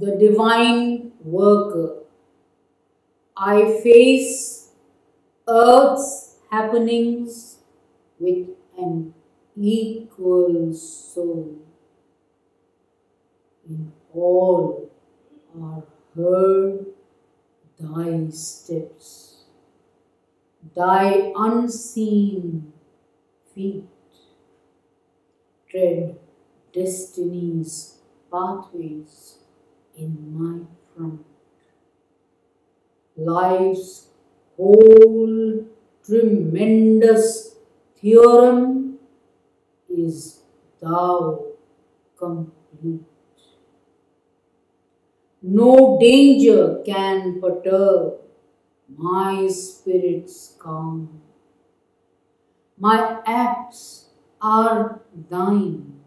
the divine worker. I face earth's happenings with an equal soul. In all are heard thy steps, thy unseen feet tread destiny's pathways in my front. Life's whole tremendous theorem is thou complete. No danger can perturb my spirit's calm. My acts are thine.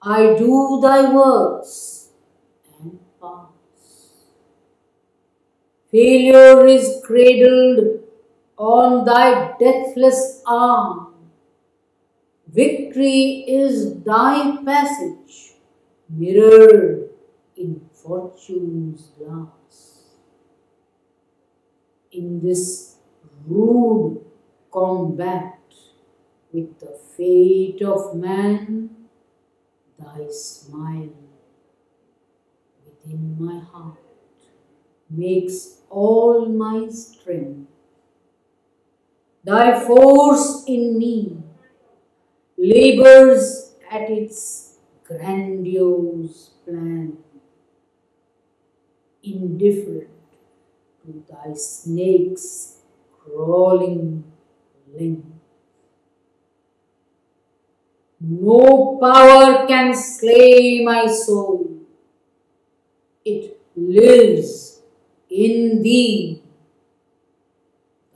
I do thy works Failure is cradled on thy deathless arm. Victory is thy passage, mirrored in fortune's glass. In this rude combat with the fate of man, thy smile within my heart makes all my strength. Thy force in me labors at its grandiose plan, indifferent to thy snake's crawling length. No power can slay my soul. It lives in thee.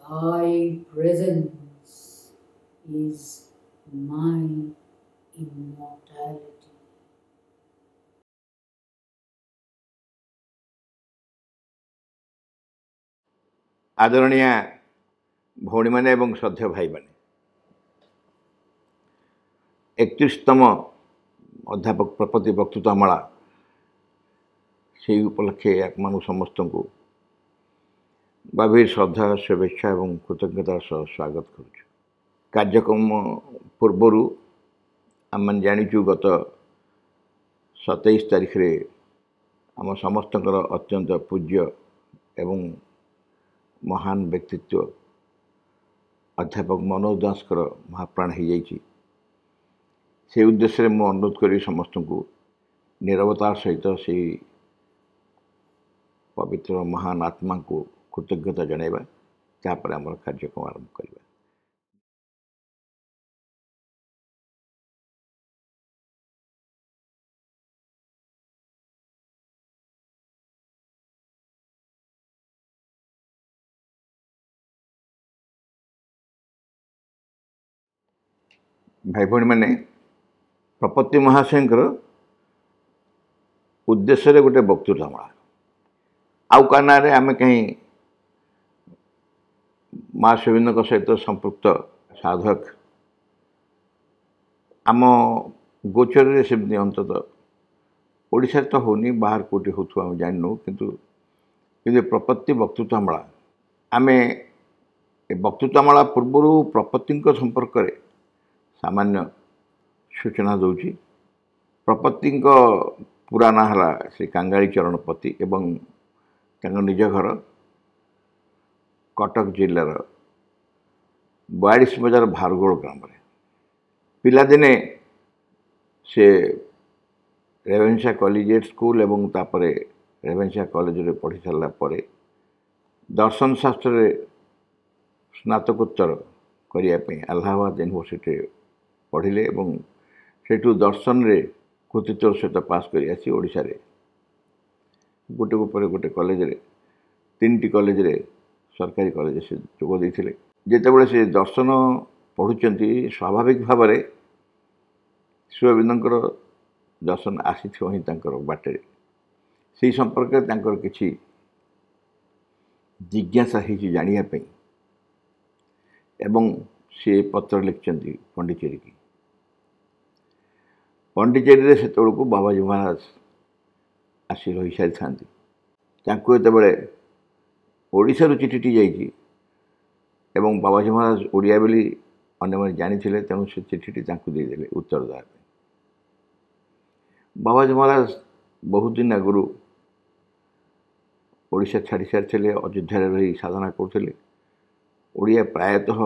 Thy presence is my immortality. ଆଦରଣୀୟା ଭଉଣୀମାନେ ଏବଂ ଶ୍ରଦ୍ଧେୟ ଭାଇମାନେ ଏକତିରିଶତମ ଅଧ୍ୟାପକ ପ୍ରପତି ବକ୍ତୃତାମାଳା সেই উপলক্ষে মানুষ সমস্তকে ଗଭୀର ଶ୍ରଦ୍ଧା ଶୁଭେଚ୍ଛା ଏବଂ କୃତଜ୍ଞତାର ସହ ସ୍ୱାଗତ କରୁଛୁ କାର୍ଯ୍ୟକ୍ରମ ପୂର୍ବରୁ ଆମମାନେ ଜାଣିଛୁ ଗତ ସତେଇଶ ତାରିଖରେ ଆମ ସମସ୍ତଙ୍କର ଅତ୍ୟନ୍ତ ପୂଜ୍ୟ ଏବଂ ମହାନ ବ୍ୟକ୍ତିତ୍ୱ ଅଧ୍ୟାପକ ମନୋଜ ଦାସଙ୍କର ମହାପ୍ରାଣ ହୋଇଯାଇଛି ସେହି ଉଦ୍ଦେଶ୍ୟରେ ମୁଁ ଅନୁରୋଧ କରିବି ସମସ୍ତଙ୍କୁ ନିରବତାର ସହିତ ସେହି ପବିତ୍ର ମହାନ ଆତ୍ମାଙ୍କୁ କୃତଜ୍ଞତା ଜଣାଇବା ତାପରେ ଆମର କାର୍ଯ୍ୟକ୍ରମ ଆରମ୍ଭ କରିବା ଭାଇ ଭଉଣୀମାନେ ପ୍ରପତି ମହାଶୟଙ୍କର ଉଦ୍ଦେଶ୍ୟରେ ଗୋଟେ ବକ୍ତୃତା ବକ୍ତୃତାମଳା ଆଉ କାହା ନାଁରେ ଆମେ କାହିଁ ମା ଶୋବିନ୍ଦଙ୍କ ସହିତ ସମ୍ପୃକ୍ତ ସାଧକ ଆମ ଗୋଚରରେ ସେମିତି ଅନ୍ତତଃ ଓଡ଼ିଶାରେ ତ ହେଉନି ବାହାର କେଉଁଠି ହେଉଥିବ ଆମେ ଜାଣିନୁ କିନ୍ତୁ କିନ୍ତୁ ପ୍ରପତ୍ତି ବକ୍ତୃତାମଳା ଆମେ ଏ ବକ୍ତୃତାମଳା ପୂର୍ବରୁ ପ୍ରପତ୍ତିଙ୍କ ସମ୍ପର୍କରେ ସାମାନ୍ୟ ସୂଚନା ଦେଉଛି ପ୍ରପତ୍ତିଙ୍କ ପୁରା ନାଁ ହେଲା ଶ୍ରୀ କାଙ୍ଗାଳୀ ଚରଣ ପତି ଏବଂ ତାଙ୍କ ନିଜ ଘର କଟକ ଜିଲ୍ଲାର ବୟାଳିଶ ବଜାର ଭାରଗୋଳ ଗ୍ରାମରେ ପିଲାଦିନେ ସେ ରେଭେନ୍ସା କଲେଜିଏଟ୍ ସ୍କୁଲ ଏବଂ ତାପରେ ରେଭେନ୍ସା କଲେଜରେ ପଢ଼ି ସାରିଲା ପରେ ଦର୍ଶନ ଶାସ୍ତ୍ରରେ ସ୍ନାତକୋତ୍ତର କରିବା ପାଇଁ ଆହ୍ଲାବାଦ ୟୁନିଭର୍ସିଟିରେ ପଢ଼ିଲେ ଏବଂ ସେଠୁ ଦର୍ଶନରେ କୃତିତ୍ୱର ସହିତ ପାସ୍ କରି ଆସି ଓଡ଼ିଶାରେ ଗୋଟେ ଉପରେ ଗୋଟେ କଲେଜରେ ତିନିଟି କଲେଜରେ ସରକାରୀ କଲେଜ ସେ ଯୋଗ ଦେଇଥିଲେ ଯେତେବେଳେ ସେ ଦର୍ଶନ ପଢ଼ୁଛନ୍ତି ସ୍ୱାଭାବିକ ଭାବରେ ଶିବବିନ୍ଦଙ୍କର ଦର୍ଶନ ଆସିଥିବ ହିଁ ତାଙ୍କର ବାଟରେ ସେହି ସମ୍ପର୍କରେ ତାଙ୍କର କିଛି ଜିଜ୍ଞାସା ହେଇଛି ଜାଣିବା ପାଇଁ ଏବଂ ସେ ପତ୍ର ଲେଖିଛନ୍ତି ପଣ୍ଡିଚେରୀକି ପଣ୍ଡିଚେରୀରେ ସେତେବେଳକୁ ବାବାଜୀ ମହାରାଜ ଆସି ରହିସାରିଥାନ୍ତି ତାଙ୍କୁ ଯେତେବେଳେ ଓଡ଼ିଶାରୁ ଚିଠିଟି ଯାଇଛି ଏବଂ ବାବାଜୀ ମହାରାଜ ଓଡ଼ିଆ ବୋଲି ଅନ୍ୟମାନେ ଜାଣିଥିଲେ ତେଣୁ ସେ ଚିଠିଟି ତାଙ୍କୁ ଦେଇଦେଲେ ଉତ୍ତର ଦେବା ପାଇଁ ବାବାଜୀ ମହାରାଜ ବହୁତ ଦିନ ଆଗରୁ ଓଡ଼ିଶା ଛାଡ଼ି ସାରିଥିଲେ ଅଯୋଧ୍ୟାରେ ରହି ସାଧନା କରୁଥିଲେ ଓଡ଼ିଆ ପ୍ରାୟତଃ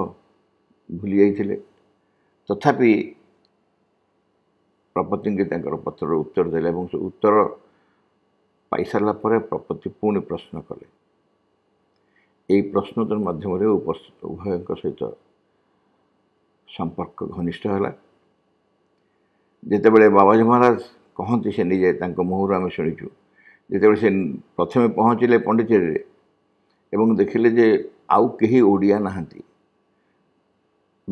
ଭୁଲି ଯାଇଥିଲେ ତଥାପି ପ୍ରପତିଙ୍କୁ ତାଙ୍କର ପତ୍ରର ଉତ୍ତର ଦେଲେ ଏବଂ ସେ ଉତ୍ତର ପାଇସାରିଲା ପରେ ପ୍ରପତି ପୁଣି ପ୍ରଶ୍ନ କଲେ ଏହି ପ୍ରଶ୍ନୋତ୍ତର ମାଧ୍ୟମରେ ଉଭୟଙ୍କ ସହିତ ସମ୍ପର୍କ ଘନିଷ୍ଠ ହେଲା ଯେତେବେଳେ ବାବାଜୀ ମହାରାଜ କହନ୍ତି ସେ ନିଜେ ତାଙ୍କ ମୁହଁରୁ ଆମେ ଶୁଣିଛୁ ଯେତେବେଳେ ସେ ପ୍ରଥମେ ପହଞ୍ଚିଲେ ପଣ୍ଡିଚେରୀରେ ଏବଂ ଦେଖିଲେ ଯେ ଆଉ କେହି ଓଡ଼ିଆ ନାହାନ୍ତି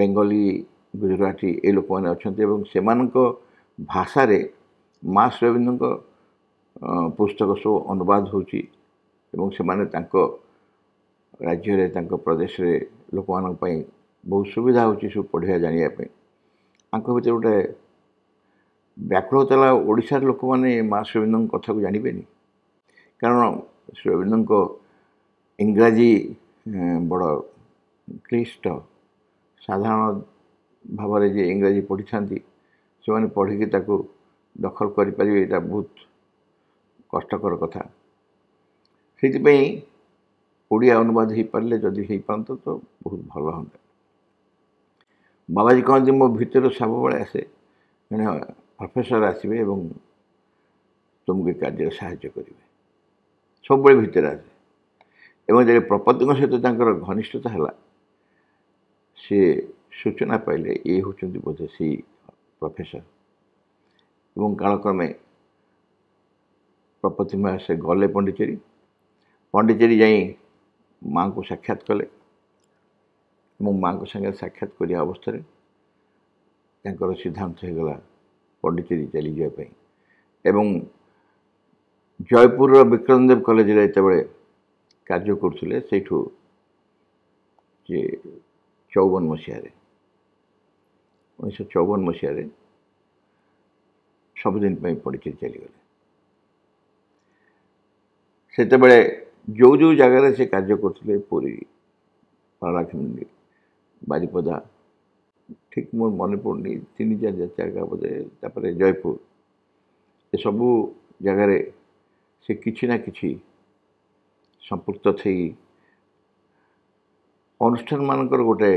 ବେଙ୍ଗଲୀ ଗୁଜୁରାଟୀ ଏ ଲୋକମାନେ ଅଛନ୍ତି ଏବଂ ସେମାନଙ୍କ ଭାଷାରେ ମାସ୍ ରବୀନ୍ଦ୍ରଙ୍କ ପୁସ୍ତକ ସବୁ ଅନୁବାଦ ହେଉଛି ଏବଂ ସେମାନେ ତାଙ୍କ ରାଜ୍ୟରେ ତାଙ୍କ ପ୍ରଦେଶରେ ଲୋକମାନଙ୍କ ପାଇଁ ବହୁତ ସୁବିଧା ହେଉଛି ସବୁ ପଢ଼ିବା ଜାଣିବା ପାଇଁ ତାଙ୍କ ଭିତରେ ଗୋଟେ ବ୍ୟାକୁଳ ଥିଲା ଓଡ଼ିଶାର ଲୋକମାନେ ମା ଶ୍ରୀବିନ୍ଦୁଙ୍କ କଥାକୁ ଜାଣିବେନି କାରଣ ଶ୍ରୀବିନ୍ଦୁଙ୍କ ଇଂରାଜୀ ବଡ଼ କ୍ଲିଷ୍ଟ ସାଧାରଣ ଭାବରେ ଯିଏ ଇଂରାଜୀ ପଢ଼ିଥାନ୍ତି ସେମାନେ ପଢ଼ିକି ତାକୁ ଦଖଲ କରିପାରିବେ ଏଇଟା ବହୁତ କଷ୍ଟକର କଥା ସେଥିପାଇଁ ଓଡ଼ିଆ ଅନୁବାଦ ହେଇପାରିଲେ ଯଦି ହେଇପାରନ୍ତା ତ ବହୁତ ଭଲ ହୁଅନ୍ତା ବାବାଜୀ କହନ୍ତି ମୋ ଭିତରୁ ସବୁବେଳେ ଆସେ ଜଣେ ପ୍ରଫେସର ଆସିବେ ଏବଂ ତୁମକୁ ଏ କାର୍ଯ୍ୟରେ ସାହାଯ୍ୟ କରିବେ ସବୁବେଳେ ଭିତରେ ଆସେ ଏବଂ ଯେତେବେଳେ ପ୍ରପତିଙ୍କ ସହିତ ତାଙ୍କର ଘନିଷ୍ଠତା ହେଲା ସିଏ ସୂଚନା ପାଇଲେ ଇଏ ହେଉଛନ୍ତି ବୋଧେ ସେଇ ପ୍ରଫେସର ଏବଂ କାଳକ୍ରମେ ପ୍ରପତି ମହାଶୟ ଗଲେ ପଣ୍ଡିଚେରୀ ପଣ୍ଡିଚେରୀ ଯାଇ ମାଆଙ୍କୁ ସାକ୍ଷାତ କଲେ ଏବଂ ମାଆଙ୍କ ସାଙ୍ଗରେ ସାକ୍ଷାତ କରିବା ଅବସ୍ଥାରେ ତାଙ୍କର ସିଦ୍ଧାନ୍ତ ହୋଇଗଲା ପଣ୍ଡିଚେରୀ ଚାଲିଯିବା ପାଇଁ ଏବଂ ଜୟପୁରର ବିକ୍ରମଦେବ କଲେଜରେ ଯେତେବେଳେ କାର୍ଯ୍ୟ କରୁଥିଲେ ସେଇଠୁ ଯେ ଚଉବନ ମସିହାରେ ଉଣେଇଶହ ଚଉବନ ମସିହାରେ ସବୁଦିନ ପାଇଁ ପଣ୍ଡିଚେରୀ ଚାଲିଗଲେ ସେତେବେଳେ ଯେଉଁ ଯେଉଁ ଜାଗାରେ ସେ କାର୍ଯ୍ୟ କରୁଥିଲେ ପୁରୀ ପାରାଳାଖେମୁଣ୍ଡି ବାରିପଦା ଠିକ୍ ମୋର ମନେ ପଡ଼ୁନି ତିନି ଚାରି ଜାଗା ବୋଧେ ତାପରେ ଜୟପୁର ଏସବୁ ଜାଗାରେ ସେ କିଛି ନା କିଛି ସମ୍ପୃକ୍ତ ଥାଇ ଅନୁଷ୍ଠାନମାନଙ୍କର ଗୋଟେ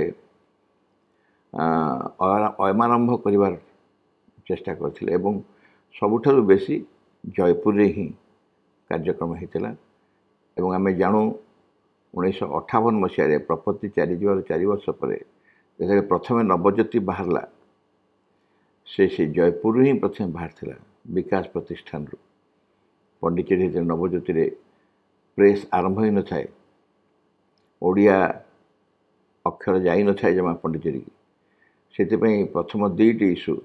ଅୟମାରମ୍ଭ କରିବାର ଚେଷ୍ଟା କରିଥିଲେ ଏବଂ ସବୁଠାରୁ ବେଶୀ ଜୟପୁରରେ ହିଁ କାର୍ଯ୍ୟକ୍ରମ ହୋଇଥିଲା ଏବଂ ଆମେ ଜାଣୁ ଉଣେଇଶହ ଅଠାବନ ମସିହାରେ ପ୍ରପତ୍ତି ଚାଲିଯିବାର ଚାରି ବର୍ଷ ପରେ ଯେତେବେଳେ ପ୍ରଥମେ ନବଜ୍ୟୋତି ବାହାରିଲା ସେ ସେ ଜୟପୁରରୁ ହିଁ ପ୍ରଥମେ ବାହାରିଥିଲା ବିକାଶ ପ୍ରତିଷ୍ଠାନରୁ ପଣ୍ଡିଚେରୀ ଯେତେବେଳେ ନବଜ୍ୟୋତିରେ ପ୍ରେସ୍ ଆରମ୍ଭ ହୋଇନଥାଏ ଓଡ଼ିଆ ଅକ୍ଷର ଯାଇନଥାଏ ଜମା ପଣ୍ଡିଚେରୀକି ସେଥିପାଇଁ ପ୍ରଥମ ଦୁଇଟି ଇସ୍ୟୁ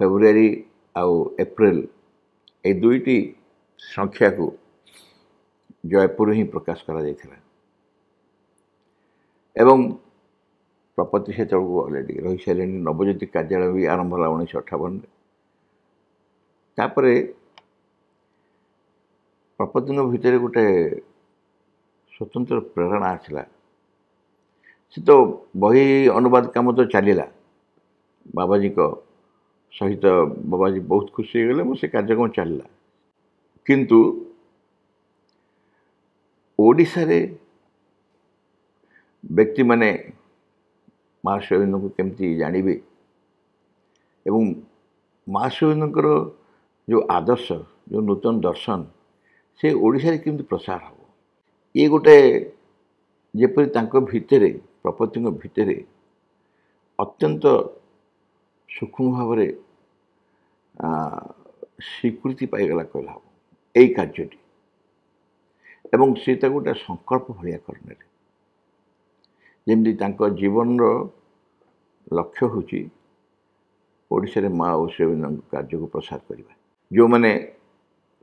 ଫେବୃଆରୀ ଆଉ ଏପ୍ରିଲ ଏଇ ଦୁଇଟି ସଂଖ୍ୟାକୁ ଜୟପୁର ହିଁ ପ୍ରକାଶ କରାଯାଇଥିଲା ଏବଂ ପ୍ରପତି ସେତେବେଳକୁ ଅଲରେଡ଼ି ରହିସାରିଲେଣି ନବଜ୍ୟୋତି କାର୍ଯ୍ୟାଳୟ ବି ଆରମ୍ଭ ହେଲା ଉଣେଇଶହ ଅଠାବନରେ ତାପରେ ପ୍ରପତିଙ୍କ ଭିତରେ ଗୋଟେ ସ୍ୱତନ୍ତ୍ର ପ୍ରେରଣା ଆସିଲା ସେ ତ ବହି ଅନୁବାଦ କାମ ତ ଚାଲିଲା ବାବାଜୀଙ୍କ ସହିତ ବାବାଜୀ ବହୁତ ଖୁସି ହେଇଗଲେ ମୁଁ ସେ କାର୍ଯ୍ୟକ୍ରମ ଚାଲିଲା କିନ୍ତୁ ଓଡ଼ିଶାରେ ବ୍ୟକ୍ତିମାନେ ମା ଶୈନଙ୍କୁ କେମିତି ଜାଣିବେ ଏବଂ ମା ଶୈନଙ୍କର ଯେଉଁ ଆଦର୍ଶ ଯେଉଁ ନୂତନ ଦର୍ଶନ ସେ ଓଡ଼ିଶାରେ କେମିତି ପ୍ରସାର ହେବ ଇଏ ଗୋଟେ ଯେପରି ତାଙ୍କ ଭିତରେ ପ୍ରପତିଙ୍କ ଭିତରେ ଅତ୍ୟନ୍ତ ସୂକ୍ଷ୍ମ ଭାବରେ ସ୍ୱୀକୃତି ପାଇଗଲା କହିଲା ହେବ ଏଇ କାର୍ଯ୍ୟଟି ଏବଂ ସେ ତାକୁ ଗୋଟେ ସଂକଳ୍ପ ଭଳିଆ କରିନେଲେ ଯେମିତି ତାଙ୍କ ଜୀବନର ଲକ୍ଷ୍ୟ ହେଉଛି ଓଡ଼ିଶାରେ ମା ଓ ସେମାନଙ୍କ କାର୍ଯ୍ୟକୁ ପ୍ରସାର କରିବା ଯେଉଁମାନେ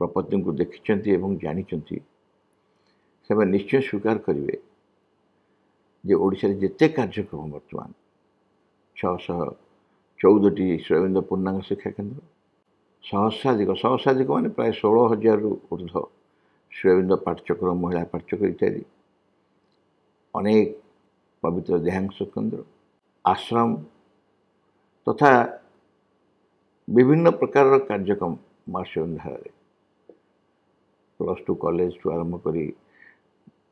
ପ୍ରପତ୍ନୀଙ୍କୁ ଦେଖିଛନ୍ତି ଏବଂ ଜାଣିଛନ୍ତି ସେମାନେ ନିଶ୍ଚୟ ସ୍ୱୀକାର କରିବେ ଯେ ଓଡ଼ିଶାରେ ଯେତେ କାର୍ଯ୍ୟକ୍ରମ ବର୍ତ୍ତମାନ ଛଅଶହ ଚଉଦଟି ଶ୍ରୈବିନ୍ଦ ପୂର୍ଣ୍ଣାଙ୍ଗ ଶିକ୍ଷାକେନ୍ଦ୍ର ସହସ୍ରାଧିକ ସହସ୍ରାଧିକ ମାନେ ପ୍ରାୟ ଷୋହଳ ହଜାରରୁ ଉର୍ଦ୍ଧ୍ୱ শিবাবিন্দ পাঠচক্র মহিলা পাঠচক্র ইত্যাদি অনেক পবিত্র দেহাংশ কেন্দ্র আশ্রম তথা বিভিন্ন প্রকারର କାର୍ଯ୍ୟକ୍ରମ ମା ଧାରାରେ ପ୍ଲସ୍ ଟୁ କଲେଜଠୁ ଆରମ୍ଭ କରି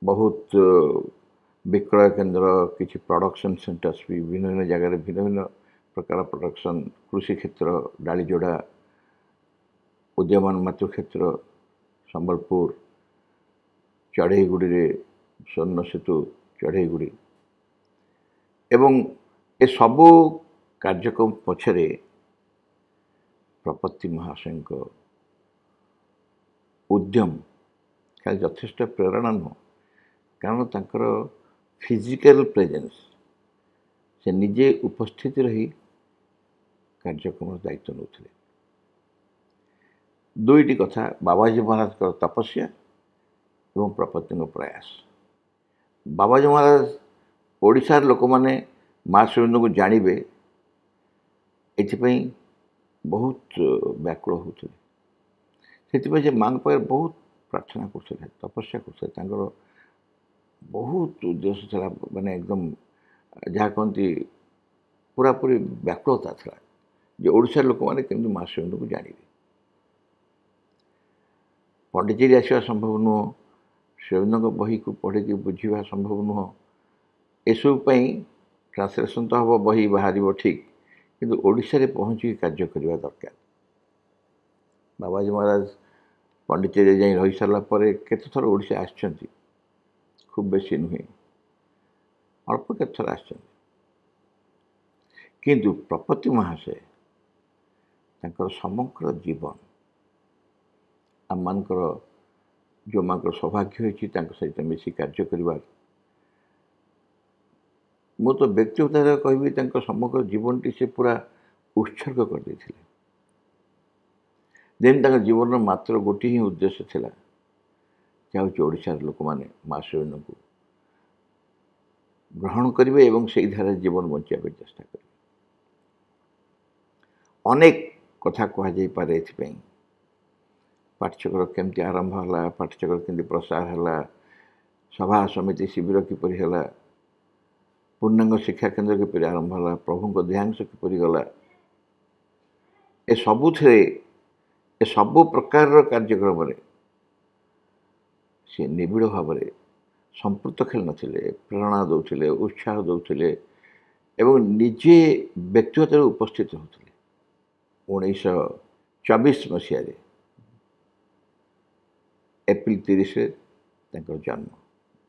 ବହୁତ ବିକ୍ରୟ କେନ୍ଦ୍ର କିଛି ପ୍ରଡ଼କ୍ସନ୍ ସେଣ୍ଟର୍ସ ବି ଭିନ୍ନ ଭିନ୍ନ ଜାଗାରେ ଭିନ୍ନ ଭିନ୍ନ ପ୍ରକାର ପ୍ରଡ଼କ୍ସନ୍ କୃଷି କ୍ଷେତ୍ର ଡାଳିଯୋଡ଼ା ଉଦୀୟମାନ ମାତୃକ୍ଷେତ୍ର ସମ୍ବଲପୁର ଚଢ଼େଇଗୁଡ଼ିରେ ସ୍ୱର୍ଣ୍ଣ ସେତୁ ଚଢ଼େଇଗୁଡ଼ି ଏବଂ ଏସବୁ କାର୍ଯ୍ୟକ୍ରମ ପଛରେ ପ୍ରପତି ମହାଶୟଙ୍କ ଉଦ୍ୟମ ଖାଲି ଯଥେଷ୍ଟ ପ୍ରେରଣା ନୁହଁ କାରଣ ତାଙ୍କର ଫିଜିକାଲ ପ୍ରେଜେନ୍ସ ସେ ନିଜେ ଉପସ୍ଥିତ ରହି କାର୍ଯ୍ୟକ୍ରମର ଦାୟିତ୍ୱ ନେଉଥିଲେ ଦୁଇଟି କଥା ବାବାଜୀ ମହାରାଜଙ୍କର ତପସ୍ୟା ଏବଂ ପ୍ରପତିଙ୍କ ପ୍ରୟାସ ବାବାଜୀ ମହାରାଜ ଓଡ଼ିଶାର ଲୋକମାନେ ମା ସୁରେନ୍ଦ୍ରଙ୍କୁ ଜାଣିବେ ଏଥିପାଇଁ ବହୁତ ବ୍ୟାକୁଳ ହେଉଥିଲେ ସେଥିପାଇଁ ସେ ମାଆଙ୍କ ପାଖରେ ବହୁତ ପ୍ରାର୍ଥନା କରୁଥିଲେ ତପସ୍ୟା କରୁଥିଲେ ତାଙ୍କର ବହୁତ ଉଦ୍ଦେଶ୍ୟ ଥିଲା ମାନେ ଏକଦମ ଯାହା କହନ୍ତି ପୁରାପୁରି ବ୍ୟାକୁଳତା ଥିଲା ଯେ ଓଡ଼ିଶାର ଲୋକମାନେ କେମିତି ମା ସୁରେନ୍ଦ୍ରଙ୍କୁ ଜାଣିବେ ପଣ୍ଡିଚେରୀ ଆସିବା ସମ୍ଭବ ନୁହଁ ସେମାନଙ୍କ ବହିକୁ ପଢ଼ିକି ବୁଝିବା ସମ୍ଭବ ନୁହଁ ଏସବୁ ପାଇଁ ଟ୍ରାନ୍ସଲେସନ୍ ତ ହେବ ବହି ବାହାରିବ ଠିକ୍ କିନ୍ତୁ ଓଡ଼ିଶାରେ ପହଞ୍ଚିକି କାର୍ଯ୍ୟ କରିବା ଦରକାର ବାବାଜୀ ମହାରାଜ ପଣ୍ଡିଚେରୀ ଯାଇ ରହିସାରିଲା ପରେ କେତେଥର ଓଡ଼ିଶା ଆସିଛନ୍ତି ଖୁବ୍ ବେଶୀ ନୁହେଁ ଅଳ୍ପ କେତେଥର ଆସିଛନ୍ତି କିନ୍ତୁ ପ୍ରପତି ମହାଶୟ ତାଙ୍କର ସମଗ୍ର ଜୀବନ ଆମମାନଙ୍କର ଯେଉଁ ମାଙ୍କର ସୌଭାଗ୍ୟ ହୋଇଛି ତାଙ୍କ ସହିତ ମିଶି କାର୍ଯ୍ୟ କରିବାର ମୁଁ ତ ବ୍ୟକ୍ତିଗତ କହିବି ତାଙ୍କ ସମଗ୍ର ଜୀବନଟି ସେ ପୁରା ଉତ୍ସର୍ଗ କରିଦେଇଥିଲେ ଦେନ୍ ତାଙ୍କ ଜୀବନର ମାତ୍ର ଗୋଟିଏ ହିଁ ଉଦ୍ଦେଶ୍ୟ ଥିଲା ଯାହା ହେଉଛି ଓଡ଼ିଶାର ଲୋକମାନେ ମା ଗ୍ରହଣ କରିବେ ଏବଂ ସେଇ ଧାରାରେ ଜୀବନ ବଞ୍ଚିବା ପାଇଁ ଚେଷ୍ଟା କରିବେ ଅନେକ କଥା କୁହାଯାଇପାରେ ଏଥିପାଇଁ ପାଠଚକ୍ର କେମିତି ଆରମ୍ଭ ହେଲା ପାଠଚକ୍ର କେମିତି ପ୍ରସାର ହେଲା ସଭା ସମିତି ଶିବିର କିପରି ହେଲା ପୂର୍ଣ୍ଣାଙ୍ଗ ଶିକ୍ଷା କେନ୍ଦ୍ର କିପରି ଆରମ୍ଭ ହେଲା ପ୍ରଭୁଙ୍କ ଦେହାଂଶ କିପରି ଗଲା ଏ ସବୁଥିରେ ଏ ସବୁ ପ୍ରକାରର କାର୍ଯ୍ୟକ୍ରମରେ ସେ ନିବିଡ଼ ଭାବରେ ସମ୍ପୃକ୍ତ ଖେଳି ନଥିଲେ ପ୍ରେରଣା ଦେଉଥିଲେ ଉତ୍ସାହ ଦେଉଥିଲେ ଏବଂ ନିଜେ ବ୍ୟକ୍ତିଗତରେ ଉପସ୍ଥିତ ହେଉଥିଲେ ଉଣେଇଶହ ଚବିଶ ମସିହାରେ એપ્રિલ ત્રીસે ତାଙ୍କର ଜନ୍ମ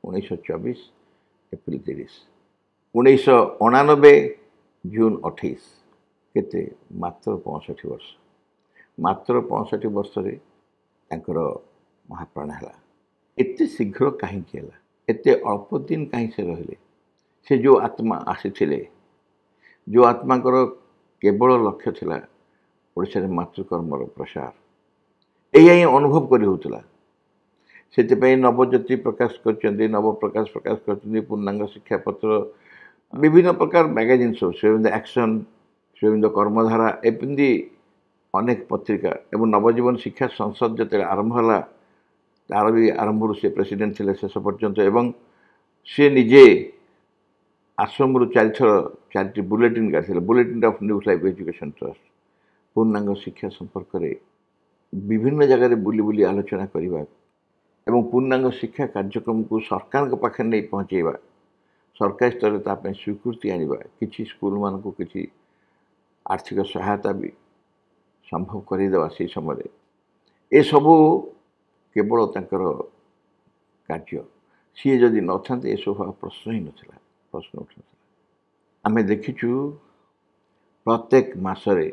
ଉଣେଇଶହ ଚବିଶ ଏପ୍ରିଲ ତିରିଶ ଉଣେଇଶହ ଅଣାନବେ ଜୁନ୍ ଅଠେଇଶ କେତେ ମାତ୍ର ପଞ୍ଚଷଠି ବର୍ଷ ମାତ୍ର ପଞ୍ଚଷଠି ବର୍ଷରେ ତାଙ୍କର ମହାପ୍ରାଣ ହେଲା ଏତେ ଶୀଘ୍ର କାହିଁକି ହେଲା ଏତେ ଅଳ୍ପ ଦିନ କାହିଁ ସେ ରହିଲେ ସେ ଯେଉଁ ଆତ୍ମା ଆସିଥିଲେ ଯେଉଁ ଆତ୍ମାଙ୍କର କେବଳ ଲକ୍ଷ୍ୟ ଥିଲା ଓଡ଼ିଶାରେ ମାତୃକର୍ମର ପ୍ରସାର ଏହା ହିଁ ଅନୁଭବ କରି ହେଉଥିଲା ସେଥିପାଇଁ ନବଜ୍ୟୋତି ପ୍ରକାଶ କରିଛନ୍ତି ନବପ୍ରକାଶ ପ୍ରକାଶ କରିଛନ୍ତି ପୂର୍ଣ୍ଣାଙ୍ଗ ଶିକ୍ଷାପତ୍ର ବିଭିନ୍ନ ପ୍ରକାର ମ୍ୟାଗାଜିନ୍ ସବୁ ଶ୍ରୀବିନ୍ଦ ଆକ୍ସନ୍ ଶ୍ରୀବିନ୍ଦ କର୍ମଧାରା ଏମିତି ଅନେକ ପତ୍ରିକା ଏବଂ ନବଜୀବନ ଶିକ୍ଷା ସଂସଦ ଯେତେବେଳେ ଆରମ୍ଭ ହେଲା ତା'ର ବି ଆରମ୍ଭରୁ ସେ ପ୍ରେସିଡେଣ୍ଟ ଥିଲେ ଶେଷ ପର୍ଯ୍ୟନ୍ତ ଏବଂ ସେ ନିଜେ ଆସାମରୁ ଚାରିଥର ଚାରିଟି ବୁଲେଟିନ୍ କାଢ଼ିଥିଲେ bulletin of news life education trust ପୂର୍ଣ୍ଣାଙ୍ଗ ଶିକ୍ଷା ସମ୍ପର୍କରେ ବିଭିନ୍ନ ଜାଗାରେ ବୁଲି ବୁଲି ଆଲୋଚନା କରିବା ଏବଂ ପୂର୍ଣ୍ଣାଙ୍ଗ ଶିକ୍ଷା କାର୍ଯ୍ୟକ୍ରମକୁ ସରକାରଙ୍କ ପାଖରେ ନେଇ ପହଞ୍ଚାଇବା ସରକାରୀ ସ୍ତରରେ ତା ପାଇଁ ସ୍ୱୀକୃତି ଆଣିବା କିଛି ସ୍କୁଲମାନଙ୍କୁ କିଛି ଆର୍ଥିକ ସହାୟତା ବି ସମ୍ଭବ କରିଦେବା ସେହି ସମୟରେ ଏସବୁ କେବଳ ତାଙ୍କର କାର୍ଯ୍ୟ ସିଏ ଯଦି ନଥାନ୍ତେ ଏସବୁ ହେବା ପ୍ରଶ୍ନ ହିଁ ନଥିଲା ପ୍ରଶ୍ନ ଉଠିନଥିଲା ଆମେ ଦେଖିଛୁ ପ୍ରତ୍ୟେକ ମାସରେ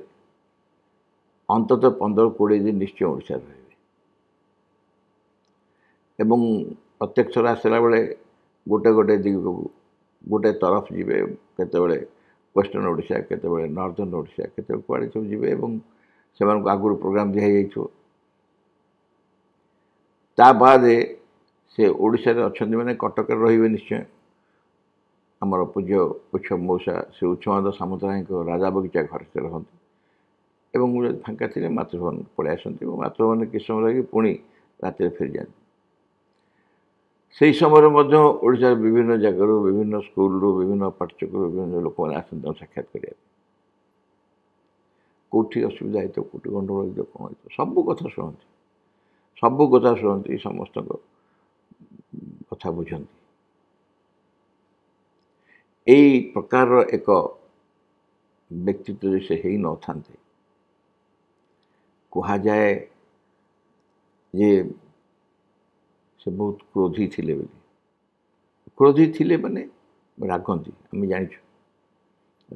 ଅନ୍ତତଃ ପନ୍ଦର କୋଡ଼ିଏ ଦିନ ନିଶ୍ଚୟ ଓଡ଼ିଶାରେ ରହିବେ ଏବଂ ପ୍ରତ୍ୟେକ ଥର ଆସିଲା ବେଳେ ଗୋଟେ ଗୋଟେ ଦିଗକୁ ଗୋଟେ ତରଫ ଯିବେ କେତେବେଳେ ୱେଷ୍ଟର୍ଣ୍ଣ ଓଡ଼ିଶା କେତେବେଳେ ନର୍ଦର୍ଣ୍ଣ ଓଡ଼ିଶା କେତେବେଳେ କୁଆଡ଼େ ସବୁ ଯିବେ ଏବଂ ସେମାନଙ୍କୁ ଆଗରୁ ପ୍ରୋଗ୍ରାମ୍ ଦିଆଯାଇଥିବ ତା ବାଦେ ସେ ଓଡ଼ିଶାରେ ଅଛନ୍ତି ମାନେ କଟକରେ ରହିବେ ନିଶ୍ଚୟ ଆମର ପୂଜ୍ୟ ଉଚ୍ଛ ମଉସା ଶ୍ରୀ ଉଚ୍ଛମନ୍ଦ ସାମନ୍ତରାୟଙ୍କ ରାଜା ବଗିଚା ଘରେ ରହନ୍ତି ଏବଂ ମୁଁ ଯଦି ଫାଙ୍କା ଥିଲେ ମାତୃଭବନ ପଳାଇ ଆସନ୍ତି ଏବଂ ମାତୃଭବନରେ କିଛି ସମୟ ରହିକି ପୁଣି ରାତିରେ ଫେରିଯାଆନ୍ତି ସେହି ସମୟରେ ମଧ୍ୟ ଓଡ଼ିଶାର ବିଭିନ୍ନ ଜାଗାରୁ ବିଭିନ୍ନ ସ୍କୁଲରୁ ବିଭିନ୍ନ ପାଠ୍ୟକ୍ରମ ବିଭିନ୍ନ ଲୋକମାନେ ଆସନ୍ତି ତାଙ୍କୁ ସାକ୍ଷାତ କରିବା ପାଇଁ କେଉଁଠି ଅସୁବିଧା ହେଇଥିବ କେଉଁଠି ଗଣ୍ଡଗୋଳ ହେଇଥିବ କ'ଣ ହେଇଥିବ ସବୁ କଥା ଶୁଣନ୍ତି ସବୁ କଥା ଶୁଣନ୍ତି ସମସ୍ତଙ୍କ କଥା ବୁଝନ୍ତି ଏଇ ପ୍ରକାରର ଏକ ବ୍ୟକ୍ତିତ୍ୱ ଯଦି ସେ ହେଇନଥାନ୍ତେ କୁହାଯାଏ ଯେ ସେ ବହୁତ କ୍ରୋଧି ଥିଲେ ବୋଲି କ୍ରୋଧି ଥିଲେ ମାନେ ରାଗନ୍ତି ଆମେ ଜାଣିଛୁ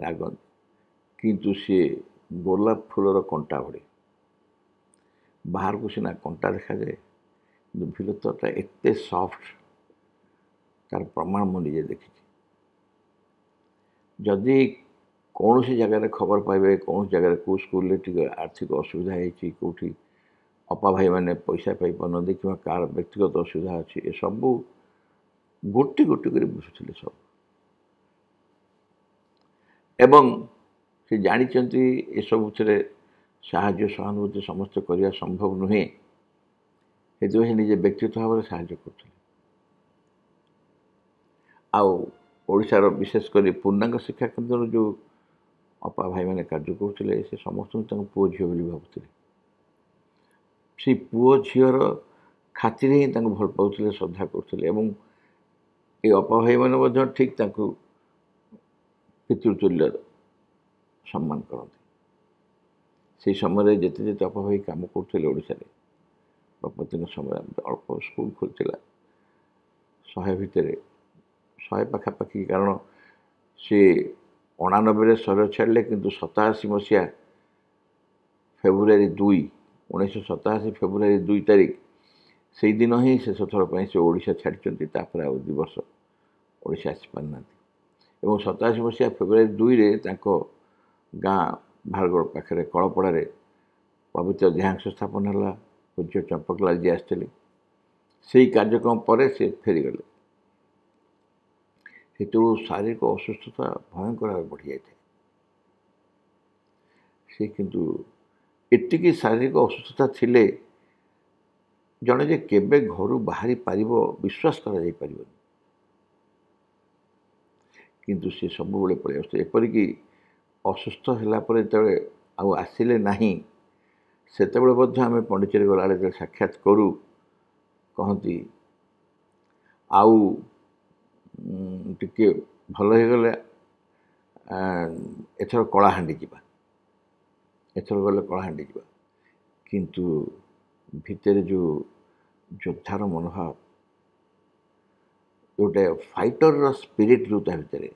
ରାଗନ୍ତି କିନ୍ତୁ ସିଏ ଗୋଲାପ ଫୁଲର କଣ୍ଟା ଭଳି ବାହାରକୁ ସିନା କଣ୍ଟା ଦେଖାଯାଏ କିନ୍ତୁ ଭିଲତଟା ଏତେ ସଫ୍ଟ ତାର ପ୍ରମାଣ ମୁଁ ନିଜେ ଦେଖିଛି ଯଦି କୌଣସି ଜାଗାରେ ଖବର ପାଇବେ କୌଣସି ଜାଗାରେ କେଉଁ ସ୍କୁଲରେ ଟିକେ ଆର୍ଥିକ ଅସୁବିଧା ହେଇଛି କେଉଁଠି ଅପାଭାଇମାନେ ପଇସା ପାଇପାରୁନାହାନ୍ତି କିମ୍ବା କାହାର ବ୍ୟକ୍ତିଗତ ଅସୁବିଧା ଅଛି ଏସବୁ ଗୋଟି ଗୋଟି କରି ବୁଝୁଥିଲେ ସବୁ ଏବଂ ସେ ଜାଣିଛନ୍ତି ଏସବୁଥିରେ ସାହାଯ୍ୟ ସହାନୁଭୂତି ସମସ୍ତେ କରିବା ସମ୍ଭବ ନୁହେଁ ସେଥିପାଇଁ ସେ ନିଜେ ବ୍ୟକ୍ତିଗତ ଭାବରେ ସାହାଯ୍ୟ କରୁଥିଲେ ଆଉ ଓଡ଼ିଶାର ବିଶେଷ କରି ପୂର୍ଣ୍ଣାଙ୍ଗ ଶିକ୍ଷା କେନ୍ଦ୍ରର ଯେଉଁ ଅପା ଭାଇମାନେ କାର୍ଯ୍ୟ କରୁଥିଲେ ସେ ସମସ୍ତଙ୍କୁ ତାଙ୍କ ପୁଅ ଝିଅ ବୋଲି ଭାବୁଥିଲେ সেই ପୁଅ ଝିଅର ଖାତିରେ ହିଁ ତାଙ୍କୁ ଭଲ ପାଉଥିଲେ ଶ୍ରଦ୍ଧା କରୁଥିଲେ ଏବଂ ଏ ଅପାଭାଇମାନେ ମଧ୍ୟ ଠିକ୍ ତାଙ୍କୁ ପିତୃତୁଲ୍ୟ ସମ୍ମାନ କରନ୍ତି ସେହି ସମୟରେ ଯେତେ ଯେତେ ଅପାଭାଇ କାମ କରୁଥିଲେ ଓଡ଼ିଶାରେ ବାପତିଙ୍କ ସମୟରେ ଅଳ୍ପ ସ୍କୁଲ ଖୋଲିଥିଲା ଶହେ ଭିତରେ ଶହେ ପାଖାପାଖି କାରଣ ସେ ଅଣାନବେରେ ସହର ଛାଡ଼ିଲେ କିନ୍ତୁ ସତାଅଶୀ ମସିହା ଫେବୃଆରୀ ଦୁଇ ଉଣେଇଶହ ସତାଅଶୀ ଫେବୃଆରୀ ଦୁଇ ତାରିଖ ସେଇଦିନ ହିଁ ଶେଷ ଥର ପାଇଁ ସେ ଓଡ଼ିଶା ଛାଡ଼ିଛନ୍ତି ତାପରେ ଆଉ ଦୁଇ ବର୍ଷ ଓଡ଼ିଶା ଆସିପାରିନାହାନ୍ତି ଏବଂ ସତାଅଶୀ ମସିହା ଫେବୃଆରୀ ଦୁଇରେ ତାଙ୍କ ଗାଁ ଭାରଗଡ଼ ପାଖରେ କଳପଡ଼ାରେ ପବିତ୍ର ଦେହାଂଶ ସ୍ଥାପନ ହେଲା ପୂଜ୍ୟ ଚମ୍ପକଲାଲ ଯିଏ ଆସିଥିଲେ ସେଇ କାର୍ଯ୍ୟକ୍ରମ ପରେ ସେ ଫେରିଗଲେ ସେତେବେଳୁ ଶାରୀରିକ ଅସୁସ୍ଥତା ଭୟଙ୍କର ଭାବେ ବଢ଼ିଯାଇଥାଏ ସେ କିନ୍ତୁ ଏତିକି ଶାରୀରିକ ଅସୁସ୍ଥତା ଥିଲେ ଜଣେ ଯେ କେବେ ଘରୁ ବାହାରି ପାରିବ ବିଶ୍ୱାସ କରାଯାଇପାରିବନି କିନ୍ତୁ ସେ ସବୁବେଳେ ପଳେଇ ଆସୁଛି ଏପରିକି ଅସୁସ୍ଥ ହେଲା ପରେ ଯେତେବେଳେ ଆଉ ଆସିଲେ ନାହିଁ ସେତେବେଳେ ମଧ୍ୟ ଆମେ ପଣ୍ଡିଚେରୀ ଗଲାବେଳେ ଯେତେବେଳେ ସାକ୍ଷାତ କରୁ କହନ୍ତି ଆଉ ଟିକିଏ ଭଲ ହୋଇଗଲେ ଏଥର କଳାହାଣ୍ଡି ଯିବା ଏଥର ଗଲେ କଳାହାଣ୍ଡି ଯିବା କିନ୍ତୁ ଭିତରେ ଯେଉଁ ଯୋଦ୍ଧାର ମନୋଭାବ ଗୋଟେ ଫାଇଟରର ସ୍ପିରିଟ୍ ଯେଉଁ ତା ଭିତରେ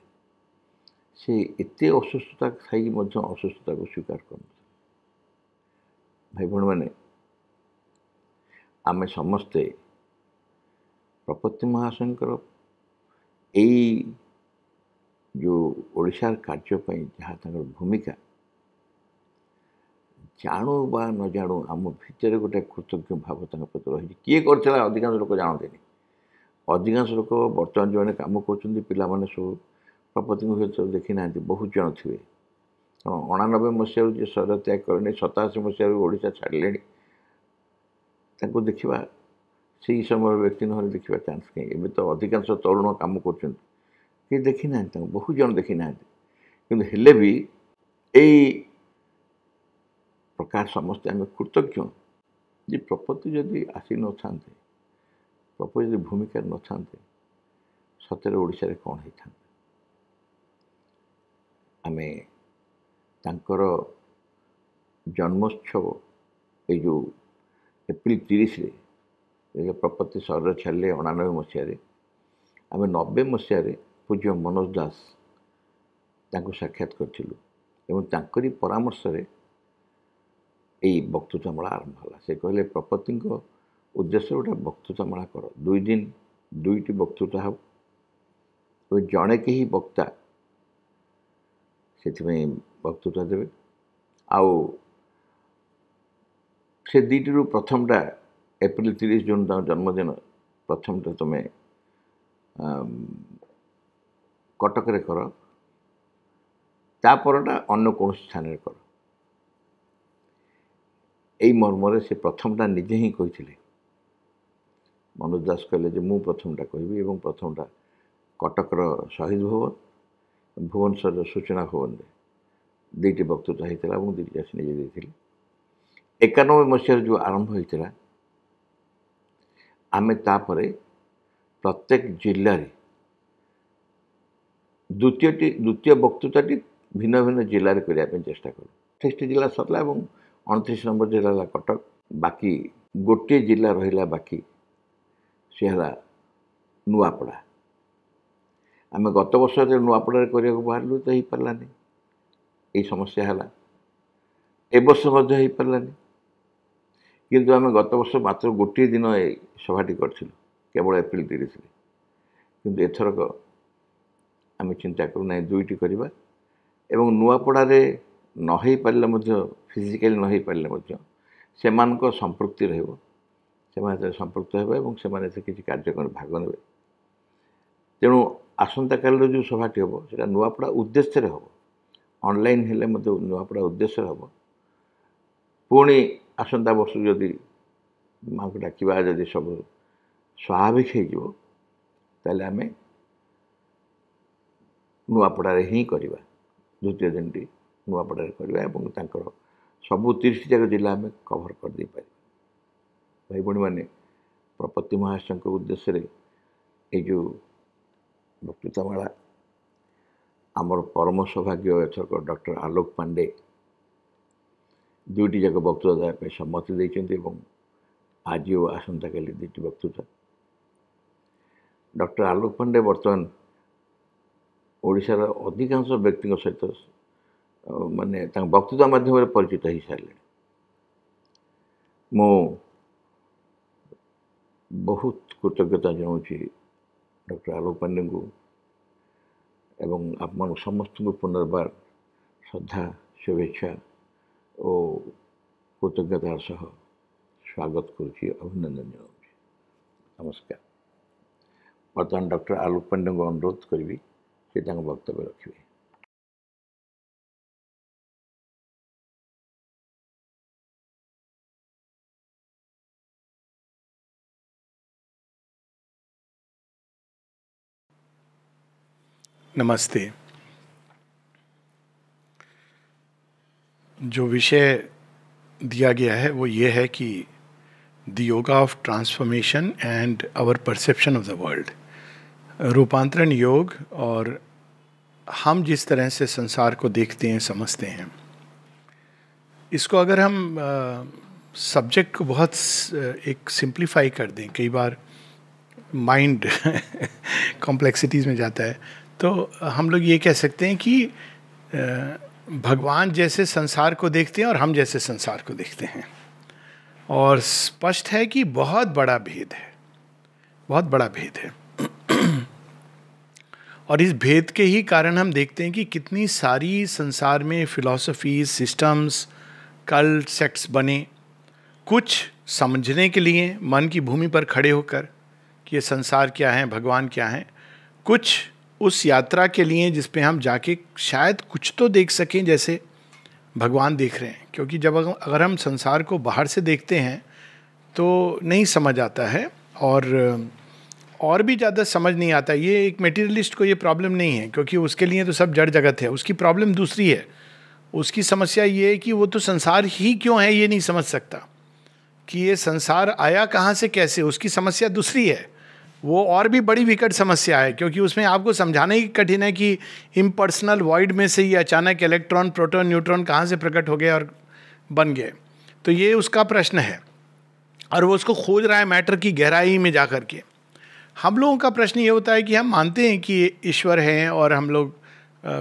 ସେ ଏତେ ଅସୁସ୍ଥତା ଥାଇକି ମଧ୍ୟ ଅସୁସ୍ଥତାକୁ ସ୍ୱୀକାର କରନ୍ତି ଭାଇ ଭଉଣୀମାନେ ଆମେ ସମସ୍ତେ ପ୍ରପତି ମହାଶୟଙ୍କର ଏଇ ଯେଉଁ ଓଡ଼ିଶାର କାର୍ଯ୍ୟ ପାଇଁ ଯାହା ତାଙ୍କର ଭୂମିକା ଜାଣୁ ବା ନ ଜାଣୁ ଆମ ଭିତରେ ଗୋଟେ କୃତଜ୍ଞ ଭାବ ତାଙ୍କ ପ୍ରତି ରହିଛି କିଏ କରିଥିଲା ଅଧିକାଂଶ ଲୋକ ଜାଣନ୍ତିନି ଅଧିକାଂଶ ଲୋକ ବର୍ତ୍ତମାନ ଯେଉଁମାନେ କାମ କରୁଛନ୍ତି ପିଲାମାନେ ସବୁ ପ୍ରପତିଙ୍କୁ ହୁଏତ ଦେଖିନାହାନ୍ତି ବହୁତ ଜଣ ଥିବେ କାରଣ ଅଣାନବେ ମସିହାରୁ ଯିଏ ଶରୀର ତ୍ୟାଗ କଲେଣି ସତାଅଶୀ ମସିହାରୁ ଓଡ଼ିଶା ଛାଡ଼ିଲେଣି ତାଙ୍କୁ ଦେଖିବା ସେହି ସମୟର ବ୍ୟକ୍ତି ନହେଲେ ଦେଖିବା ଚାନ୍ସ କାହିଁ ଏବେ ତ ଅଧିକାଂଶ ତରୁଣ କାମ କରୁଛନ୍ତି କେହି ଦେଖିନାହାନ୍ତି ତାଙ୍କୁ ବହୁତ ଜଣ ଦେଖିନାହାନ୍ତି କିନ୍ତୁ ହେଲେ ବି ଏଇ ପ୍ରକାର ସମସ୍ତେ ଆମେ କୃତଜ୍ଞ ଯେ ପ୍ରପତି ଯଦି ଆସିନଥାନ୍ତେ ପ୍ରପତି ଯଦି ଭୂମିକାରେ ନଥାନ୍ତେ ସତରେ ଓଡ଼ିଶାରେ କ'ଣ ହୋଇଥାନ୍ତା ଆମେ ତାଙ୍କର ଜନ୍ମୋତ୍ସବ ଏଇ ଯେଉଁ ଏପ୍ରିଲ ତିରିଶରେ ପ୍ରପତି ସହରରେ ଛାଡ଼ିଲେ ଅଣାନବେ ମସିହାରେ ଆମେ ନବେ ମସିହାରେ ପୂଜ୍ୟ ମନୋଜ ଦାସ ତାଙ୍କୁ ସାକ୍ଷାତ କରିଥିଲୁ ଏବଂ ତାଙ୍କରି ପରାମର୍ଶରେ ଏଇ ବକ୍ତୃତାମୂଳା ଆରମ୍ଭ ହେଲା ସେ କହିଲେ ପ୍ରପତିଙ୍କ ଉଦ୍ଦେଶ୍ୟ ଗୋଟେ ବକ୍ତୃତାମୂଳା କର ଦୁଇ ଦିନ ଦୁଇଟି ବକ୍ତୃତା ହେବ ଏବଂ ଜଣେ କେହି ବକ୍ତା ସେଥିପାଇଁ ବକ୍ତୃତା ଦେବେ ଆଉ ସେ ଦୁଇଟିରୁ ପ୍ରଥମଟା ଏପ୍ରିଲ ତିରିଶ ଜୁନ୍ ତାଙ୍କ ଜନ୍ମଦିନ ପ୍ରଥମଟା ତୁମେ କଟକରେ କର ତା ପରଟା ଅନ୍ୟ କୌଣସି ସ୍ଥାନରେ କର এই ମର୍ମରେ ସେ ପ୍ରଥମଟା ନିଜେ ହିଁ କହିଥିଲେ ମନୋଜ ଦାସ କହିଲେ ଯେ ମୁଁ ପ୍ରଥମଟା କହିବି ଏବଂ ପ୍ରଥମଟା କଟକର ଶହୀଦ ଭବନ ଭୁବନେଶ୍ୱରର ସୂଚନା ଭବନରେ ଦୁଇଟି ବକ୍ତୃତା ହୋଇଥିଲା ଏବଂ ଦୁଇଟି ଆସି ନିଜେ ଦେଇଥିଲି ଏକାନବେ ମସିହାରୁ ଯେଉଁ ଆରମ୍ଭ ହୋଇଥିଲା ଆମେ ତାପରେ ପ୍ରତ୍ୟେକ ଜିଲ୍ଲାରେ ଦ୍ୱିତୀୟଟି ଦ୍ୱିତୀୟ ବକ୍ତୃତାଟି ଭିନ୍ନ ଭିନ୍ନ ଜିଲ୍ଲାରେ କରିବା ପାଇଁ ଚେଷ୍ଟା କଲୁ ଷଷ୍ଠୀ ଜିଲ୍ଲା ସରିଲା ଏବଂ ଅଣତିରିଶ ନମ୍ବର ଜିଲ୍ଲା ହେଲା କଟକ ବାକି ଗୋଟିଏ ଜିଲ୍ଲା ରହିଲା ବାକି ସେ ହେଲା ନୂଆପଡ଼ା ଆମେ ଗତ ବର୍ଷ ଯେତେବେଳେ ନୂଆପଡ଼ାରେ କରିବାକୁ ବାହାରିଲୁ ତ ହେଇପାରିଲାନି ଏଇ ସମସ୍ୟା ହେଲା ଏ ବର୍ଷ ମଧ୍ୟ ହେଇପାରିଲାନି କିନ୍ତୁ ଆମେ ଗତ ବର୍ଷ ମାତ୍ର ଗୋଟିଏ ଦିନ ଏ ସଭାଟି କରିଥିଲୁ କେବଳ ଏପ୍ରିଲ ତିରିଶରେ କିନ୍ତୁ ଏଥରକ ଆମେ ଚିନ୍ତା କରୁନାହିଁ ଦୁଇଟି କରିବା ଏବଂ ନୂଆପଡ଼ାରେ ନ ହେଇପାରିଲେ ମଧ୍ୟ ଫିଜିକାଲି ନ ହେଇପାରିଲେ ମଧ୍ୟ ସେମାନଙ୍କ ସମ୍ପୃକ୍ତି ରହିବ ସେମାନେ ସେଥିରେ ସମ୍ପୃକ୍ତ ହେବେ ଏବଂ ସେମାନେ ଏଥିରେ କିଛି କାର୍ଯ୍ୟକ୍ରମରେ ଭାଗ ନେବେ ତେଣୁ ଆସନ୍ତାକାଲିର ଯେଉଁ ସଭାଟି ହେବ ସେଇଟା ନୂଆପଡ଼ା ଉଦ୍ଦେଶ୍ୟରେ ହେବ ଅନଲାଇନ୍ ହେଲେ ମଧ୍ୟ ନୂଆପଡ଼ା ଉଦ୍ଦେଶ୍ୟରେ ହେବ ପୁଣି ଆସନ୍ତା ବର୍ଷ ଯଦି ମାଆଙ୍କୁ ଡାକିବା ଯଦି ସବୁ ସ୍ୱାଭାବିକ ହୋଇଯିବ ତାହେଲେ ଆମେ ନୂଆପଡ଼ାରେ ହିଁ କରିବା ଦ୍ୱିତୀୟ ଦିନଟି ନୂଆପଡ଼ାରେ କରିବା ଏବଂ ତାଙ୍କର ସବୁ ତିରିଶ ଯାକ ଜିଲ୍ଲା ଆମେ କଭର୍ କରିଦେଇପାରିବା ଭାଇ ଭଉଣୀମାନେ ପ୍ରପତି ମହାଶୟଙ୍କ ଉଦ୍ଦେଶ୍ୟରେ ଏଇ ଯେଉଁ ବକ୍ତୃତାମାଳା ଆମର ପରମ ସୌଭାଗ୍ୟ ଏଥରକ ଡକ୍ଟର ଆଲୋକ ପାଣ୍ଡେ ଦୁଇଟି ଯାକ ବକ୍ତୃତା ଦେବା ପାଇଁ ସମ୍ମତି ଦେଇଛନ୍ତି ଏବଂ ଆଜି ଓ ଆସନ୍ତାକାଲି ଦୁଇଟି ବକ୍ତୃତା ଡକ୍ଟର ଆଲୋକ ପାଣ୍ଡେ ବର୍ତ୍ତମାନ ଓଡ଼ିଶାର ଅଧିକାଂଶ ବ୍ୟକ୍ତିଙ୍କ ସହିତ ମାନେ ତାଙ୍କ ବକ୍ତୃତା ମାଧ୍ୟମରେ ପରିଚିତ ହୋଇସାରିଲେଣି ମୁଁ ବହୁତ କୃତଜ୍ଞତା ଜଣାଉଛି ଡକ୍ଟର ଆଲୋକ ପାଣ୍ଡେଙ୍କୁ ଏବଂ ଆପଣମାନଙ୍କୁ ସମସ୍ତଙ୍କୁ ପୁନର୍ବାର ଶ୍ରଦ୍ଧା ଶୁଭେଚ୍ଛା ଓ କୃତଜ୍ଞତାର ସହ ସ୍ୱାଗତ କରୁଛି ଅଭିନନ୍ଦନ ଜଣାଉଛି ନମସ୍କାର ବର୍ତ୍ତମାନ ଡକ୍ଟର ଆଲୋକ ପାଣ୍ଡେଙ୍କୁ ଅନୁରୋଧ କରିବି ସେ ତାଙ୍କ ବକ୍ତବ୍ୟ ରଖିବେ नमस्ते जो विषय दिया गया है वो ये है कि the yoga of transformation and our perception of the world रूपांतरण योग और हम जिस तरह से संसार को देखते हैं समझते हैं इसको अगर हम सब्जेक्ट को बहुत एक सिंप्लीफाई कर दें कई बार माइंड कॉम्प्लेक्सिटीज़ में जाता है तो हम लोग ये कह सकते हैं कि भगवान जैसे संसार को देखते हैं और हम जैसे संसार को देखते हैं और स्पष्ट है कि बहुत बड़ा भेद है बहुत बड़ा भेद है और इस भेद के ही कारण हम देखते हैं कि कितनी सारी संसार में फिलॉसफी सिस्टम्स कल्ट सेक्ट्स बने कुछ समझने के लिए मन की भूमि पर खड़े होकर कि ये संसार क्या है भगवान क्या है कुछ उस यात्रा के लिए जिसपे हम जाके शायद कुछ तो देख सकें जैसे भगवान देख रहे हैं क्योंकि जब अगर हम संसार को बाहर से देखते हैं तो नहीं समझ आता है और और भी ज़्यादा समझ नहीं आता ये एक मेटीरियलिस्ट को ये प्रॉब्लम नहीं है क्योंकि उसके लिए तो सब जड़ जगत है उसकी प्रॉब्लम दूसरी है उसकी समस्या ये है कि वो तो संसार ही क्यों है ये नहीं समझ सकता कि ये संसार आया कहाँ से कैसे उसकी समस्या दूसरी है वो और भी बड़ी विकट समस्या है क्योंकि उसमें आपको समझाना ही कठिन है कि इम्पर्सनल वॉइड में से ही अचानक इलेक्ट्रॉन प्रोटॉन न्यूट्रॉन कहाँ से प्रकट हो गए और बन गए तो ये उसका प्रश्न है और वो उसको खोज रहा है मैटर की गहराई में जा कर के हम लोगों का प्रश्न ये होता है कि हम मानते हैं कि ईश्वर हैं और हम लोग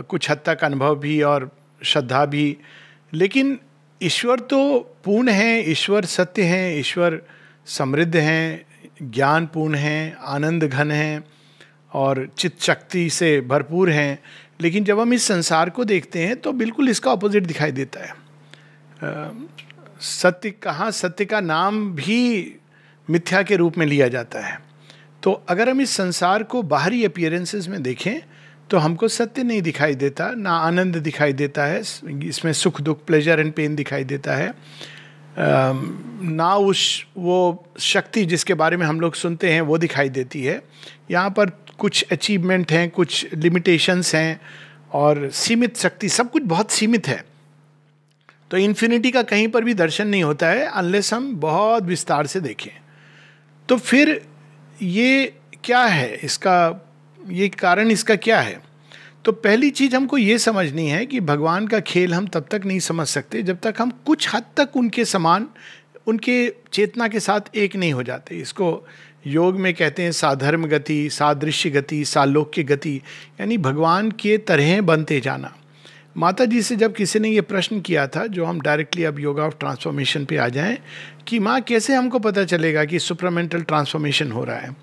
कुछ हद तक अनुभव भी और श्रद्धा भी लेकिन ईश्वर तो पूर्ण हैं ईश्वर सत्य हैं ईश्वर समृद्ध हैं ज्ञानपूर्ण हैं आनंद घन हैं और चित शक्ति से भरपूर हैं लेकिन जब हम इस संसार को देखते हैं तो बिल्कुल इसका ऑपोजिट दिखाई देता है सत्य कहाँ सत्य का नाम भी मिथ्या के रूप में लिया जाता है तो अगर हम इस संसार को बाहरी अपियरेंसेस में देखें तो हमको सत्य नहीं दिखाई देता ना आनंद दिखाई देता है इसमें सुख दुख प्लेजर एंड पेन दिखाई देता है ना उस वो शक्ति जिसके बारे में हम लोग सुनते हैं वो दिखाई देती है यहाँ पर कुछ अचीवमेंट हैं कुछ लिमिटेशंस हैं और सीमित शक्ति सब कुछ बहुत सीमित है तो इन्फिनिटी का कहीं पर भी दर्शन नहीं होता है अनलेस हम बहुत विस्तार से देखें तो फिर ये क्या है इसका ये कारण इसका क्या है तो पहली चीज़ हमको ये समझनी है कि भगवान का खेल हम तब तक नहीं समझ सकते जब तक हम कुछ हद तक उनके समान उनके चेतना के साथ एक नहीं हो जाते इसको योग में कहते हैं साधर्म गति सादृश्य गति सालोक्य गति यानी भगवान के तरह बनते जाना माता जी से जब किसी ने ये प्रश्न किया था जो हम डायरेक्टली अब योगा ऑफ ट्रांसफॉर्मेशन पे आ जाएं कि माँ कैसे हमको पता चलेगा कि सुपरामेंटल ट्रांसफॉर्मेशन हो रहा है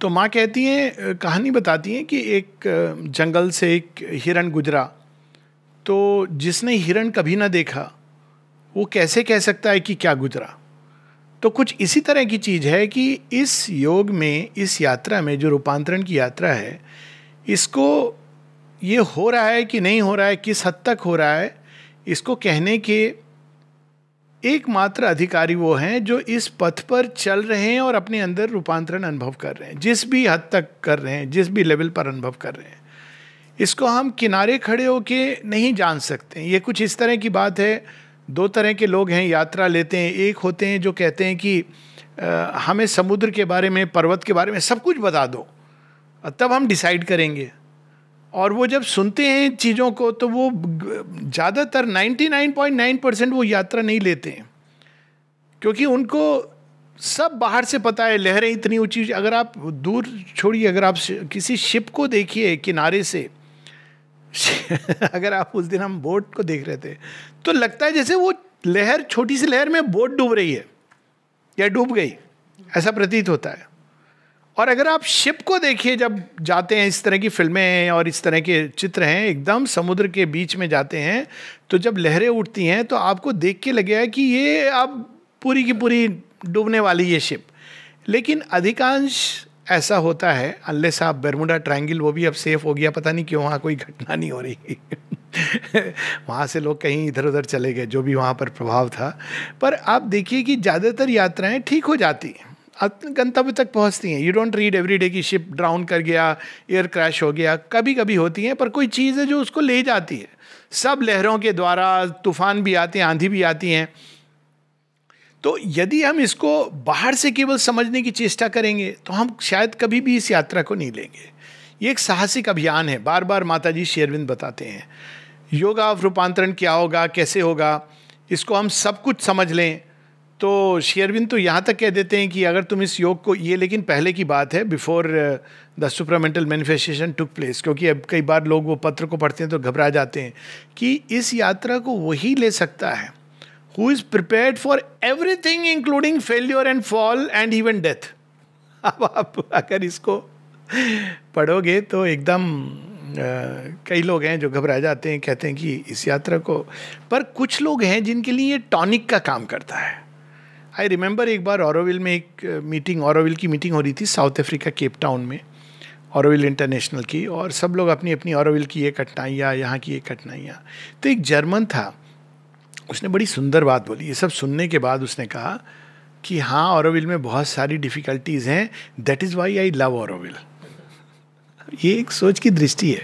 तो माँ कहती हैं कहानी बताती हैं कि एक जंगल से एक हिरण गुजरा तो जिसने हिरण कभी ना देखा वो कैसे कह सकता है कि क्या गुजरा तो कुछ इसी तरह की चीज़ है कि इस योग में इस यात्रा में जो रूपांतरण की यात्रा है इसको ये हो रहा है कि नहीं हो रहा है किस हद तक हो रहा है इसको कहने के एकमात्र अधिकारी वो हैं जो इस पथ पर चल रहे हैं और अपने अंदर रूपांतरण अनुभव कर रहे हैं जिस भी हद तक कर रहे हैं जिस भी लेवल पर अनुभव कर रहे हैं इसको हम किनारे खड़े होके नहीं जान सकते ये कुछ इस तरह की बात है दो तरह के लोग हैं यात्रा लेते हैं एक होते हैं जो कहते हैं कि आ, हमें समुद्र के बारे में पर्वत के बारे में सब कुछ बता दो तब हम डिसाइड करेंगे और वो जब सुनते हैं चीज़ों को तो वो ज़्यादातर 99.9 परसेंट वो यात्रा नहीं लेते हैं क्योंकि उनको सब बाहर से पता है लहरें इतनी ऊंची अगर आप दूर छोड़िए अगर आप किसी शिप को देखिए किनारे से अगर आप उस दिन हम बोट को देख रहे थे तो लगता है जैसे वो लहर छोटी सी लहर में बोट डूब रही है या डूब गई ऐसा प्रतीत होता है और अगर आप शिप को देखिए जब जाते हैं इस तरह की फिल्में हैं और इस तरह के चित्र हैं एकदम समुद्र के बीच में जाते हैं तो जब लहरें उठती हैं तो आपको देख के लगे कि ये अब पूरी की पूरी डूबने वाली है शिप लेकिन अधिकांश ऐसा होता है अनलेस आप बरमुडा ट्रायंगल वो भी अब सेफ हो गया पता नहीं क्यों वहाँ कोई घटना नहीं हो रही वहाँ से लोग कहीं इधर उधर चले गए जो भी वहाँ पर प्रभाव था पर आप देखिए कि ज़्यादातर यात्राएं ठीक हो जाती हैं गंतव्य तक पहुंचती हैं you don't read every day की शिप ड्राउन कर गया एयर क्रैश हो गया कभी कभी होती हैं पर कोई चीज़ है जो उसको ले जाती है सब लहरों के द्वारा तूफान भी आते हैं आंधी भी आती हैं तो यदि हम इसको बाहर से केवल समझने की चेष्टा करेंगे तो हम शायद कभी भी इस यात्रा को नहीं लेंगे ये एक साहसिक अभियान है बार बार माता जी शेरविंद बताते हैं योगा रूपांतरण क्या होगा कैसे होगा इसको हम सब कुछ समझ लें तो शेयरबिन तो यहाँ तक कह देते हैं कि अगर तुम इस योग को ये लेकिन पहले की बात है before the supramental manifestation took place क्योंकि अब कई बार लोग वो पत्र को पढ़ते हैं तो घबरा जाते हैं कि इस यात्रा को वही ले सकता है who is prepare for everything including failure and fall and even death अब आप अगर इसको पढ़ोगे तो एकदम uh, कई लोग हैं जो घबरा जाते हैं कहते हैं कि इस यात्रा को पर कुछ लोग हैं जिनके लिए ये टॉनिक का काम करता है आई रिमेंबर एक बार औरविल में एक मीटिंग औरविल की मीटिंग हो रही थी साउथ अफ्रीका केप टाउन में औरविल इंटरनेशनल की और सब लोग अपनी अपनी औरविल की ये कठिनाइयाँ यहाँ की ये कठिनाइयाँ तो एक जर्मन था उसने बड़ी सुंदर बात बोली ये सब सुनने के बाद उसने कहा कि हाँ औरविल में बहुत सारी डिफ़िकल्टीज़ हैं that is why I love Auroville ये एक सोच की दृष्टि है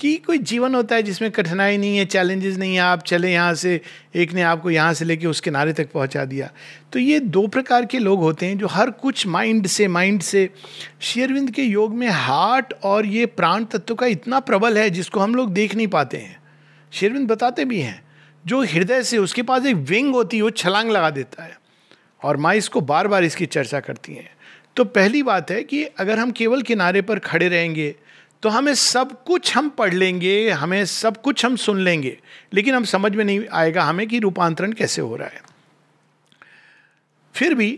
कि कोई जीवन होता है जिसमें कठिनाई नहीं है चैलेंजेस नहीं है आप चले यहाँ से एक ने आपको यहाँ से लेके उस किनारे तक पहुँचा दिया तो ये दो प्रकार के लोग होते हैं जो हर कुछ माइंड से माइंड से शेयरविंद के योग में हार्ट और ये प्राण तत्व का इतना प्रबल है जिसको हम लोग देख नहीं पाते हैं शेरविंद बताते भी हैं जो हृदय से उसके पास एक विंग होती है वो छलांग लगा देता है और माँ इसको बार बार इसकी चर्चा करती हैं तो पहली बात है कि अगर हम केवल किनारे पर खड़े रहेंगे तो हमें सब कुछ हम पढ़ लेंगे हमें सब कुछ हम सुन लेंगे लेकिन हम समझ में नहीं आएगा हमें कि रूपांतरण कैसे हो रहा है फिर भी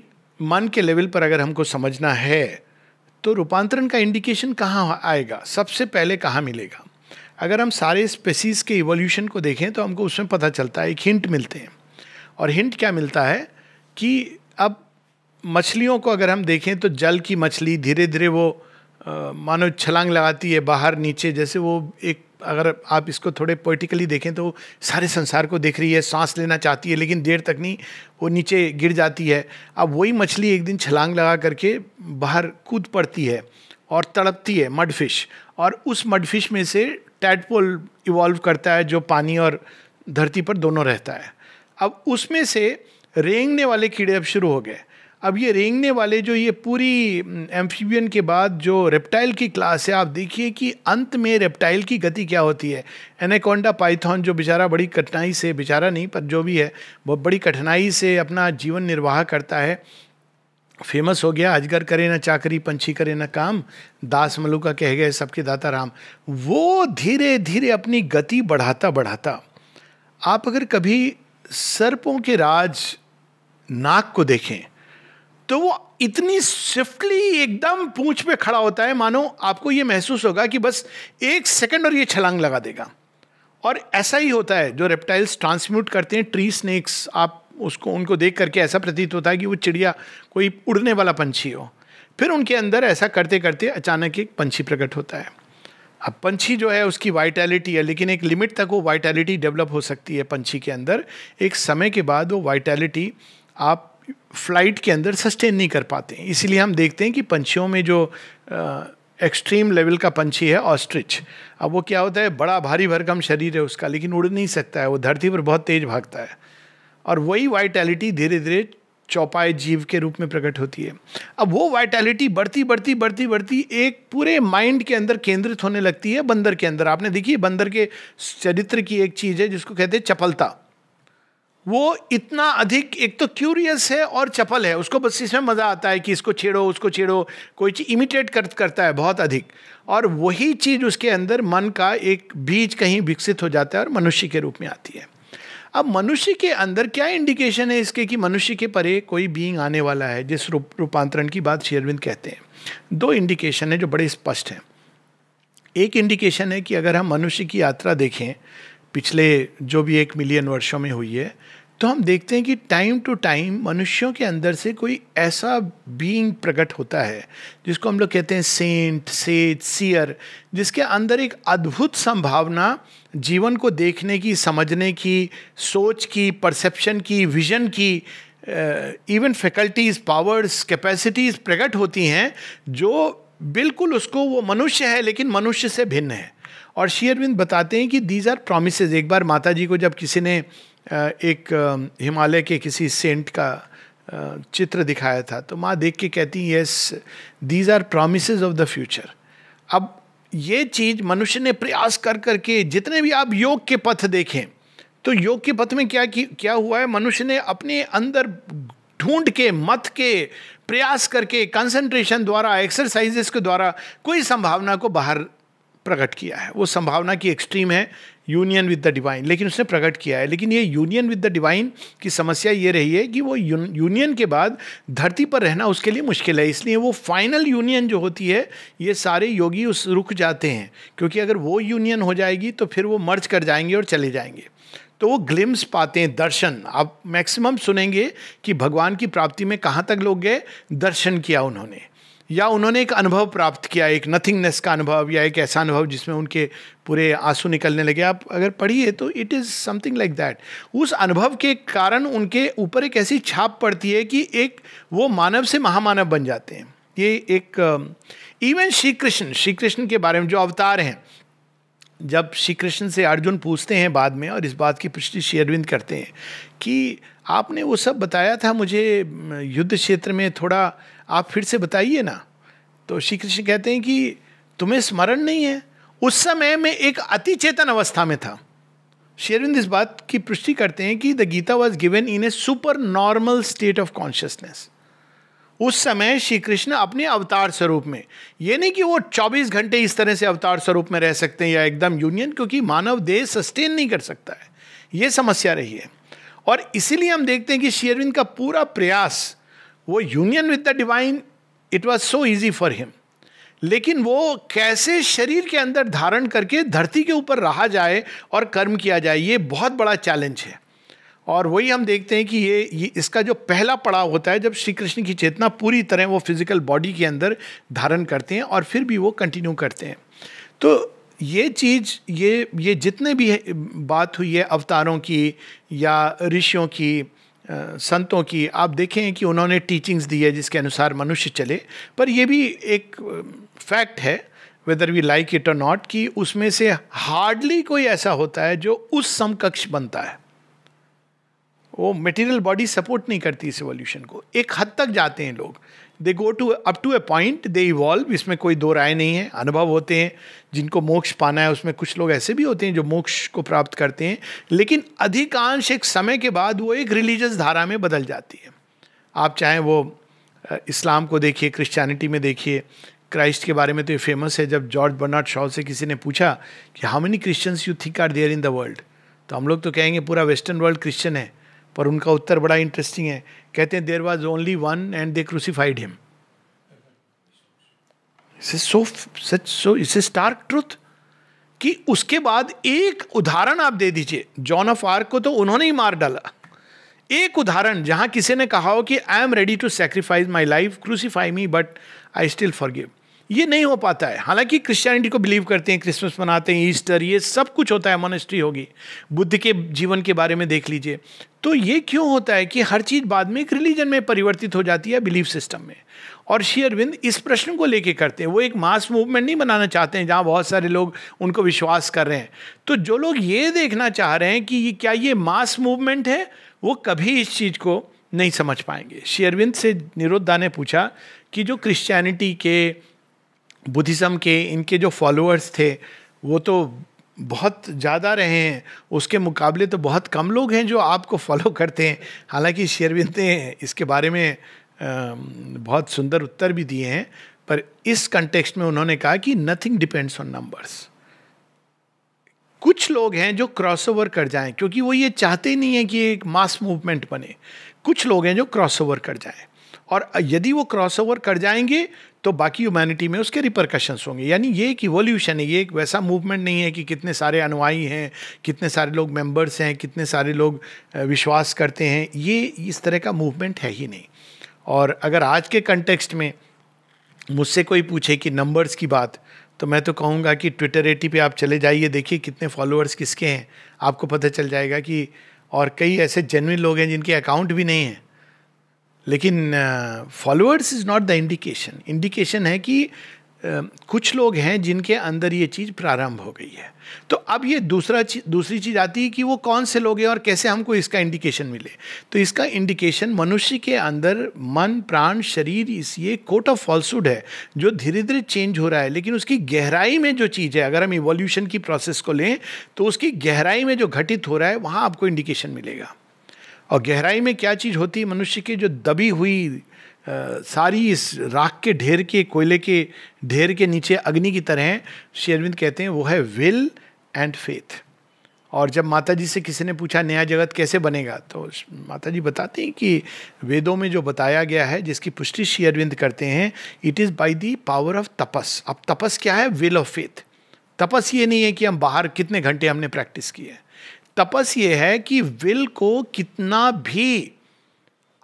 मन के लेवल पर अगर हमको समझना है तो रूपांतरण का इंडिकेशन कहाँ आएगा सबसे पहले कहाँ मिलेगा अगर हम सारे स्पेसीज के इवोल्यूशन को देखें तो हमको उसमें पता चलता है एक हिंट मिलते हैं और हिंट क्या मिलता है कि अब मछलियों को अगर हम देखें तो जल की मछली धीरे धीरे वो मानो छलांग लगाती है बाहर नीचे जैसे वो एक अगर आप इसको थोड़े पोइटिकली देखें तो सारे संसार को देख रही है सांस लेना चाहती है लेकिन देर तक नहीं वो नीचे गिर जाती है अब वही मछली एक दिन छलांग लगा करके बाहर कूद पड़ती है और तड़पती है मडफिश और उस मडफिश में से टैटपोल इवॉल्व करता है जो पानी और धरती पर दोनों रहता है अब उसमें से रेंगने वाले कीड़े अब शुरू हो गए अब ये रेंगने वाले जो ये पूरी एम्फीबियन के बाद जो रेप्टाइल की क्लास है आप देखिए कि अंत में रेप्टाइल की गति क्या होती है एनेकोंडा पाइथॉन जो बेचारा बड़ी कठिनाई से बेचारा नहीं पर जो भी है वो बड़ी कठिनाई से अपना जीवन निर्वाह करता है फेमस हो गया अजगर करे ना चाकरी पंछी करे ना काम दास मलू का कह गए सबके दाता राम वो धीरे धीरे अपनी गति बढ़ाता बढ़ाता आप अगर कभी सर्पों के राज नाक को देखें तो वो इतनी स्विफ्टली एकदम पूंछ पे खड़ा होता है मानो आपको ये महसूस होगा कि बस एक सेकंड और ये छलांग लगा देगा और ऐसा ही होता है जो रेप्टाइल्स ट्रांसम्यूट करते हैं ट्री स्नेक्स आप उसको उनको देख करके ऐसा प्रतीत होता है कि वो चिड़िया कोई उड़ने वाला पंछी हो फिर उनके अंदर ऐसा करते करते अचानक एक पंछी प्रकट होता है अब पंछी जो है उसकी वाइटैलिटी है लेकिन एक लिमिट तक वो वाइटैलिटी डेवलप हो सकती है पंछी के अंदर एक समय के बाद वो वाइटैलिटी आप फ्लाइट के अंदर सस्टेन नहीं कर पाते इसीलिए हम देखते हैं कि पंछियों में जो एक्सट्रीम लेवल का पंछी है ऑस्ट्रिच अब वो क्या होता है बड़ा भारी भरकम शरीर है उसका लेकिन उड़ नहीं सकता है वो धरती पर बहुत तेज भागता है और वही वाइटैलिटी धीरे धीरे चौपाए जीव के रूप में प्रकट होती है अब वो वाइटैलिटी बढ़ती बढ़ती बढ़ती बढ़ती एक पूरे माइंड के अंदर केंद्रित होने लगती है बंदर के अंदर आपने देखिए बंदर के चरित्र की एक चीज़ है जिसको कहते हैं चपलता वो इतना अधिक एक तो क्यूरियस है और चपल है उसको बस इसमें मज़ा आता है कि इसको छेड़ो उसको छेड़ो कोई चीज़ इमिटेट कर करता है बहुत अधिक और वही चीज़ उसके अंदर मन का एक बीज कहीं विकसित हो जाता है और मनुष्य के रूप में आती है अब मनुष्य के अंदर क्या इंडिकेशन है इसके कि मनुष्य के परे कोई बीइंग आने वाला है जिस रूप रूपांतरण की बात शेरविंद कहते हैं दो इंडिकेशन है जो बड़े स्पष्ट हैं एक इंडिकेशन है कि अगर हम मनुष्य की यात्रा देखें पिछले जो भी एक मिलियन वर्षों में हुई है तो हम देखते हैं कि टाइम टू टाइम मनुष्यों के अंदर से कोई ऐसा बीइंग प्रकट होता है जिसको हम लोग कहते हैं सेंट सेज सियर जिसके अंदर एक अद्भुत संभावना जीवन को देखने की समझने की सोच की परसेप्शन की विजन की इवन फैकल्टीज़ पावर्स कैपेसिटीज़ प्रकट होती हैं जो बिल्कुल उसको वो मनुष्य है लेकिन मनुष्य से भिन्न है और शेयरविंद बताते हैं कि दीज आर प्रोमिस एक बार माता जी को जब किसी ने एक हिमालय के किसी सेंट का चित्र दिखाया था तो माँ देख के कहती yes these are promise of the future अब ये चीज मनुष्य ने प्रयास कर करके जितने भी आप योग के पथ देखें तो योग के पथ में क्या क्या हुआ है मनुष्य ने अपने अंदर ढूंढ के मत के प्रयास करके कंसंट्रेशन द्वारा एक्सरसाइजेस के द्वारा कोई संभावना को बाहर प्रकट किया है वो संभावना की एक्सट्रीम है यूनियन विद द डिवाइन लेकिन उसने प्रकट किया है लेकिन ये यूनियन विद द डिवाइन की समस्या ये रही है कि वो यूनियन के बाद धरती पर रहना उसके लिए मुश्किल है इसलिए वो फाइनल यूनियन जो होती है ये सारे योगी उस रुक जाते हैं क्योंकि अगर वो यूनियन हो जाएगी तो फिर वो मर्ज कर जाएंगे और चले जाएंगे तो वो ग्लिम्स पाते हैं दर्शन आप मैक्सिमम सुनेंगे कि भगवान की प्राप्ति में कहाँ तक लोग गए दर्शन किया उन्होंने या उन्होंने एक अनुभव प्राप्त किया एक नथिंगनेस का अनुभव या एक ऐसा अनुभव जिसमें उनके पूरे आंसू निकलने लगे आप अगर पढ़िए तो it is something like that उस अनुभव के कारण उनके ऊपर एक ऐसी छाप पड़ती है कि एक वो मानव से महामानव बन जाते हैं ये एक इवन श्री कृष्ण श्री कृष्ण के बारे में जो अवतार हैं जब श्री कृष्ण से अर्जुन पूछते हैं बाद में और इस बात की पुष्टि श्री अरविंद करते हैं कि आपने वो सब बताया था मुझे युद्ध क्षेत्र में थोड़ा आप फिर से बताइए ना तो श्री कृष्ण कहते हैं कि तुम्हें स्मरण नहीं है उस समय मैं एक अति चेतन अवस्था में था शेरविंद इस बात की पुष्टि करते हैं कि the Gita was given in a super normal state of consciousness उस समय श्री कृष्ण अपने अवतार स्वरूप में ये नहीं कि वो 24 घंटे इस तरह से अवतार स्वरूप में रह सकते हैं या एकदम यूनियन क्योंकि मानव देह सस्टेन नहीं कर सकता है ये समस्या रही है और इसीलिए हम देखते हैं कि शेरविंद का पूरा प्रयास वो union with the divine it was so easy for him लेकिन वो कैसे शरीर के अंदर धारण करके धरती के ऊपर रहा जाए और कर्म किया जाए ये बहुत बड़ा चैलेंज है और वही हम देखते हैं कि ये, ये इसका जो पहला पड़ाव होता है जब श्री कृष्ण की चेतना पूरी तरह वो फिजिकल बॉडी के अंदर धारण करते हैं और फिर भी वो कंटिन्यू करते हैं तो ये चीज़ ये ये जितने भी बात हुई है अवतारों की या ऋषियों की संतों की आप देखें कि उन्होंने टीचिंग्स दी है जिसके अनुसार मनुष्य चले पर यह भी एक फैक्ट है वेदर वी लाइक इट और नॉट कि उसमें से हार्डली कोई ऐसा होता है जो उस समकक्ष बनता है वो मटेरियल बॉडी सपोर्ट नहीं करती इस एवोल्यूशन को एक हद तक जाते हैं लोग they go to up to a point they evolve इसमें कोई दो राय नहीं है अनुभव होते हैं जिनको मोक्ष पाना है उसमें कुछ लोग ऐसे भी होते हैं जो मोक्ष को प्राप्त करते हैं लेकिन अधिकांश एक समय के बाद वो एक रिलीजियस धारा में बदल जाती है आप चाहें वो इस्लाम को देखिए क्रिश्चियनिटी में देखिए क्राइस्ट के बारे में तो ये फेमस है जब जॉर्ज बर्नार्ड शॉ से किसी ने पूछा कि how many christians you think are there in the world तो हम लोग तो कहेंगे पूरा वेस्टर्न वर्ल्ड क्रिश्चियन है पर उनका उत्तर बड़ा इंटरेस्टिंग है कहते हैं there was only one and they crucified him so such so is stark truth कि उसके बाद एक उदाहरण आप दे दीजिए जॉन ऑफ आर्क को तो उन्होंने ही मार डाला एक उदाहरण जहां किसी ने कहा हो कि I am ready to sacrifice my life crucify me but I still forgive ये नहीं हो पाता है हालांकि क्रिश्चियनिटी को बिलीव करते हैं क्रिसमस मनाते हैं ईस्टर ये सब कुछ होता है मोनेस्ट्री होगी बुद्ध के जीवन के बारे में देख लीजिए तो ये क्यों होता है कि हर चीज़ बाद में एक रिलीजन में परिवर्तित हो जाती है बिलीफ सिस्टम में और शी अरविंद इस प्रश्न को लेके करते हैं वो एक मास मूवमेंट नहीं बनाना चाहते हैं जहाँ बहुत सारे लोग उनको विश्वास कर रहे हैं तो जो लोग ये देखना चाह रहे हैं कि ये क्या ये मास मूवमेंट है वो कभी इस चीज़ को नहीं समझ पाएंगे शेयरविंद से निरुद्धा ने पूछा कि जो क्रिश्चियनिटी के बुद्धिज़्म के इनके जो फॉलोअर्स थे वो तो बहुत ज़्यादा रहे हैं उसके मुकाबले तो बहुत कम लोग हैं जो आपको फॉलो करते हैं हालांकि शेरविंद ने इसके बारे में बहुत सुंदर उत्तर भी दिए हैं पर इस कंटेक्स्ट में उन्होंने कहा कि नथिंग डिपेंड्स ऑन नंबर्स कुछ लोग हैं जो क्रॉसओवर कर जाएं क्योंकि वो ये चाहते नहीं हैं कि एक मास मूवमेंट बने कुछ लोग हैं जो क्रॉसओवर कर जाएं और यदि वो क्रॉसओवर कर जाएंगे तो बाकी ह्यूमैनिटी में उसके रिपरकशंस होंगे यानी ये एक इवोल्यूशन है ये एक वैसा मूवमेंट नहीं है कि कितने सारे अनुयायी हैं कितने सारे लोग मेंबर्स हैं कितने सारे लोग विश्वास करते हैं ये इस तरह का मूवमेंट है ही नहीं और अगर आज के कंटेक्स्ट में मुझसे कोई पूछे कि नंबर्स की बात तो मैं तो कहूँगा कि ट्विटर एटी पे आप चले जाइए देखिए कितने फॉलोअर्स किसके हैं आपको पता चल जाएगा कि और कई ऐसे जेनविन लोग हैं जिनके अकाउंट भी नहीं हैं लेकिन followers is not the indication indication है कि Uh, कुछ लोग हैं जिनके अंदर ये चीज़ प्रारंभ हो गई है तो अब ये दूसरा चीज दूसरी चीज़ आती है कि वो कौन से लोग हैं और कैसे हमको इसका इंडिकेशन मिले तो इसका इंडिकेशन मनुष्य के अंदर मन प्राण शरीर इस ये कोट ऑफ फॉल्सुड है जो धीरे धीरे चेंज हो रहा है लेकिन उसकी गहराई में जो चीज़ है अगर हम इवोल्यूशन की प्रोसेस को लें तो उसकी गहराई में जो घटित हो रहा है वहाँ आपको इंडिकेशन मिलेगा और गहराई में क्या चीज़ होती है मनुष्य की जो दबी हुई आ, सारी इस राख के ढेर के कोयले के ढेर के नीचे अग्नि की तरह श्री अरविंद कहते हैं वो है विल एंड फेथ और जब माता जी से किसी ने पूछा नया जगत कैसे बनेगा तो माता जी बताते हैं कि वेदों में जो बताया गया है जिसकी पुष्टि श्री अरविंद करते हैं it is by the power of tapas अब तपस क्या है विल ऑफ फेथ तपस ये नहीं है कि हम बाहर कितने घंटे हमने प्रैक्टिस की है तपस ये है कि विल को कितना भी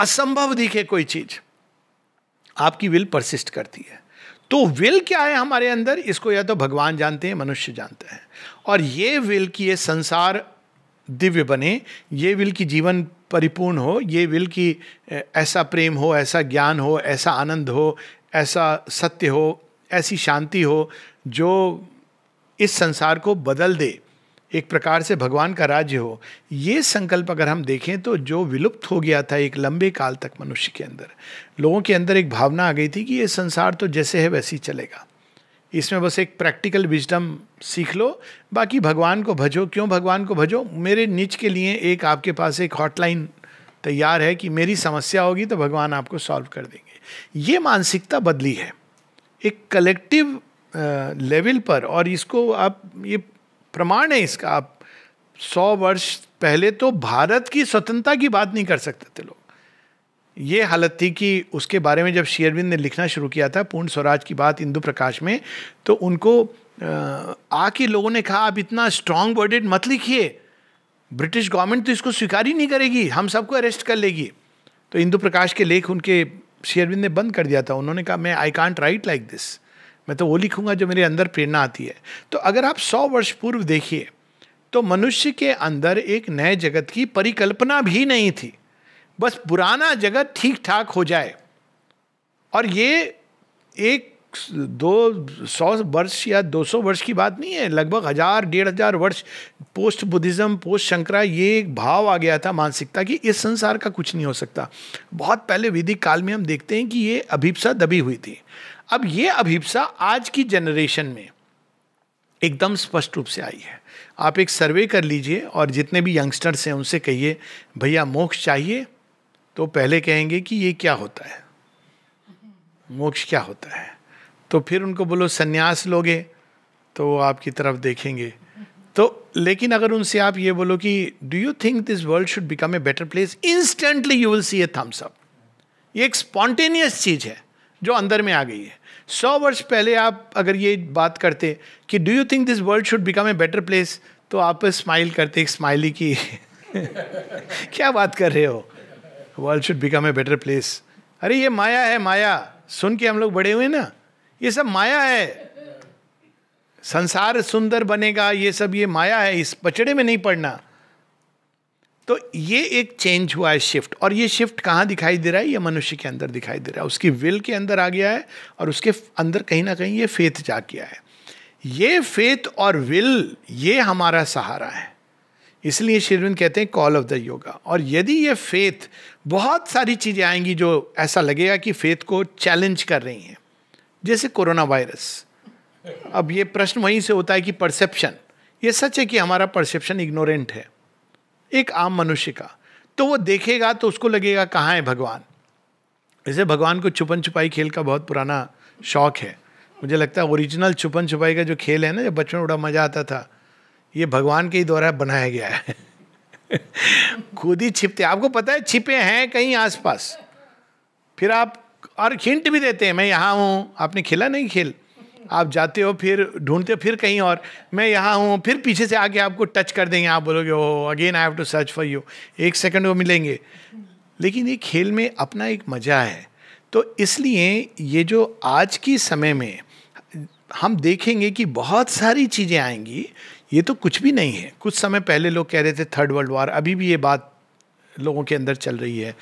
असंभव दिखे कोई चीज आपकी विल परसिस्ट करती है तो विल क्या है हमारे अंदर इसको या तो भगवान जानते हैं मनुष्य जानते हैं और ये विल की ये संसार दिव्य बने ये विल की जीवन परिपूर्ण हो ये विल की ऐसा प्रेम हो ऐसा ज्ञान हो ऐसा आनंद हो ऐसा सत्य हो ऐसी शांति हो जो इस संसार को बदल दे एक प्रकार से भगवान का राज्य हो ये संकल्प अगर हम देखें तो जो विलुप्त हो गया था एक लंबे काल तक मनुष्य के अंदर लोगों के अंदर एक भावना आ गई थी कि ये संसार तो जैसे है वैसे ही चलेगा इसमें बस एक प्रैक्टिकल विजडम सीख लो बाकी भगवान को भजो क्यों भगवान को भजो मेरे निच के लिए एक आपके पास एक हॉटलाइन तैयार है कि मेरी समस्या होगी तो भगवान आपको सॉल्व कर देंगे ये मानसिकता बदली है एक कलेक्टिव लेवल पर और इसको आप ये प्रमाण है इसका आप सौ वर्ष पहले तो भारत की स्वतंत्रता की बात नहीं कर सकते थे लोग ये हालत थी कि उसके बारे में जब शेयरबिंद ने लिखना शुरू किया था पूर्ण स्वराज की बात इंदु प्रकाश में तो उनको आके लोगों ने कहा आप इतना स्ट्रांग वर्डेड मत लिखिए ब्रिटिश गवर्नमेंट तो इसको स्वीकार ही नहीं करेगी हम सबको अरेस्ट कर लेगी तो इंदु प्रकाश के लेख उनके शेयरविंद ने बंद कर दिया था उन्होंने कहा मैं I can't write like this मैं तो वो लिखूंगा जो मेरे अंदर प्रेरणा आती है तो अगर आप सौ वर्ष पूर्व देखिए तो मनुष्य के अंदर एक नए जगत की परिकल्पना भी नहीं थी बस पुराना जगत ठीक ठाक हो जाए और ये एक दो सौ वर्ष या दो सौ वर्ष की बात नहीं है लगभग हजार डेढ़ हजार वर्ष पोस्ट बुद्धिज़्म पोस्ट शंकरा ये एक भाव आ गया था मानसिकता कि इस संसार का कुछ नहीं हो सकता बहुत पहले विधिक काल में हम देखते हैं कि ये अभिप्सा दबी हुई थी अब ये अभिप्सा आज की जनरेशन में एकदम स्पष्ट रूप से आई है आप एक सर्वे कर लीजिए और जितने भी यंगस्टर्स हैं उनसे कहिए भैया मोक्ष चाहिए तो पहले कहेंगे कि ये क्या होता है मोक्ष क्या होता है तो फिर उनको बोलो सन्यास लोगे तो वो आपकी तरफ देखेंगे तो लेकिन अगर उनसे आप ये बोलो कि do you think this world should become a better place instantly you will see a thumbs up ये एक स्पॉन्टेनियस चीज है जो अंदर में आ गई है सौ वर्ष पहले आप अगर ये बात करते कि do you think this world should become a better place तो आप स्माइल करते स्माइली की क्या बात कर रहे हो world should become a better place अरे ये माया है माया सुन के हम लोग बड़े हुए ना ये सब माया है संसार सुंदर बनेगा ये सब ये माया है इस पचड़े में नहीं पड़ना तो ये एक चेंज हुआ है शिफ्ट और ये शिफ्ट कहाँ दिखाई दे रहा है ये मनुष्य के अंदर दिखाई दे रहा है उसकी विल के अंदर आ गया है और उसके अंदर कहीं ना कहीं ये फेथ जा गया है ये फेथ और विल ये हमारा सहारा है इसलिए शेरविंद कहते हैं कॉल ऑफ द योगा और यदि ये फेथ बहुत सारी चीज़ें आएंगी जो ऐसा लगेगा कि फेथ को चैलेंज कर रही हैं जैसे कोरोना वायरस अब ये प्रश्न वहीं से होता है कि परसेप्शन ये सच है कि हमारा परसेप्शन इग्नोरेंट है एक आम मनुष्य का तो वो देखेगा तो उसको लगेगा कहाँ है भगवान इसे भगवान को छुपन छुपाई खेल का बहुत पुराना शौक है मुझे लगता है ओरिजिनल छुपन छुपाई का जो खेल है ना जब बचपन में बड़ा मज़ा आता था ये भगवान के ही द्वारा बनाया गया है खुद ही छिपते आपको पता है छिपे हैं कहीं आसपास फिर आप और हिंट भी देते हैं मैं यहाँ हूँ आपने खेला नहीं खेल आप जाते हो फिर ढूंढते हो फिर कहीं और मैं यहाँ हूँ फिर पीछे से आके आपको टच कर देंगे आप बोलोगे oh again I have to search for you एक सेकंड वो मिलेंगे लेकिन ये खेल में अपना एक मज़ा है तो इसलिए ये जो आज की समय में हम देखेंगे कि बहुत सारी चीज़ें आएंगी ये तो कुछ भी नहीं है कुछ समय पहले लोग कह रहे थे थर्ड वर्ल्ड वॉर अभी भी ये बात लोगों के अंदर चल रही है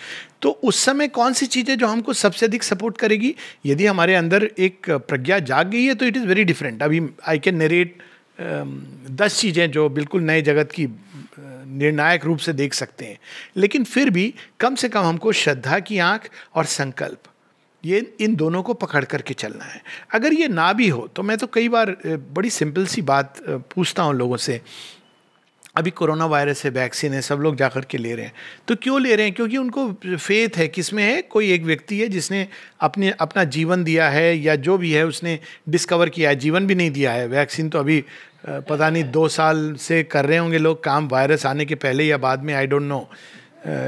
तो उस समय कौन सी चीज़ें जो हमको सबसे अधिक सपोर्ट करेगी यदि हमारे अंदर एक प्रज्ञा जाग गई है तो इट इज़ वेरी डिफरेंट अभी आई कैन नरेट दस चीज़ें जो बिल्कुल नए जगत की uh, निर्णायक रूप से देख सकते हैं लेकिन फिर भी कम से कम हमको श्रद्धा की आंख और संकल्प ये इन दोनों को पकड़ करके चलना है अगर ये ना भी हो तो मैं तो कई बार uh, बड़ी सिंपल सी बात uh, पूछता हूँ लोगों से अभी कोरोना वायरस है वैक्सीन है सब लोग जा कर के ले रहे हैं तो क्यों ले रहे हैं क्योंकि उनको फेथ है किसमें है कोई एक व्यक्ति है जिसने अपने अपना जीवन दिया है या जो भी है उसने डिस्कवर किया है जीवन भी नहीं दिया है वैक्सीन तो अभी पता नहीं दो साल से कर रहे होंगे लोग काम वायरस आने के पहले या बाद में आई डोंट नो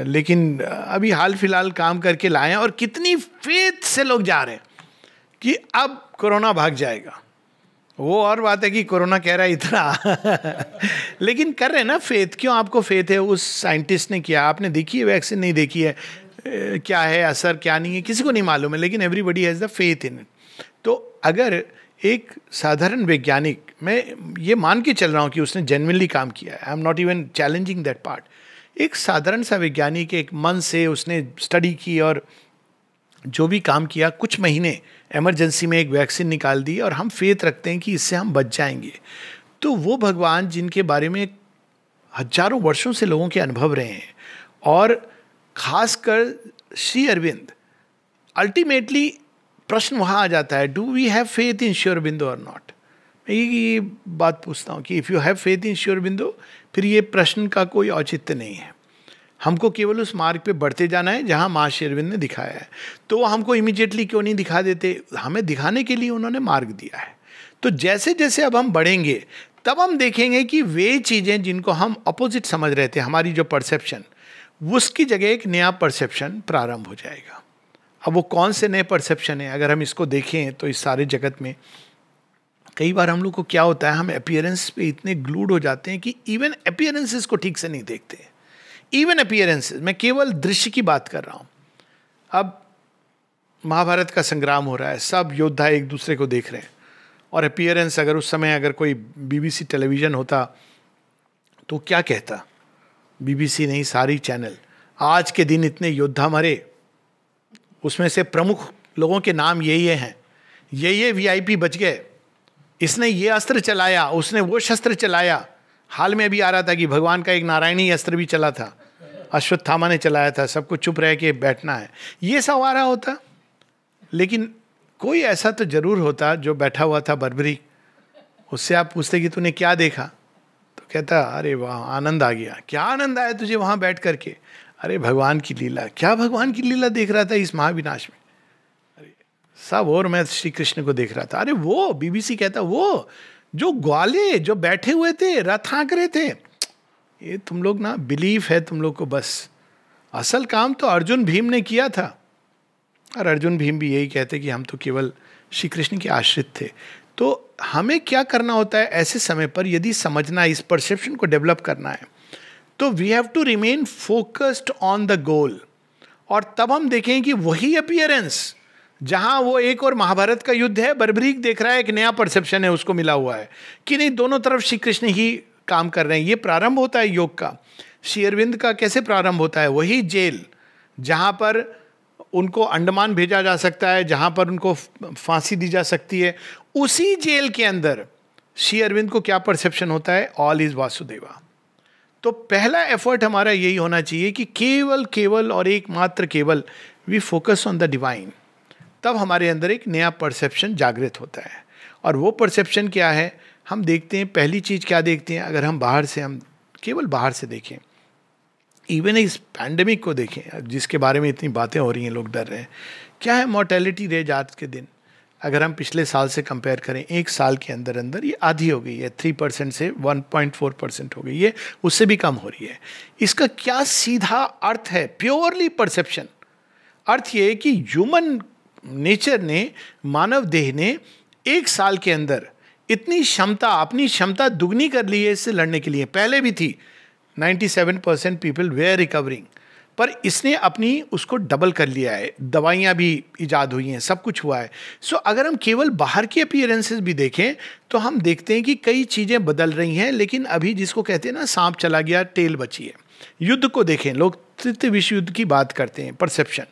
लेकिन अभी हाल फिलहाल काम करके लाए हैं और कितनी फेथ से लोग जा रहे हैं कि अब कोरोना भाग जाएगा वो और बात है कि कोरोना कह रहा है इतना लेकिन कर रहे हैं ना फेथ क्यों आपको फेथ है उस साइंटिस्ट ने किया आपने देखी है वैक्सीन नहीं देखी है क्या है असर क्या नहीं है किसी को नहीं मालूम है लेकिन everybody has the faith in तो अगर एक साधारण वैज्ञानिक मैं ये मान के चल रहा हूँ कि उसने जेनविनली काम किया है I am not even challenging that part एक साधारण सा वैज्ञानिक एक मन से उसने स्टडी की और जो भी काम किया कुछ महीने एमरजेंसी में एक वैक्सीन निकाल दी और हम फेथ रखते हैं कि इससे हम बच जाएंगे तो वो भगवान जिनके बारे में हजारों वर्षों से लोगों के अनुभव रहे हैं और खासकर श्री अरविंद अल्टीमेटली प्रश्न वहाँ आ जाता है do we have faith in Sri Aurobindo और नॉट मैं ये बात पूछता हूँ कि if you have faith in Sri Aurobindo फिर ये प्रश्न का कोई औचित्य नहीं है हमको केवल उस मार्ग पे बढ़ते जाना है जहाँ माँ शेरविंद ने दिखाया है तो वो हमको इमिजिएटली क्यों नहीं दिखा देते हमें दिखाने के लिए उन्होंने मार्ग दिया है तो जैसे जैसे अब हम बढ़ेंगे तब हम देखेंगे कि वे चीज़ें जिनको हम अपोजिट समझ रहे थे हमारी जो परसेप्शन उसकी जगह एक नया परसेप्शन प्रारंभ हो जाएगा अब वो कौन से नए परसेप्शन है अगर हम इसको देखें तो इस सारे जगत में कई बार हम लोग को क्या होता है हम अपियरेंस पे इतने ग्लूड हो जाते हैं कि इवन अपियरेंसेस को ठीक से नहीं देखते हैं इवन अपियरेंसेज मैं केवल दृश्य की बात कर रहा हूँ अब महाभारत का संग्राम हो रहा है सब योद्धा एक दूसरे को देख रहे हैं और अपियरेंस अगर उस समय अगर कोई बीबीसी टेलीविज़न होता तो क्या कहता बीबीसी नहीं सारी चैनल आज के दिन इतने योद्धा मरे उसमें से प्रमुख लोगों के नाम ये ये हैं ये ये वीआईपी बच गए इसने ये अस्त्र चलाया उसने वो शस्त्र चलाया हाल में अभी आ रहा था कि भगवान का एक नारायणी अस्त्र भी चला था अश्वत्थामा ने चलाया था सबको चुप रह के बैठना है ये सवारा होता लेकिन कोई ऐसा तो जरूर होता जो बैठा हुआ था बरबरी उससे आप पूछते कि तूने क्या देखा तो कहता अरे वाह आनंद आ गया क्या आनंद आया तुझे वहाँ बैठ करके अरे भगवान की लीला क्या भगवान की लीला देख रहा था इस महाविनाश में अरे सब और मैं श्री कृष्ण को देख रहा था अरे वो बीबीसी कहता वो जो ग्वाले जो बैठे हुए थे रथ हाँक रहे थे ये तुम लोग ना बिलीव है तुम लोग को बस असल काम तो अर्जुन भीम ने किया था और अर्जुन भीम भी यही कहते कि हम तो केवल श्री कृष्ण के आश्रित थे तो हमें क्या करना होता है ऐसे समय पर यदि समझना है इस परसेप्शन को डेवलप करना है तो we have to remain focused on the goal और तब हम देखें कि वही अपियरेंस जहां वो एक और महाभारत का युद्ध है बर्बरीक देख रहा है एक नया परसेप्शन है उसको मिला हुआ है कि नहीं दोनों तरफ श्री कृष्ण ही काम कर रहे हैं ये प्रारंभ होता है योग का शेयरविंद का कैसे प्रारंभ होता है वही जेल जहाँ पर उनको अंडमान भेजा जा सकता है जहाँ पर उनको फांसी दी जा सकती है उसी जेल के अंदर श्री अरविंद को क्या परसेप्शन होता है ऑल इज वासुदेवा तो पहला एफर्ट हमारा यही होना चाहिए कि केवल केवल और एकमात्र केवल we focus on the divine तब हमारे अंदर एक नया परसेप्शन जागृत होता है और वो परसेप्शन क्या है हम देखते हैं पहली चीज़ क्या देखते हैं अगर हम बाहर से हम केवल बाहर से देखें इवन इस पैंडमिक को देखें जिसके बारे में इतनी बातें हो रही हैं लोग डर रहे हैं क्या है मोर्टेलिटी रेज आज के दिन अगर हम पिछले साल से कंपेयर करें एक साल के अंदर अंदर ये आधी हो गई है थ्री परसेंट से वन पॉइंट फोर परसेंट हो गई है उससे भी कम हो रही है इसका क्या सीधा अर्थ है प्योरली परसेप्शन अर्थ ये है कि ह्यूमन नेचर ने मानव देह ने एक साल के अंदर कितनी क्षमता अपनी क्षमता दुगनी कर ली है इससे लड़ने के लिए पहले भी थी 97 परसेंट पीपल वेयर रिकवरिंग पर इसने अपनी उसको डबल कर लिया है दवाइयाँ भी ईजाद हुई हैं सब कुछ हुआ है सो so, अगर हम केवल बाहर की अपीयरेंसेस भी देखें तो हम देखते हैं कि कई चीज़ें बदल रही हैं लेकिन अभी जिसको कहते हैं ना सांप चला गया टेल बची है युद्ध को देखें लोग तृतीय विश्व युद्ध की बात करते हैं परसेप्शन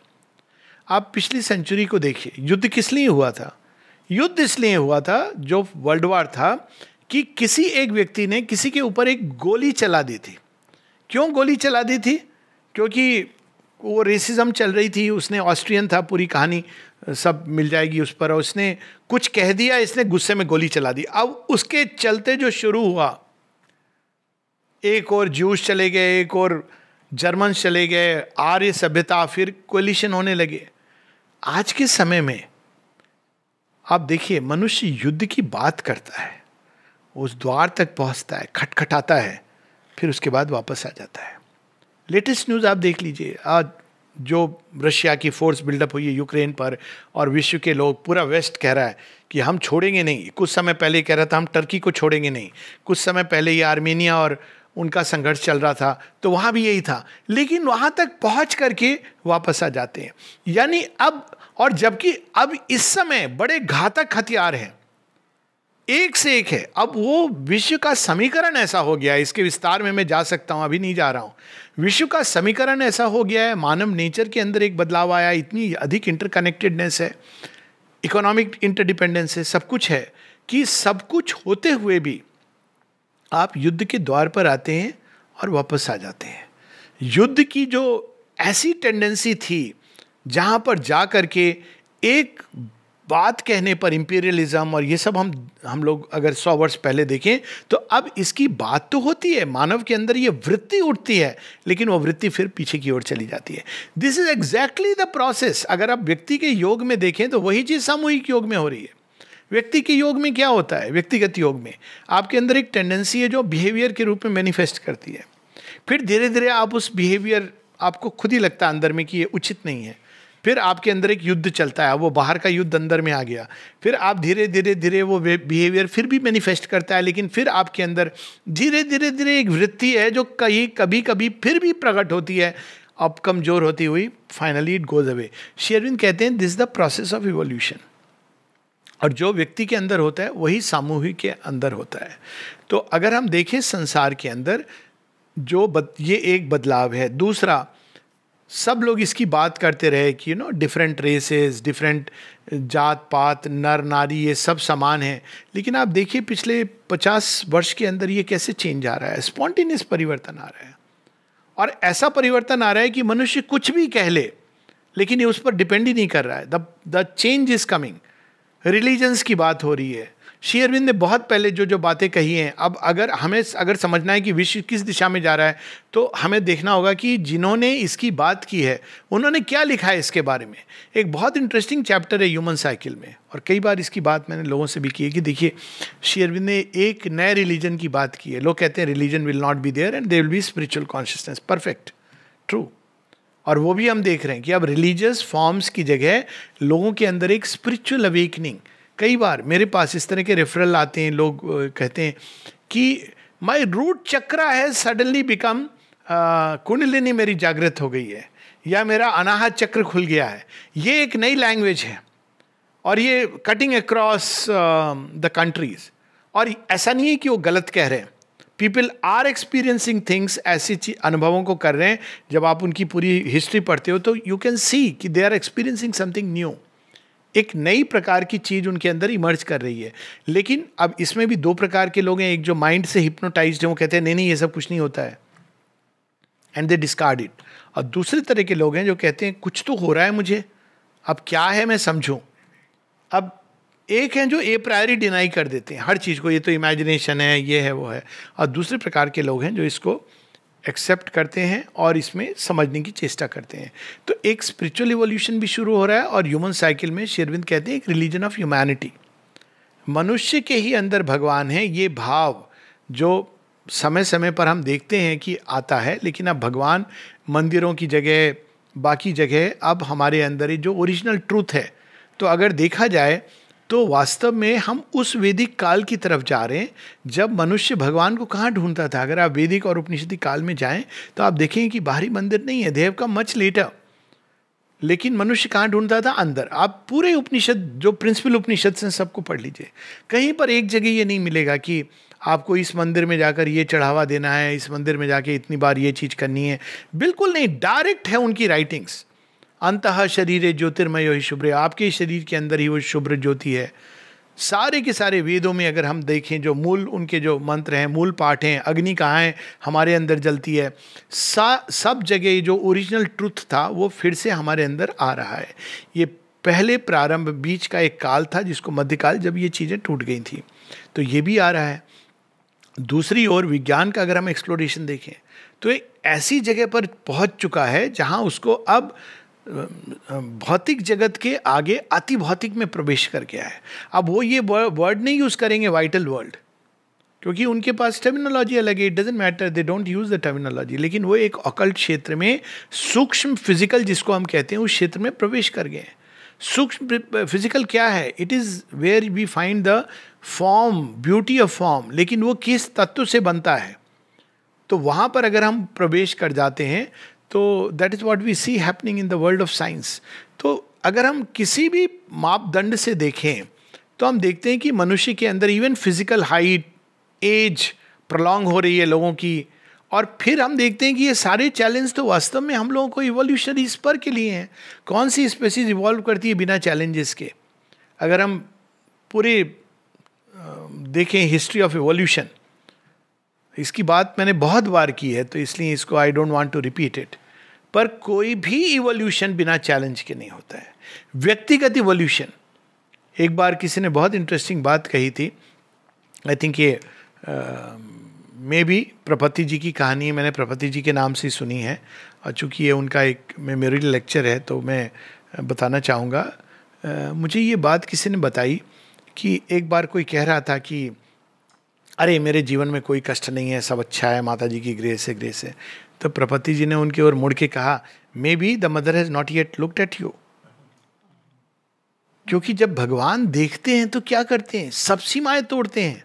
आप पिछली सेंचुरी को देखिए युद्ध किस लिए हुआ था युद्ध इसलिए हुआ था जो वर्ल्ड वार था कि किसी एक व्यक्ति ने किसी के ऊपर एक गोली चला दी थी क्यों गोली चला दी थी क्योंकि वो रेसिज्म चल रही थी उसने ऑस्ट्रियन था पूरी कहानी सब मिल जाएगी उस पर और उसने कुछ कह दिया इसने गुस्से में गोली चला दी अब उसके चलते जो शुरू हुआ एक और जूस चले गए एक और जर्मन चले गए आर्य सभ्यता फिर कोलिशन होने लगे आज के समय में आप देखिए मनुष्य युद्ध की बात करता है उस द्वार तक पहुंचता है खटखटाता है फिर उसके बाद वापस आ जाता है लेटेस्ट न्यूज़ आप देख लीजिए आज जो रशिया की फोर्स बिल्डअप हुई है यूक्रेन पर और विश्व के लोग पूरा वेस्ट कह रहा है कि हम छोड़ेंगे नहीं कुछ समय पहले कह रहा था हम टर्की को छोड़ेंगे नहीं कुछ समय पहले ये आर्मेनिया और उनका संघर्ष चल रहा था तो वहाँ भी यही था लेकिन वहाँ तक पहुँच करके वापस आ जाते हैं यानी अब और जबकि अब इस समय बड़े घातक हथियार हैं एक से एक है अब वो विश्व का समीकरण ऐसा हो गया है इसके विस्तार में मैं जा सकता हूं अभी नहीं जा रहा हूं विश्व का समीकरण ऐसा हो गया है मानव नेचर के अंदर एक बदलाव आया इतनी अधिक इंटरकनेक्टेडनेस है इकोनॉमिक इंटरडिपेंडेंस है सब कुछ है कि सब कुछ होते हुए भी आप युद्ध के द्वार पर आते हैं और वापस आ जाते हैं युद्ध की जो ऐसी टेंडेंसी थी जहाँ पर जा कर के एक बात कहने पर इम्पीरियलिज्म और ये सब हम हम लोग अगर सौ वर्ष पहले देखें तो अब इसकी बात तो होती है मानव के अंदर ये वृत्ति उठती है लेकिन वो वृत्ति फिर पीछे की ओर चली जाती है this is exactly the process अगर आप व्यक्ति के योग में देखें तो वही चीज़ सामूहिक योग में हो रही है व्यक्ति के योग में क्या होता है व्यक्तिगत योग में आपके अंदर एक टेंडेंसी है जो बिहेवियर के रूप में मैनिफेस्ट करती है फिर धीरे धीरे आप उस बिहेवियर आपको खुद ही लगता है अंदर में कि ये उचित नहीं है फिर आपके अंदर एक युद्ध चलता है वो बाहर का युद्ध अंदर में आ गया फिर आप धीरे धीरे धीरे वो बिहेवियर फिर भी मैनिफेस्ट करता है लेकिन फिर आपके अंदर धीरे धीरे धीरे एक वृत्ति है जो कहीं कभी कभी फिर भी प्रकट होती है अब कमजोर होती हुई finally it goes away Sri Aurobindo कहते हैं this the process of evolution और जो व्यक्ति के अंदर होता है वही सामूहिक के अंदर होता है तो अगर हम देखें संसार के अंदर जो बद, ये एक बदलाव है दूसरा सब लोग इसकी बात करते रहे कि you know different races different जात पात नर नारी ये सब समान है लेकिन आप देखिए पिछले पचास वर्ष के अंदर ये कैसे चेंज आ रहा है स्पॉन्टेनियस परिवर्तन आ रहा है और ऐसा परिवर्तन आ रहा है कि मनुष्य कुछ भी कह ले लेकिन ये उस पर डिपेंड ही नहीं कर रहा है the change is coming religions की बात हो रही है श्री अरविंद ने बहुत पहले जो जो बातें कही हैं अब अगर हमें अगर समझना है कि विश्व किस दिशा में जा रहा है तो हमें देखना होगा कि जिन्होंने इसकी बात की है उन्होंने क्या लिखा है इसके बारे में एक बहुत इंटरेस्टिंग चैप्टर है ह्यूमन साइकिल में और कई बार इसकी बात मैंने लोगों से भी की है कि देखिए श्री अरविंद ने एक नए रिलीजन की बात की है लोग कहते हैं religion will not be there and they will be spiritual consciousness perfect true और वो भी हम देख रहे हैं कि अब रिलीजियस फॉर्म्स की जगह लोगों के अंदर एक स्पिरिचुअल अवेकनिंग कई बार मेरे पास इस तरह के रेफरल आते हैं लोग कहते हैं कि माई रूट चक्रा है सडनली बिकम कुंडलिनी मेरी जागृत हो गई है या मेरा अनाहा चक्र खुल गया है ये एक नई लैंग्वेज है और ये कटिंग अक्रॉस द कंट्रीज और ऐसा नहीं है कि वो गलत कह रहे हैं पीपल आर एक्सपीरियंसिंग थिंग्स ऐसी अनुभवों को कर रहे हैं जब आप उनकी पूरी हिस्ट्री पढ़ते हो तो यू कैन सी कि they are experiencing something new एक नई प्रकार की चीज़ उनके अंदर इमर्ज कर रही है लेकिन अब इसमें भी दो प्रकार के लोग हैं एक जो माइंड से हिप्नोटाइज है वो कहते हैं नहीं नहीं ये सब कुछ नहीं होता है एंड दे डिस्कार्ड इट और दूसरे तरह के लोग हैं जो कहते हैं कुछ तो हो रहा है मुझे अब क्या है मैं समझू अब एक है जो ए प्रायरी डिनाई कर देते हैं हर चीज़ को ये तो इमेजिनेशन है ये है वो है और दूसरे प्रकार के लोग हैं जो इसको एक्सेप्ट करते हैं और इसमें समझने की चेष्टा करते हैं तो एक स्पिरिचुअल इवोल्यूशन भी शुरू हो रहा है और ह्यूमन साइकिल में शेरविंद कहते हैं एक रिलीजन ऑफ ह्यूमैनिटी मनुष्य के ही अंदर भगवान है ये भाव जो समय समय पर हम देखते हैं कि आता है लेकिन अब भगवान मंदिरों की जगह बाकी जगह अब हमारे अंदर ही जो ओरिजिनल ट्रूथ है तो अगर देखा जाए तो वास्तव में हम उस वैदिक काल की तरफ जा रहे हैं जब मनुष्य भगवान को कहाँ ढूंढता था अगर आप वैदिक और उपनिषदी काल में जाएं तो आप देखेंगे कि बाहरी मंदिर नहीं है देव का मच लेटर लेकिन मनुष्य कहाँ ढूंढता था अंदर आप पूरे उपनिषद जो प्रिंसिपल उपनिषद से सबको पढ़ लीजिए कहीं पर एक जगह ये नहीं मिलेगा कि आपको इस मंदिर में जाकर ये चढ़ावा देना है इस मंदिर में जाके इतनी बार ये चीज़ करनी है बिल्कुल नहीं डायरेक्ट है उनकी राइटिंग्स अंत शरीर ज्योतिर्मय ही शुभ्र आपके शरीर के अंदर ही वो शुभ्र ज्योति है सारे के सारे वेदों में अगर हम देखें जो मूल उनके जो मंत्र हैं मूल पाठ हैं अग्नि कहाँ हमारे अंदर जलती है सा सब जगह जो ओरिजिनल ट्रुथ था वो फिर से हमारे अंदर आ रहा है ये पहले प्रारंभ बीच का एक काल था जिसको मध्यकाल जब ये चीज़ें टूट गई थी तो ये भी आ रहा है दूसरी ओर विज्ञान का अगर हम एक्सप्लोरेशन देखें तो एक ऐसी जगह पर पहुंच चुका है जहां उसको अब भौतिक जगत के आगे अति भौतिक में प्रवेश कर गया है अब वो ये वर्ड नहीं यूज़ करेंगे वाइटल वर्ल्ड क्योंकि उनके पास टर्मिनोलॉजी अलग है it doesn't matter they don't use the terminology लेकिन वो एक अकल्ट क्षेत्र में सूक्ष्म फिजिकल जिसको हम कहते हैं उस क्षेत्र में प्रवेश कर गए हैं सूक्ष्म फिजिकल क्या है it is where we find the form beauty of form लेकिन वो किस तत्व से बनता है तो वहाँ पर अगर हम प्रवेश कर जाते हैं तो that is what we see happening in the world of science तो अगर हम किसी भी मापदंड से देखें तो हम देखते हैं कि मनुष्य के अंदर even physical height as prolong हो रही है लोगों की और फिर हम देखते हैं कि ये सारे चैलेंज तो वास्तव में हम लोगों को इवोल्यूशनरी स्पर के लिए हैं कौन सी स्पेसीज इवॉल्व करती है बिना चैलेंजेस के अगर हम पूरे देखें हिस्ट्री ऑफ इवोल्यूशन इसकी बात मैंने बहुत बार की है तो इसलिए इसको I don't want to repeat it पर कोई भी इवोल्यूशन बिना चैलेंज के नहीं होता है व्यक्तिगत इवोल्यूशन एक बार किसी ने बहुत इंटरेस्टिंग बात कही थी आई थिंक ये मे भी प्रपति जी की कहानी है मैंने प्रपति जी के नाम से सुनी है और चूँकि ये उनका एक मेमोरियल लेक्चर है तो मैं बताना चाहूँगा मुझे ये बात किसी ने बताई कि एक बार कोई कह रहा था कि अरे मेरे जीवन में कोई कष्ट नहीं है सब अच्छा है माता जी की ग्रेस है ग्रेस है तो प्रपति जी ने उनकी ओर मुड़ के कहा may be the mother has not yet looked at you क्योंकि जब भगवान देखते हैं तो क्या करते हैं सब सीमाएं तोड़ते हैं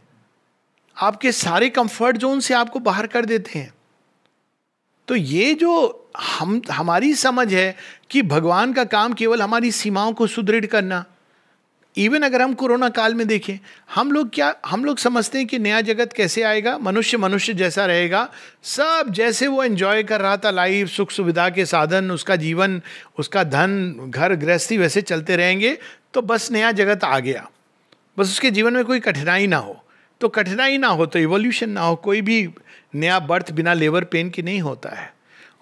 आपके सारे कंफर्ट जोन से आपको बाहर कर देते हैं तो ये जो हम हमारी समझ है कि भगवान का काम केवल हमारी सीमाओं को सुदृढ़ करना इवन अगर हम कोरोना काल में देखें हम लोग क्या हम लोग समझते हैं कि नया जगत कैसे आएगा मनुष्य मनुष्य जैसा रहेगा सब जैसे वो एंजॉय कर रहा था लाइफ सुख सुविधा के साधन उसका जीवन उसका धन घर गृहस्थी वैसे चलते रहेंगे तो बस नया जगत आ गया बस उसके जीवन में कोई कठिनाई ना हो तो कठिनाई ना हो तो इवोल्यूशन ना हो कोई भी नया बर्थ बिना लेबर पेन के नहीं होता है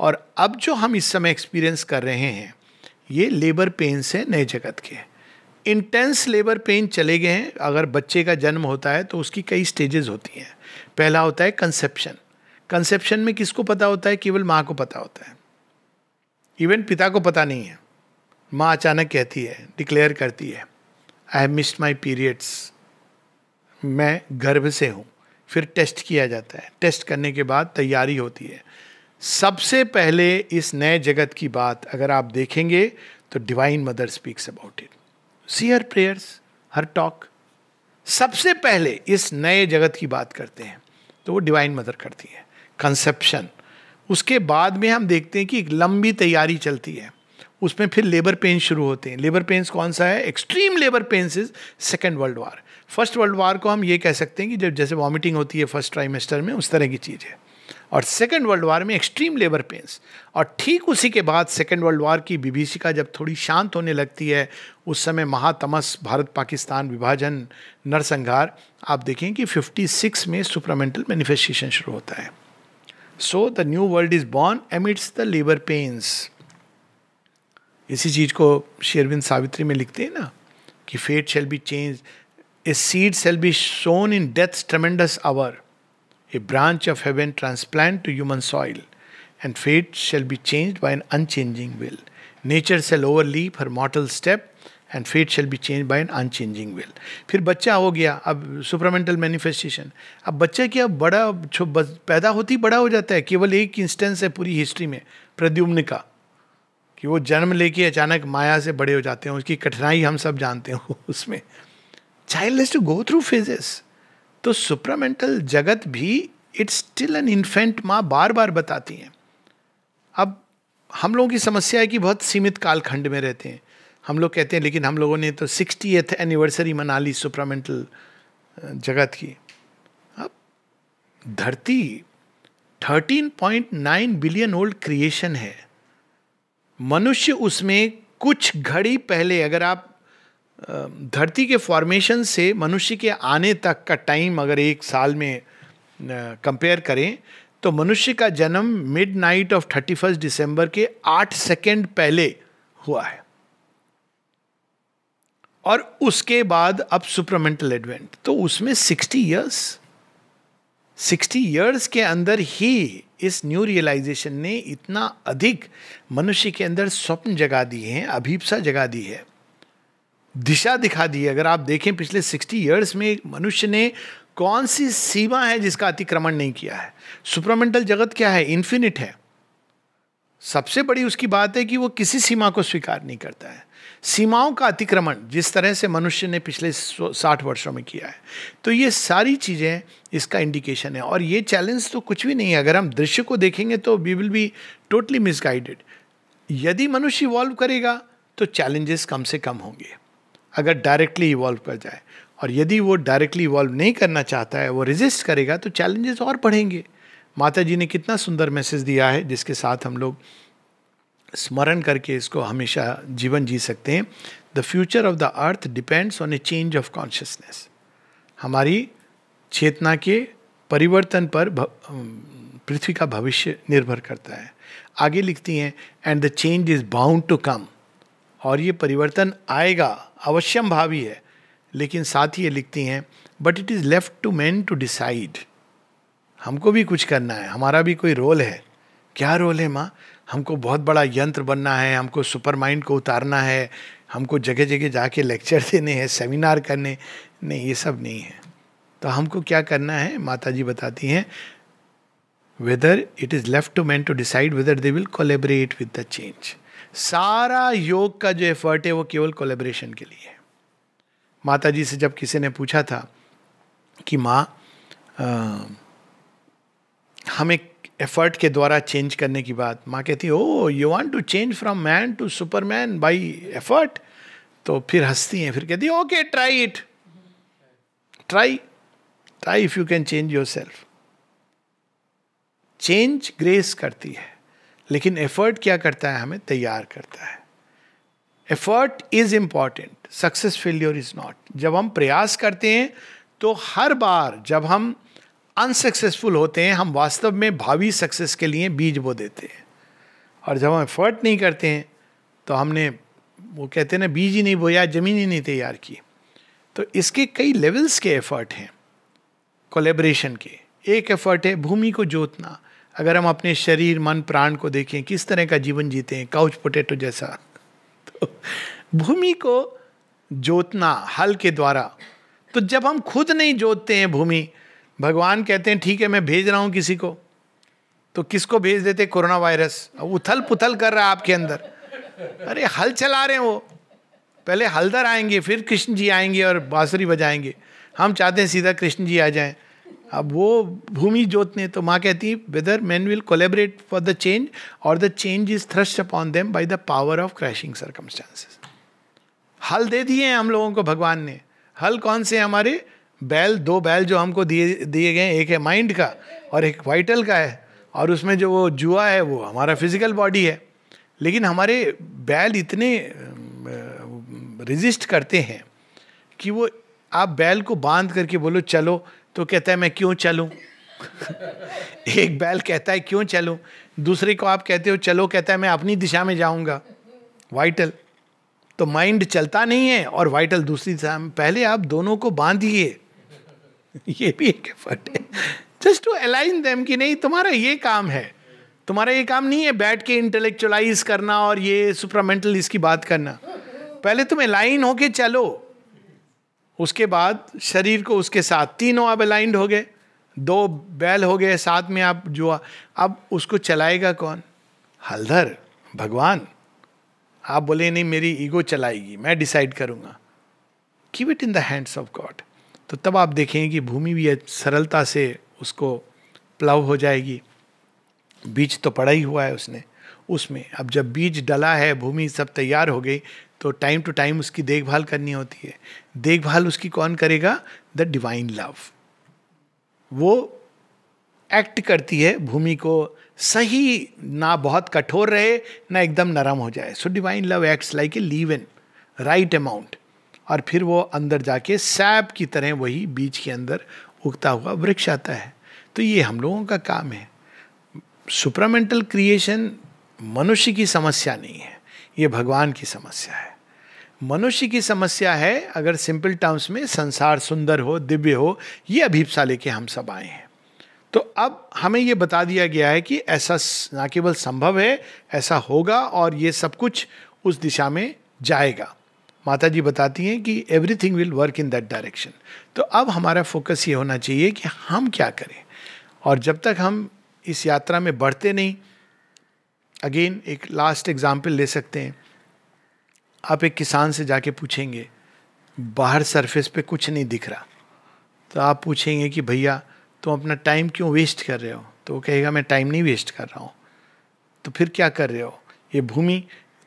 और अब जो हम इस समय एक्सपीरियंस कर रहे हैं ये लेबर पेन से नए जगत के हैं इंटेंस लेबर पेन चले गए हैं अगर बच्चे का जन्म होता है तो उसकी कई स्टेजेस होती हैं पहला होता है कंसेप्शन कंसेप्शन में किसको पता होता है केवल माँ को पता होता है इवन पिता को पता नहीं है माँ अचानक कहती है डिक्लेयर करती है I have missed my periods मैं गर्भ से हूँ फिर टेस्ट किया जाता है टेस्ट करने के बाद तैयारी होती है सबसे पहले इस नए जगत की बात अगर आप देखेंगे तो divine mother speaks about it see her prayers her talk सबसे पहले इस नए जगत की बात करते हैं तो वो डिवाइन मदर करती है कंसेप्शन उसके बाद में हम देखते हैं कि एक लंबी तैयारी चलती है उसमें फिर लेबर पेन शुरू होते हैं लेबर पेन्स कौन सा है extreme labour pains is second world war first world war को हम ये कह सकते हैं कि जब जैसे वॉमिटिंग होती है फर्स्ट ट्राइमेस्टर में उस तरह की चीज़ है और सेकेंड वर्ल्ड वार में एक्सट्रीम लेबर पेंस और ठीक उसी के बाद सेकेंड वर्ल्ड वार की विभीषिका जब थोड़ी शांत होने लगती है उस समय महातमस भारत पाकिस्तान विभाजन नरसंहार आप देखें कि 56 में सुपरामेंटल मैनिफेस्टेशन शुरू होता है so the new world is born amidst the labour pains इसी चीज़ को शेरविंद सावित्री में लिखते हैं ना कि fate shall be change a seed shall be sown in death tremendous hour a branch of heaven transplant to human soil, and fate shall be changed by an unchanging will. Nature shall overleap her mortal step, and fate shall be change by an unchanging will फिर बच्चा हो गया अब supramental manifestation अब बच्चा क्या बड़ा पैदा होती बड़ा हो जाता है केवल एक इंस्टेंस है पूरी हिस्ट्री में प्रद्युम्न का कि वो जन्म लेके अचानक माया से बड़े हो जाते हैं उसकी कठिनाई हम सब जानते हो उसमें child has to go through phases तो सुप्रामेंटल जगत भी इट्स स्टिल एन इन्फेंट माँ बार बार बताती हैं अब हम लोगों की समस्या है कि बहुत सीमित कालखंड में रहते हैं हम लोग कहते हैं लेकिन हम लोगों ने तो सिक्सटी एथ एनिवर्सरी मना ली सुप्रामेंटल जगत की अब धरती 13.9 बिलियन ओल्ड क्रिएशन है मनुष्य उसमें कुछ घड़ी पहले अगर आप धरती के फॉर्मेशन से मनुष्य के आने तक का टाइम अगर एक साल में कंपेयर करें तो मनुष्य का जन्म midnight of thirty first दिसंबर के आठ सेकेंड पहले हुआ है और उसके बाद अब सुपरमेंटल एडवेंट तो उसमें सिक्सटी ईयर्स सिक्सटी ईयर्स के अंदर ही इस न्यू रियलाइजेशन ने इतना अधिक मनुष्य के अंदर स्वप्न जगा दिए हैं अभीपसा जगा दी है दिशा दिखा दी है अगर आप देखें पिछले सिक्सटी ईयर्स में मनुष्य ने कौन सी सीमा है जिसका अतिक्रमण नहीं किया है सुप्रामेंटल जगत क्या है इन्फिनिट है सबसे बड़ी उसकी बात है कि वो किसी सीमा को स्वीकार नहीं करता है सीमाओं का अतिक्रमण जिस तरह से मनुष्य ने पिछले साठ वर्षों में किया है तो ये सारी चीज़ें इसका इंडिकेशन है और ये चैलेंज तो कुछ भी नहीं है अगर हम दृश्य को देखेंगे तो we will be totally misguided यदि मनुष्य इवॉल्व करेगा तो चैलेंजेस कम से कम होंगे अगर डायरेक्टली इवॉल्व कर जाए और यदि वो डायरेक्टली इवॉल्व नहीं करना चाहता है वो रिजिस्ट करेगा तो चैलेंजेस और बढ़ेंगे माता जी ने कितना सुंदर मैसेज दिया है जिसके साथ हम लोग स्मरण करके इसको हमेशा जीवन जी सकते हैं the future of the earth depends on a change of consciousness हमारी चेतना के परिवर्तन पर पृथ्वी का भविष्य निर्भर करता है आगे लिखती हैं and the change is bound to come और ये परिवर्तन आएगा अवश्यम भावी है लेकिन साथ ही ये लिखती हैं but it is left to man to decide हमको भी कुछ करना है हमारा भी कोई रोल है क्या रोल है माँ हमको बहुत बड़ा यंत्र बनना है हमको सुपर माइंड को उतारना है हमको जगह जगह जाके लेक्चर देने हैं सेमिनार करने नहीं ये सब नहीं है तो हमको क्या करना है माता जी बताती हैं whether it is left to man to decide whether they will collaborate with the change सारा योग का जो एफर्ट है वो केवल कोलेब्रेशन के लिए है माता जी से जब किसी ने पूछा था कि माँ हम एक एफर्ट के द्वारा चेंज करने की बात माँ कहती oh you want to change from man to superman by effort तो फिर हंसती हैं फिर कहती okay try it try try if you can change yourself change grace करती है लेकिन एफर्ट क्या करता है हमें तैयार करता है effort is important success failure is not जब हम प्रयास करते हैं तो हर बार जब हम अनसक्सेसफुल होते हैं हम वास्तव में भावी सक्सेस के लिए बीज बो देते हैं और जब हम एफर्ट नहीं करते हैं तो हमने वो कहते हैं ना बीज ही नहीं बोया ज़मीन ही नहीं तैयार की तो इसके कई लेवल्स के एफर्ट हैं कोलेब्रेशन के एक एफर्ट है भूमि को जोतना अगर हम अपने शरीर मन प्राण को देखें किस तरह का जीवन जीते हैं काउच पोटेटो जैसा तो भूमि को जोतना हल के द्वारा तो जब हम खुद नहीं जोतते हैं भूमि भगवान कहते हैं ठीक है मैं भेज रहा हूँ किसी को तो किसको भेज देते कोरोना वायरस उथल पुथल कर रहा है आपके अंदर अरे हल चला रहे हैं वो पहले हलदर आएंगे फिर कृष्ण जी आएंगे और बांसुरी बजाएंगे हम चाहते हैं सीधा कृष्ण जी आ जाएं अब वो भूमि जोतने तो माँ कहती है whether man will collaborate for the change और the change is thrust upon them by the power of crashing circumstances हल दे दिए हैं हम लोगों को भगवान ने हल कौन से हमारे बैल दो बैल जो हमको दिए दिए गए एक है माइंड का और एक वाइटल का है और उसमें जो वो जुआ है वो हमारा फिजिकल बॉडी है लेकिन हमारे बैल इतने रिजिस्ट करते हैं कि वो आप बैल को बांध करके बोलो चलो तो कहता है मैं क्यों चलूं एक बैल कहता है क्यों चलूं दूसरे को आप कहते हो चलो कहता है मैं अपनी दिशा में जाऊंगा वाइटल तो माइंड चलता नहीं है और वाइटल दूसरी दिशा में पहले आप दोनों को बांधिए ये भी एक एफर्ट है जस्ट टू अलाइन देम कि नहीं तुम्हारा ये काम है तुम्हारा ये काम नहीं है बैठ के इंटेलेक्चुअलाइज करना और ये सुपरामेंटल इसकी बात करना पहले तुम अलाइन होके चलो उसके बाद शरीर को उसके साथ तीनों आप अलाइंड हो गए दो बैल हो गए साथ में आप जो अब उसको चलाएगा कौन हलधर भगवान आप बोले नहीं मेरी ईगो चलाएगी मैं डिसाइड करूंगा keep it in the hands of God तो तब आप देखेंगे कि भूमि भी सरलता से उसको प्लव हो जाएगी बीज तो पड़ा ही हुआ है उसने उसमें अब जब बीज डला है भूमि सब तैयार हो गई तो टाइम टू टाइम उसकी देखभाल करनी होती है देखभाल उसकी कौन करेगा द डिवाइन लव वो एक्ट करती है भूमि को सही ना बहुत कठोर रहे ना एकदम नरम हो जाए so divine love acts like a leaven in right amount और फिर वो अंदर जाके सैप की तरह वही बीच के अंदर उगता हुआ वृक्ष आता है तो ये हम लोगों का काम है सुप्रामेंटल क्रिएशन मनुष्य की समस्या नहीं है ये भगवान की समस्या है मनुष्य की समस्या है अगर सिंपल टर्म्स में संसार सुंदर हो दिव्य हो ये अभिप्सा लेके हम सब आए हैं तो अब हमें ये बता दिया गया है कि ऐसा ना केवल संभव है ऐसा होगा और ये सब कुछ उस दिशा में जाएगा माता जी बताती हैं कि everything will work in that direction तो अब हमारा फोकस ये होना चाहिए कि हम क्या करें और जब तक हम इस यात्रा में बढ़ते नहीं अगेन एक लास्ट एग्जाम्पल ले सकते हैं आप एक किसान से जाके पूछेंगे बाहर सरफेस पे कुछ नहीं दिख रहा तो आप पूछेंगे कि भैया तुम अपना टाइम क्यों वेस्ट कर रहे हो तो वो कहेगा मैं टाइम नहीं वेस्ट कर रहा हूँ तो फिर क्या कर रहे हो ये भूमि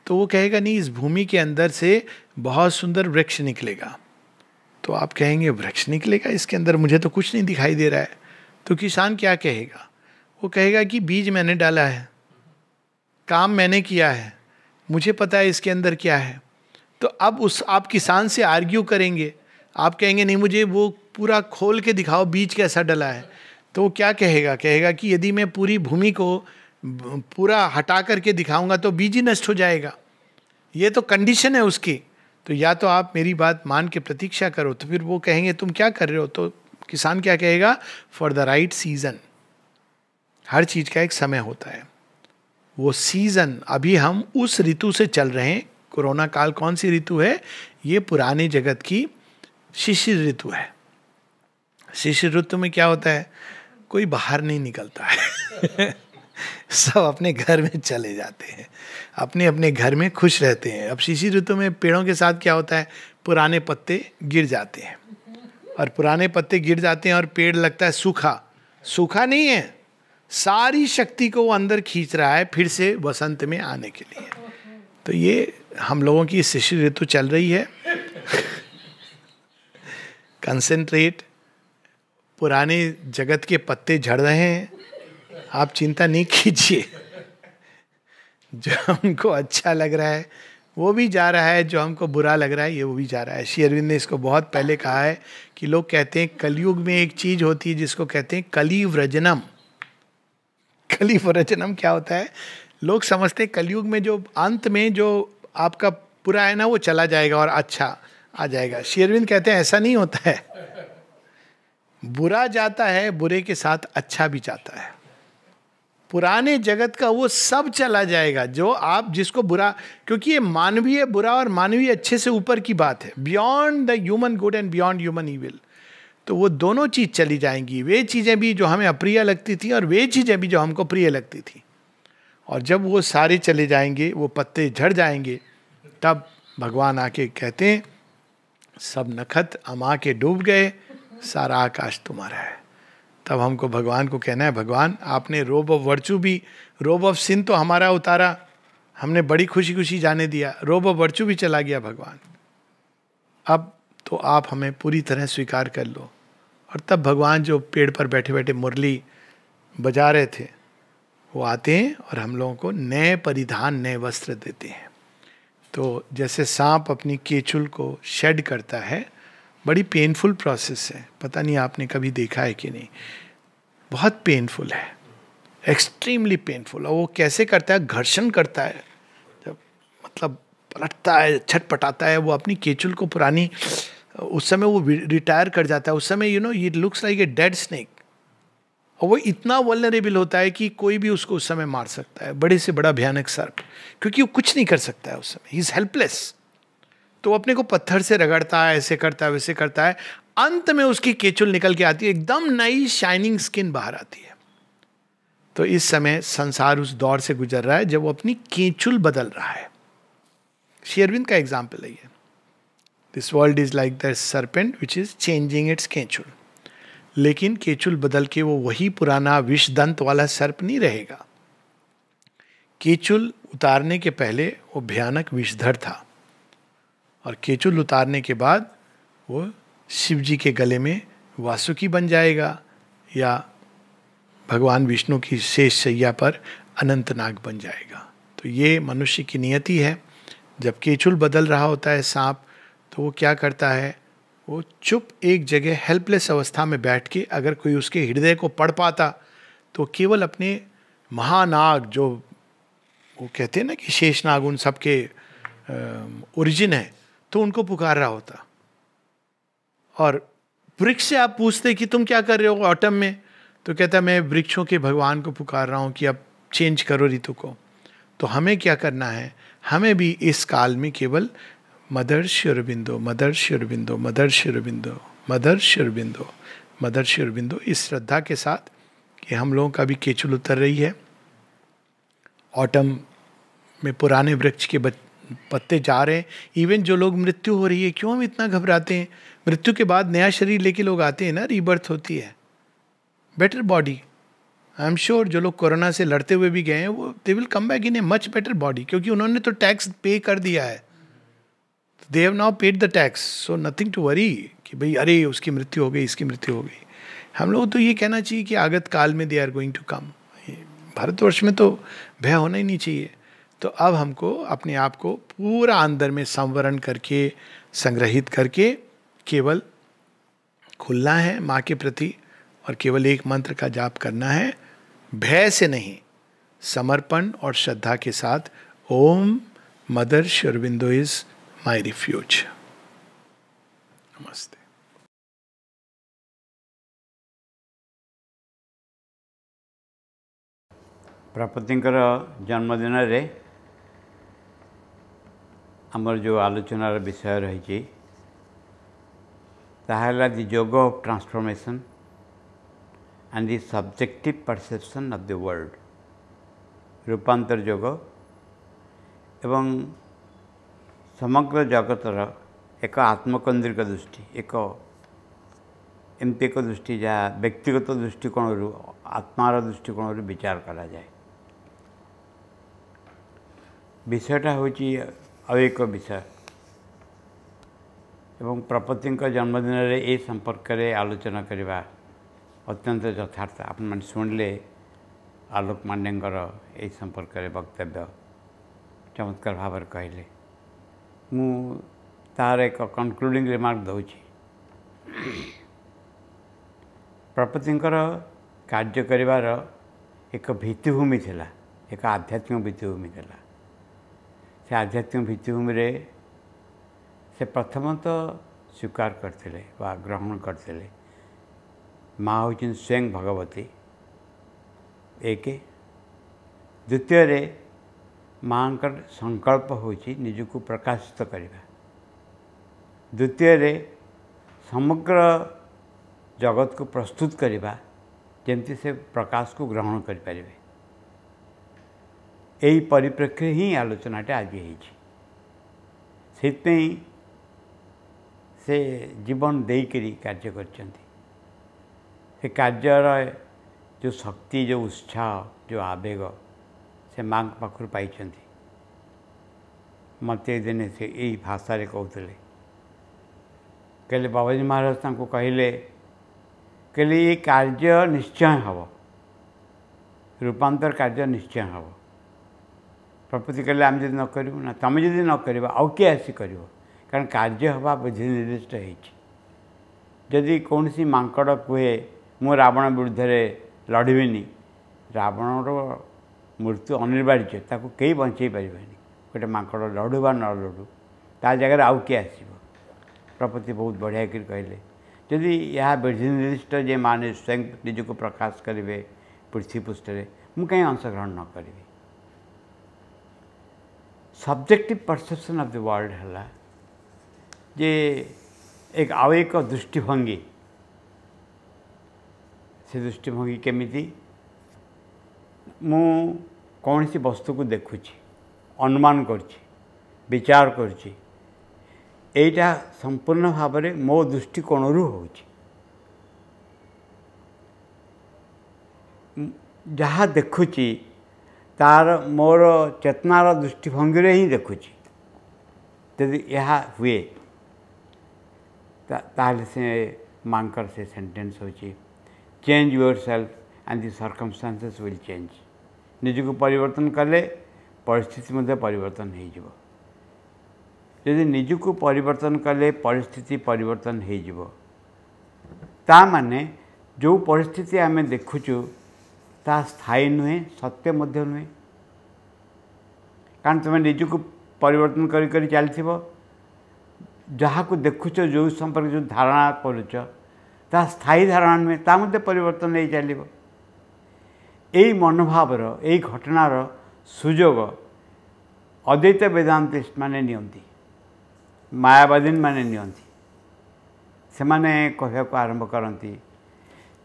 तो वो कहेगा नहीं इस भूमि के अंदर से बहुत सुंदर वृक्ष निकलेगा तो आप कहेंगे वृक्ष निकलेगा इसके अंदर मुझे तो कुछ नहीं दिखाई दे रहा है तो किसान क्या कहेगा वो कहेगा कि बीज मैंने डाला है काम मैंने किया है मुझे पता है इसके अंदर क्या है तो अब उस आप किसान से आर्ग्यू करेंगे आप कहेंगे नहीं मुझे वो पूरा खोल के दिखाओ बीज कैसा डला है तो वो क्या कहेगा कहेगा कि यदि मैं पूरी भूमि को पूरा हटा करके दिखाऊंगा तो बीज ही नष्ट हो जाएगा ये तो कंडीशन है उसकी तो या तो आप मेरी बात मान के प्रतीक्षा करो तो फिर वो कहेंगे तुम क्या कर रहे हो तो किसान क्या कहेगा फॉर द राइट सीजन हर चीज़ का एक समय होता है वो सीजन अभी हम उस ऋतु से चल रहे हैं कोरोना काल कौन सी ऋतु है ये पुराने जगत की शिशिर ऋतु है शिशिर ऋतु में क्या होता है कोई बाहर नहीं निकलता है सब अपने घर में चले जाते हैं अपने अपने घर में खुश रहते हैं अब शिशिर ऋतु में पेड़ों के साथ क्या होता है पुराने पत्ते गिर जाते हैं और पुराने पत्ते गिर जाते हैं और पेड़ लगता है सूखा सूखा नहीं है सारी शक्ति को वो अंदर खींच रहा है फिर से वसंत में आने के लिए तो ये हम लोगों की शिशु ऋतु चल रही है कंसेंट्रेट पुराने जगत के पत्ते झड़ रहे हैं आप चिंता नहीं कीजिए जो हमको अच्छा लग रहा है वो भी जा रहा है जो हमको बुरा लग रहा है ये वो भी जा रहा है श्री अरविंद ने इसको बहुत पहले कहा है कि लोग कहते हैं कलयुग में एक चीज होती है जिसको कहते हैं कली व्रजनम कली व्रजनम क्या होता है लोग समझते हैं कलयुग में जो अंत में जो आपका पूरा है ना वो चला जाएगा और अच्छा आ जाएगा शेरविंद कहते हैं ऐसा नहीं होता है बुरा जाता है बुरे के साथ अच्छा भी जाता है पुराने जगत का वो सब चला जाएगा जो आप जिसको बुरा क्योंकि ये मानवीय बुरा और मानवीय अच्छे से ऊपर की बात है beyond the human good and beyond human evil तो वो दोनों चीज़ चली जाएंगी वे चीज़ें भी जो हमें अप्रिय लगती थी और वे चीज़ें भी जो हमको प्रिय लगती थी और जब वो सारे चले जाएंगे वो पत्ते झड़ जाएंगे तब भगवान आके कहते हैं सब नखत अमा के डूब गए सारा आकाश तुम्हारा है तब हमको भगवान को कहना है भगवान आपने रोब ऑफ वर्चू भी रोब ऑफ सिन तो हमारा उतारा हमने बड़ी खुशी खुशी जाने दिया रोब ऑफ वर्चू भी चला गया भगवान अब तो आप हमें पूरी तरह स्वीकार कर लो और तब भगवान जो पेड़ पर बैठे बैठे मुरली बजा रहे थे वो आते हैं और हम लोगों को नए परिधान नए वस्त्र देते हैं तो जैसे सांप अपनी केचुल को शेड करता है बड़ी पेनफुल प्रोसेस है पता नहीं आपने कभी देखा है कि नहीं बहुत पेनफुल है एक्सट्रीमली पेनफुल और वो कैसे करता है घर्षण करता है जब मतलब पलटता है छटपटाता है वो अपनी केचुल को पुरानी उस समय वो रिटायर कर जाता है उस समय यू नो ये looks like a dead snake और वो इतना वलनरेबल होता है कि कोई भी उसको उस समय मार सकता है बड़े से बड़ा भयानक सर्प क्योंकि वो कुछ नहीं कर सकता है उस समय ही इज़ हेल्पलेस तो वो अपने को पत्थर से रगड़ता है ऐसे करता है वैसे करता है अंत में उसकी केचुल निकल के आती है एकदम नई शाइनिंग स्किन बाहर आती है तो इस समय संसार उस दौर से गुजर रहा है जब वो अपनी केचुल बदल रहा है शेयरविंद का एग्जाम्पल है this world is like the serpent which is changing its केचुल लेकिन केचुल बदल के वो वही पुराना विषदंत वाला सर्प नहीं रहेगा केचुल उतारने के पहले वो भयानक विषधर था और केचुल उतारने के बाद वो शिव जी के गले में वासुकी बन जाएगा या भगवान विष्णु की शेष सैया पर अनंतनाग बन जाएगा तो ये मनुष्य की नियति है जब केचुल बदल रहा होता है सांप तो वो क्या करता है वो चुप एक जगह हेल्पलेस अवस्था में बैठ के अगर कोई उसके हृदय को पढ़ पाता तो केवल अपने महानाग जो वो कहते हैं ना कि शेषनाग उन सबके ओरिजिन है तो उनको पुकार रहा होता और वृक्ष से आप पूछते कि तुम क्या कर रहे हो ऑटम में तो कहता मैं वृक्षों के भगवान को पुकार रहा हूँ कि अब चेंज करो ऋतु को तो हमें क्या करना है हमें भी इस काल में केवल Mother Sri Aurobindo Mother Sri Aurobindo Mother Sri Aurobindo Mother Sri Aurobindo Mother Sri Aurobindo इस श्रद्धा के साथ कि हम लोगों का भी केचुल उतर रही है ऑटम में पुराने वृक्ष के पत्ते जा रहे हैं इवन जो लोग मृत्यु हो रही है क्यों हम इतना घबराते हैं मृत्यु के बाद नया शरीर लेके लोग आते हैं ना रीबर्थ होती है better body I am sure जो लोग कोरोना से लड़ते हुए भी गए हैं वो they will come back in a much better body क्योंकि उन्होंने तो टैक्स पे कर दिया है they have now paid the tax so nothing to worry कि भाई अरे उसकी मृत्यु हो गई इसकी मृत्यु हो गई हम लोग तो ये कहना चाहिए कि आगत काल में they are going to come Bharatvarsh में तो भय होना ही नहीं चाहिए तो अब हमको अपने आप को पूरा अंदर में संवरण करके संग्रहित करके केवल खुलना है माँ के प्रति और केवल एक मंत्र का जाप करना है भय से नहीं समर्पण और श्रद्धा के साथ Om Mother Sri Aurobindo is my refuge. Namaste. ପ୍ରପତିଙ୍କର ଜନ୍ମଦିନରେ ଆମର ଯେଉଁ ଆଲୋଚନାର ବିଷୟ ରହିଛି ତାହା ହେଲା the yoga of transformation and the subjective perception of the world ରୂପାନ୍ତର ଯୋଗ ଏବଂ ସମଗ୍ର ଜଗତର ଏକ ଆତ୍ମକୈନ୍ଦ୍ରିକ ଦୃଷ୍ଟି ଏକ ଏମିତି ଏକ ଦୃଷ୍ଟି ଯାହା ବ୍ୟକ୍ତିଗତ ଦୃଷ୍ଟିକୋଣରୁ ଆତ୍ମାର ଦୃଷ୍ଟିକୋଣରୁ ବିଚାର କରାଯାଏ ବିଷୟଟା ହେଉଛି ଆଉ ଏକ ବିଷୟ ଏବଂ ପ୍ରପତିଙ୍କ ଜନ୍ମଦିନରେ ଏ ସମ୍ପର୍କରେ ଆଲୋଚନା କରିବା ଅତ୍ୟନ୍ତ ଯଥାର୍ଥ ଆପଣମାନେ ଶୁଣିଲେ ଆଲୋକ ମାନ୍ୟଙ୍କର ଏହି ସମ୍ପର୍କରେ ବକ୍ତବ୍ୟ ଚମତ୍କାର ଭାବରେ କହିଲେ ମୁଁ ତାହାର ଏକ କନକ୍ଲୁଡ଼ିଂ ରିମାର୍କ ଦେଉଛି ପ୍ରପତିଙ୍କର କାର୍ଯ୍ୟ କରିବାର ଏକ ଭିତ୍ତିଭୂମି ଥିଲା ଏକ ଆଧ୍ୟାତ୍ମିକ ଭିତ୍ତିଭୂମି ଥିଲା ସେ ଆଧ୍ୟାତ୍ମିକ ଭିତ୍ତିଭୂମିରେ ସେ ପ୍ରଥମତଃ ସ୍ୱୀକାର କରିଥିଲେ ବା ଗ୍ରହଣ କରିଥିଲେ ମା' ହେଉଛନ୍ତି ସ୍ୱୟଂ ଭଗବତୀ ଏକ ଦ୍ୱିତୀୟରେ माँ संकल्प निजुक प्रकाशित करने द्वितीय समग्र जगत को प्रस्तुत करवा जमी से प्रकाश को ग्रहण करेक्ष्य ही आलोचनाटे आज हो से जीवन देकरी कार्य कर जो शक्ति जो उत्साह जो आवेग ସେ ମାଆଙ୍କ ପାଖରୁ ପାଇଛନ୍ତି ମୋତେ ଦିନେ ସେ ଏଇ ଭାଷାରେ କହୁଥିଲେ କହିଲେ ବାବାଜୀ ମହାରାଜ ତାଙ୍କୁ କହିଲେ କହିଲେ ଏ କାର୍ଯ୍ୟ ନିଶ୍ଚୟ ହେବ ରୂପାନ୍ତର କାର୍ଯ୍ୟ ନିଶ୍ଚୟ ହେବ ପ୍ରକୃତି କହିଲେ ଆମେ ଯଦି ନ କରିବୁ ନା ତୁମେ ଯଦି ନ କରିବ ଆଉ କିଏ ଆସି କରିବ କାରଣ କାର୍ଯ୍ୟ ହେବା ବୁଦ୍ଧି ନିର୍ଦ୍ଦିଷ୍ଟ ହେଇଛି ଯଦି କୌଣସି ମାଙ୍କଡ଼ କୁହେ ମୁଁ ରାବଣ ବିରୁଦ୍ଧରେ ଲଢ଼ିବିନି ରାବଣର मृत्यु अनिवार्य कई बचे पारे गोटे माकड़ लड़ू बा न लड़ू ता जगार आउ किए आस प्रपति बहुत बढ़िया कर कहले जदि यह निर्दिष्ट जे माने स्वयं निज्क प्रकाश करेंगे पृथ्वी पृष्ठ में मुझे कहीं अंशग्रहण न करी subjective perception of the world है जे एक आउ एक दृष्टिभंगी से दृष्टिभंगी केमी मु कौन वस्तु को देखुची अनुमान विचार कर संपूर्ण भाव में मो दृष्टिकोण रू जहाँ देखु तार मोर चेतनार दृष्टिभंगी ही देखुची जी यह हुए ताल से मांकर से सेंटेंस होची change your and the circumstances will change निजको परिवर्तन कले परिस्थिति मध्यर्तन जुन निजको परिवर्तन कले परिस्थिति परिवर्तन है तरिस्थिति आम देखुछु ता स्थायी सत्य नुहेँ सत्यु कारण तिको परिवर्तन गरि चाहिँ जहाँको देखुच जो संपर्क जो धारणा पढ ता स्थायी धारणा ता परिवर्तन नहेँदैवर्तन এই মনোভাবর এই ঘটনার সুযোগ অদ্বৈত বেদান্তিস্ট মানে নিয়ন্তি মায়াবাদীন মানে নিয়ন্তি সেমানে କହିବାକୁ ଆରମ୍ଭ କରନ୍ତି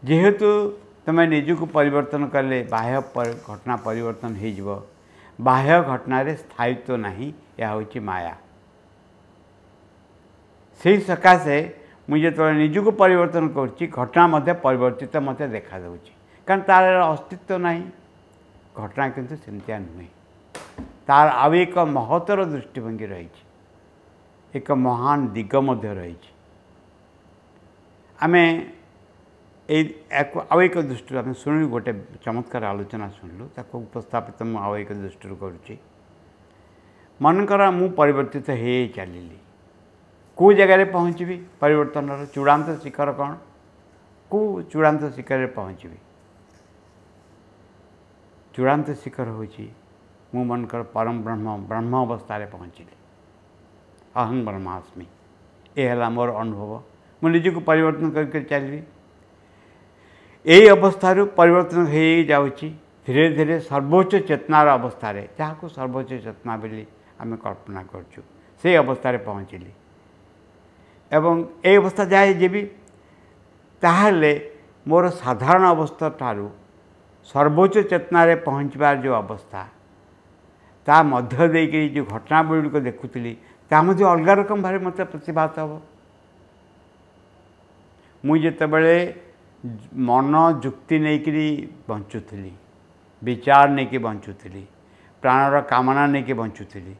ଯେହେତୁ ତୁମେ ନିଜକୁ ପରିବର୍ତ୍ତନ କଲେ ବାହ୍ୟ ଘଟଣା ପରିବର୍ତ୍ତନ ହୋଇଯିବ ବାହ୍ୟ ଘଟଣାରେ ସ୍ଥାୟୀତ୍ୱ ନାହିଁ ଏହା ହେଉଛି ମାୟା ସେହି ସକାଶେ ମୁଁ ଯେତେବେଳେ ନିଜକୁ ପରିବର୍ତ୍ତନ କରୁଛି ଘଟଣା ମଧ୍ୟ ପରିବର୍ତ୍ତିତ ମୋତେ ଦେଖାଯାଉଛି কারণ তার অস্তিত্ব নাই ঘটনা কিন্তু সেমিতিଆ ନୁହେଁ ତାର ଆଉ ଏକ ମହତ୍ତର ଦୃଷ୍ଟିଭଙ୍ଗୀ ରହିଛି ଏକ ମହାନ ଦିଗ ମଧ୍ୟ ରହିଛି ଆମେ ଏଇ ଆଉ ଏକ ଦୃଷ୍ଟିରୁ ଆମେ ଶୁଣିଲୁ ଗୋଟେ ଚମତ୍କାର ଆଲୋଚନା ଶୁଣିଲୁ ତାକୁ ଉପସ୍ଥାପିତ ମୁଁ ଆଉ ଏକ ଦୃଷ୍ଟିରୁ କରୁଛି ମନେକର ମୁଁ ପରିବର୍ତ୍ତିତ ହେଇ ହେଇ ଚାଲିଲି କେଉଁ ଜାଗାରେ ପହଞ୍ଚିବି ପରିବର୍ତ୍ତନର ଚୂଡ଼ାନ୍ତ ଶିଖର କ'ଣ କେଉଁ ଚୂଡ଼ାନ୍ତ ଶିଖରରେ ପହଞ୍ଚିବି ଚୂଡ଼ାନ୍ତ ଶିଖର ହେଉଛି ମୁଁ ମନଙ୍କର ପରମ ବ୍ରହ୍ମ ବ୍ରହ୍ମ ଅବସ୍ଥାରେ ପହଞ୍ଚିଲି ଅହଂ ବ୍ରହ୍ମାସ୍ମି ଏ ହେଲା ମୋର ଅନୁଭବ ମୁଁ ନିଜକୁ ପରିବର୍ତ୍ତନ କରିକରି ଚାଲିବି ଏହି ଅବସ୍ଥାରୁ ପରିବର୍ତ୍ତନ ହୋଇଯାଉଛି ଧୀରେ ଧୀରେ ସର୍ବୋଚ୍ଚ ଚେତନାର ଅବସ୍ଥାରେ ଯାହାକୁ ସର୍ବୋଚ୍ଚ ଚେତନା ବୋଲି ଆମେ କଳ୍ପନା କରୁଛୁ ସେହି ଅବସ୍ଥାରେ ପହଞ୍ଚିଲି ଏବଂ ଏହି ଅବସ୍ଥା ଯାଏ ଯିବି ତାହେଲେ ମୋର ସାଧାରଣ ଅବସ୍ଥା ଠାରୁ ସର୍ବୋଚ୍ଚ ଚେତନାରେ ପହଞ୍ଚିବାର ଯେଉଁ ଅବସ୍ଥା ତା ମଧ୍ୟ ଦେଇକରି ଯେଉଁ ଘଟଣାବଳୀଗୁଡ଼ିକ ଦେଖୁଥିଲି ତାହା ମଧ୍ୟ ଅଲଗା ରକମ ଭାବରେ ମୋତେ ପ୍ରତିଭାତ ହେବ ମୁଁ ଯେତେବେଳେ ମନ ଯୁକ୍ତି ନେଇକରି ବଞ୍ଚୁଥିଲି ବିଚାର ନେଇକି ବଞ୍ଚୁଥିଲି ପ୍ରାଣର କାମନା ନେଇକି ବଞ୍ଚୁଥିଲି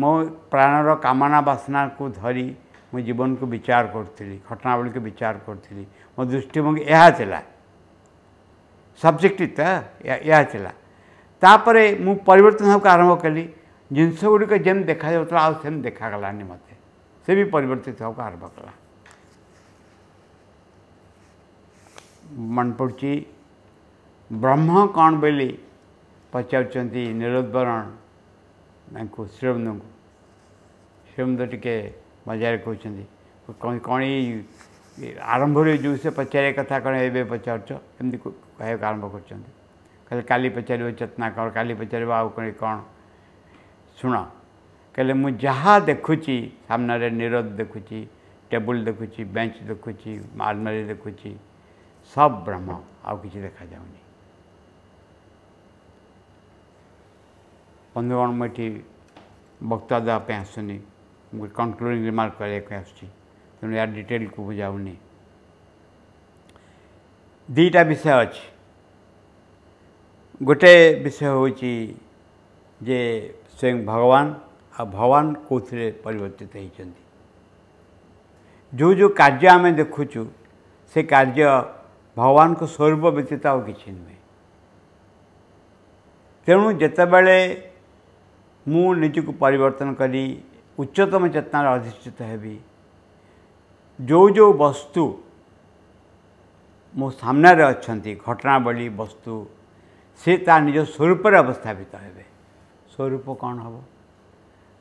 ମୋ ପ୍ରାଣର କାମନା ବାସନାକୁ ଧରି ମୁଁ ଜୀବନକୁ ବିଚାର କରୁଥିଲି ଘଟଣାବଳୀକୁ ବିଚାର କରୁଥିଲି ମୋ ଦୃଷ୍ଟିଭଙ୍ଗୀ ଏହା ଥିଲା सब्जेक्ट तो यह तापर मु पर आरंभ कली जिनस गुड़िक जेम देखा आम देखा गलानी मत से भी परिवर्तित आरंभ कला मन पड़ी ब्रह्म कौन बोली पचारण नीलोदरण श्रीबंद को श्रीबंद टे मजार कहते कौन आरंभ जो से पचारे कथा कौन ए पचार कहक आरंभ कर पचार चेतना कर का पचार कौन शुण कहे मुझे देखुची सामने रे देखुची टेबुल देखुची बेंच देखुची आलमारी देखुची सब ब्रह्म आ कि देखा जा बंधुगण मुठी वक्ता देवाप आसुनि गोटे कनक्लूडिंग रिमार्क करेणु यार डिटेल को बुझाऊनि दीटा विषय अच्छी गोटे विषय हूँ जे स्वयं भगवान आ भगवान कौन पर जो जो कार्य आम देखु से कार्य भगवान को स्वरूप व्यतीत आ कि नुहे तेणु जोबले मुझको परिवर्तन करी उच्चतम चेतनार अधिष्ठित होगी जो जो वस्तु मो सामने अच्छा घटनावल वस्तु ସେ ତା ନିଜ ସ୍ୱରୂପରେ ଅବସ୍ଥାପିତ ହେବେ ସ୍ୱରୂପ କ'ଣ ହେବ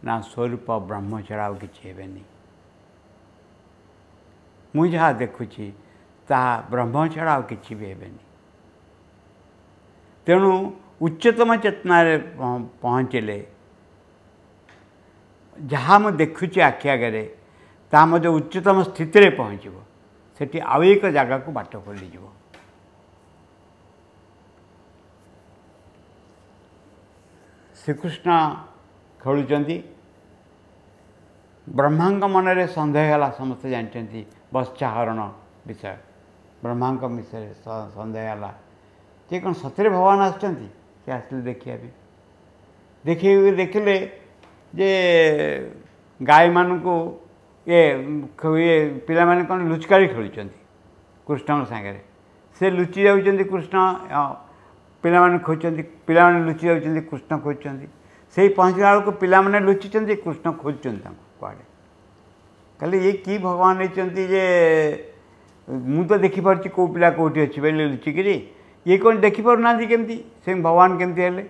ନା ସ୍ୱରୂପ ବ୍ରହ୍ମ ଛଡ଼ା ଆଉ କିଛି ହେବେନି ମୁଁ ଯାହା ଦେଖୁଛି ତାହା ବ୍ରହ୍ମ ଛଡ଼ା ଆଉ କିଛି ବି ହେବେନି ତେଣୁ ଉଚ୍ଚତମ ଚେତନାରେ ପହଞ୍ଚିଲେ ଯାହା ମୁଁ ଦେଖୁଛି ଆଖି ଆଗରେ ତାହା ମଧ୍ୟ ଉଚ୍ଚତମ ସ୍ଥିତିରେ ପହଞ୍ଚିବ ସେଠି ଆଉ ଏକ ଜାଗାକୁ ବାଟ ଖୋଲିଯିବ ଶ୍ରୀକୃଷ୍ଣ ଖେଳୁଛନ୍ତି ବ୍ରହ୍ମାଙ୍କ ମନରେ ସନ୍ଦେହ ହେଲା ସମସ୍ତେ ଜାଣିଛନ୍ତି ବତ୍ସ୍ୟାହରଣ ବିଷୟ ବ୍ରହ୍ମାଙ୍କ ବିଷୟରେ ସନ୍ଦେହ ହେଲା ଯେ କ'ଣ ସତରେ ଭଗବାନ ଆସୁଛନ୍ତି ସେ ଆସିଲେ ଦେଖିବା ପାଇଁ ଦେଖିକି ଦେଖିଲେ ଯେ ଗାଈମାନଙ୍କୁ ଇଏ ଇଏ ପିଲାମାନେ କ'ଣ ଲୁଚକାଳି ଖେଳୁଛନ୍ତି କୃଷ୍ଣଙ୍କ ସାଙ୍ଗରେ ସେ ଲୁଚି ଯାଉଛନ୍ତି କୃଷ୍ଣ ପିଲାମାନେ ଖୋଜୁଛନ୍ତି ପିଲାମାନେ ଲୁଚି ଯାଉଛନ୍ତି କୃଷ୍ଣ ଖୋଜୁଛନ୍ତି ସେଇ ପହଞ୍ଚିଲା ବେଳକୁ ପିଲାମାନେ ଲୁଚିଛନ୍ତି କୃଷ୍ଣ ଖୋଜୁଛନ୍ତି ତାଙ୍କୁ କୁଆଡ଼େ କହିଲେ ଇଏ କି ଭଗବାନ ହେଇଛନ୍ତି ଯେ ମୁଁ ତ ଦେଖିପାରୁଛି କେଉଁ ପିଲା କେଉଁଠି ଅଛି ବୋଲି ଲୁଚିକିରି ଇଏ କ'ଣ ଦେଖିପାରୁନାହାନ୍ତି କେମିତି ସେ ଭଗବାନ କେମିତି ହେଲେ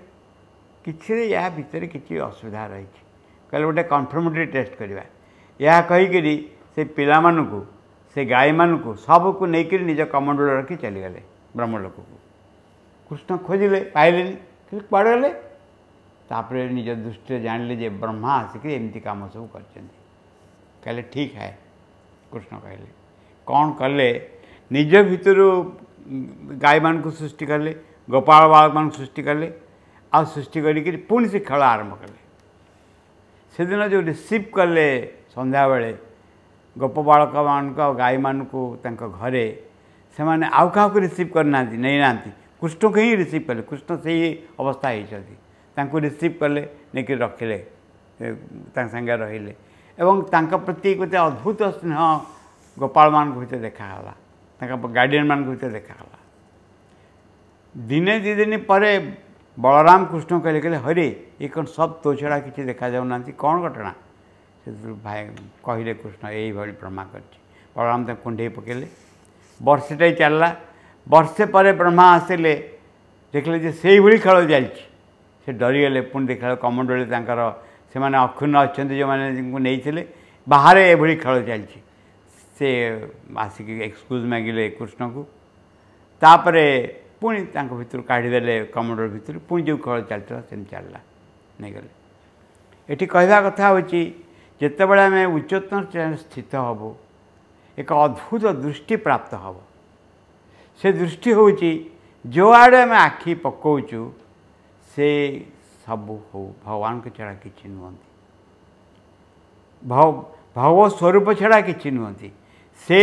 କିଛିରେ ଏହା ଭିତରେ କିଛି ଅସୁବିଧା ରହିଛି କହିଲେ ଗୋଟେ କନଫର୍ମେଟରୀ ଟେଷ୍ଟ କରିବା ଏହା କହିକିରି ସେ ପିଲାମାନଙ୍କୁ ସେ ଗାଈମାନଙ୍କୁ ସବୁକୁ ନେଇକିରି ନିଜ କମଣ୍ଡଳ ରଖି ଚାଲିଗଲେ ବ୍ରହ୍ମଲୋକକୁ कृष्ण खोजिले पाइले पड़गले निज दृष्टि जान लें ब्रह्मा आसिक एमती काम सब कर ठीक है कृष्ण कहले कौन कले निज भितर गाई मान सृष्टि कले गोपाल बालक मान सृष्टि कले आ सृष्टि कर खेल आरंभ कले से दिन जो रिसीव कले सन्ध्या बेले गोप बालक मान गाई मान घरे आउ का रिसीव करना नहीं ना କୁଷ୍ଠଙ୍କୁ ହିଁ ରିସିଭ୍ କଲେ କୁଷ୍ଠ ସେଇ ଅବସ୍ଥା ହେଇଛନ୍ତି ତାଙ୍କୁ ରିସିଭ୍ କଲେ ନେଇକି ରଖିଲେ ତାଙ୍କ ସାଙ୍ଗେ ରହିଲେ ଏବଂ ତାଙ୍କ ପ୍ରତି ଗୋଟେ ଅଦ୍ଭୁତ ସ୍ନେହ ଗୋପାଳମାନଙ୍କ ଭିତରେ ଦେଖାହେଲା ତାଙ୍କ ଗାର୍ଡ଼ିଆନମାନଙ୍କ ଭିତରେ ଦେଖାହେଲା ଦିନେ ଦୁଇ ଦିନ ପରେ ବଳରାମ କୃଷ୍ଣ କହିଲେ କହିଲେ ହରେ ଏ କ'ଣ ସବ୍ ତୋ ଛଡ଼ା କିଛି ଦେଖାଯାଉନାହାନ୍ତି କ'ଣ ଘଟଣା ସେଥିରୁ ଭାଇ କହିଲେ କୃଷ୍ଣ ଏଇଭଳି ପ୍ରମା କରିଛି ବଳରାମ ତାଙ୍କୁ କୁଣ୍ଢେଇ ପକାଇଲେ ବର୍ଷଟାଇ ଚାଲିଲା ବର୍ଷେ ପରେ ବ୍ରହ୍ମା ଆସିଲେ ଦେଖିଲେ ଯେ ସେଇଭଳି ଖେଳ ଚାଲିଛି ସେ ଡରିଗଲେ ପୁଣି ଦେଖିଲା କମଣ୍ଡଳରେ ତାଙ୍କର ସେମାନେ ଅକ୍ଷୁଣ୍ଣ ଅଛନ୍ତି ଯେଉଁମାନଙ୍କୁ ନେଇଥିଲେ ବାହାରେ ଏଭଳି ଖେଳ ଚାଲିଛି ସେ ଆସିକି ଏକ୍ସକ୍ୟୁଜ୍ ମାଗିଲେ କୃଷ୍ଣକୁ ତାପରେ ପୁଣି ତାଙ୍କ ଭିତରୁ କାଢ଼ିଦେଲେ କମଣ୍ଡର ଭିତରୁ ପୁଣି ଯେଉଁ ଖେଳ ଚାଲିଥିଲା ସେମିତି ଚାଲିଲା ନେଇଗଲେ ଏଠି କହିବା କଥା ହେଉଛି ଯେତେବେଳେ ଆମେ ଉଚ୍ଚତର ସ୍ଥିତ ହେବୁ ଏକ ଅଦ୍ଭୁତ ଦୃଷ୍ଟି ପ୍ରାପ୍ତ ହେବ से दृष्टि हूँ जो आड़े आम आखि पकाचु से सब हो भगवान के छड़ा कि नुहत भगवत स्वरूप छड़ा कि नुहत से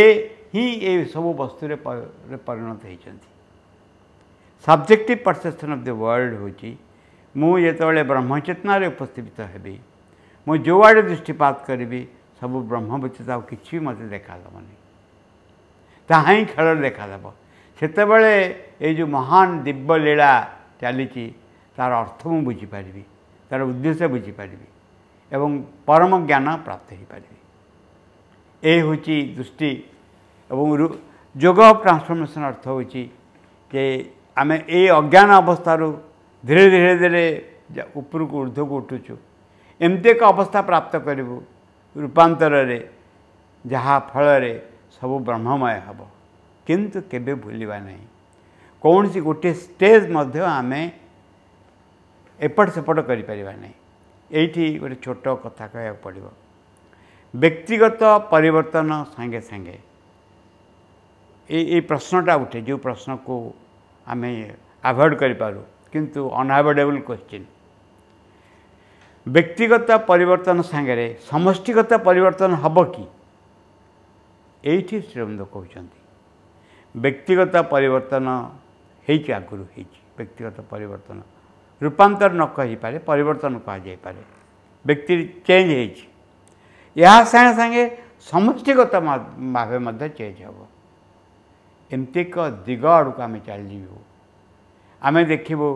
ही ये सब वस्तु परिणत होती subject perception of the world हूँ मुझे ब्रह्मचेतन उपस्थित होगी मुझे जो आड़े दृष्टिपात करी सब ब्रह्म आ कि मत देखादेवनी ता ही देखा देखादेव ସେତେବେଳେ ଏଇ ଯେଉଁ ମହାନ ଦିବ୍ୟ ଲୀଳା ଚାଲିଛି ତା'ର ଅର୍ଥ ମୁଁ ବୁଝିପାରିବି ତା'ର ଉଦ୍ଦେଶ୍ୟ ବୁଝିପାରିବି ଏବଂ ପରମ ଜ୍ଞାନ ପ୍ରାପ୍ତ ହୋଇପାରିବି ଏ ହେଉଛି ଦୃଷ୍ଟି ଏବଂ ଯୋଗ ଟ୍ରାନ୍ସଫର୍ମେସନ୍ ଅର୍ଥ ହେଉଛି ଯେ ଆମେ ଏଇ ଅଜ୍ଞାନ ଅବସ୍ଥାରୁ ଧୀରେ ଧୀରେ ଧୀରେ ଉପରକୁ ଉର୍ଦ୍ଧ୍ୱକୁ ଉଠୁଛୁ ଏମିତି ଏକ ଅବସ୍ଥା ପ୍ରାପ୍ତ କରିବୁ ରୂପାନ୍ତରରେ ଯାହା ଫଳରେ ସବୁ ବ୍ରହ୍ମମୟ ହେବ କିନ୍ତୁ କେବେ ଭୁଲିବା ନାହିଁ କୌଣସି ଗୋଟିଏ ଷ୍ଟେଜ୍ ମଧ୍ୟ ଆମେ ଏପଟ ସେପଟ କରିପାରିବା ନାହିଁ ଏଇଠି ଗୋଟେ ଛୋଟ କଥା କହିବାକୁ ପଡ଼ିବ ବ୍ୟକ୍ତିଗତ ପରିବର୍ତ୍ତନ ସାଙ୍ଗେ ସାଙ୍ଗେ ଏଇ ଏଇ ପ୍ରଶ୍ନଟା ଉଠେ ଯେଉଁ ପ୍ରଶ୍ନକୁ ଆମେ ଆଭଏଡ଼ କରିପାରୁ କିନ୍ତୁ ଅନଆଭଏଡ଼େବୁଲ୍ କ୍ୱେଶ୍ଚିନ୍ ବ୍ୟକ୍ତିଗତ ପରିବର୍ତ୍ତନ ସାଙ୍ଗରେ ସମଷ୍ଟିଗତ ପରିବର୍ତ୍ତନ ହେବ କି ଏଇଠି ଶ୍ରୀବନ୍ଦ କହୁଛନ୍ତି ବ୍ୟକ୍ତିଗତ ପରିବର୍ତ୍ତନ ହେଇଛି ଆଗରୁ ହେଇଛି ବ୍ୟକ୍ତିଗତ ପରିବର୍ତ୍ତନ ରୂପାନ୍ତର ନ କହିପାରେ ପରିବର୍ତ୍ତନ କୁହାଯାଇପାରେ ବ୍ୟକ୍ତି ଚେଞ୍ଜ ହେଇଛି ଏହା ସାଙ୍ଗେ ସାଙ୍ଗେ ସମଷ୍ଟିଗତ ଭାବେ ମଧ୍ୟ ଚେଞ୍ଜ ହେବ ଏମିତି ଏକ ଦିଗ ଆଡ଼କୁ ଆମେ ଚାଲିଯିବୁ ଆମେ ଦେଖିବୁ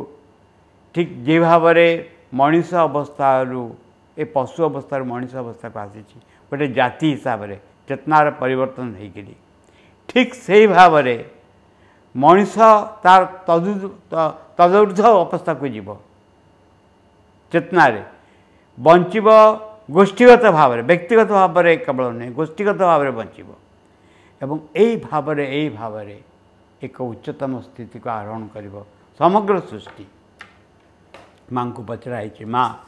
ଠିକ୍ ଯେ ଭାବରେ ମଣିଷ ଅବସ୍ଥାରୁ ଏ ପଶୁ ଅବସ୍ଥାରୁ ମଣିଷ ଅବସ୍ଥାକୁ ଆସିଛି ଗୋଟେ ଜାତି ହିସାବରେ ଚେତନାର ପରିବର୍ତ୍ତନ ହୋଇକରି ठिक सही भावे मनिष तदुर्ध अवस्थाको जेतारे बञ्च गोष्ठीगत भावना व्यक्तिगत भाव केवल नु गोष्ठीगत भावना बञ्चर ए भावे एक उच्चतम स्थितिको आरोहण गर समग्र सृष्टि माचराहे मास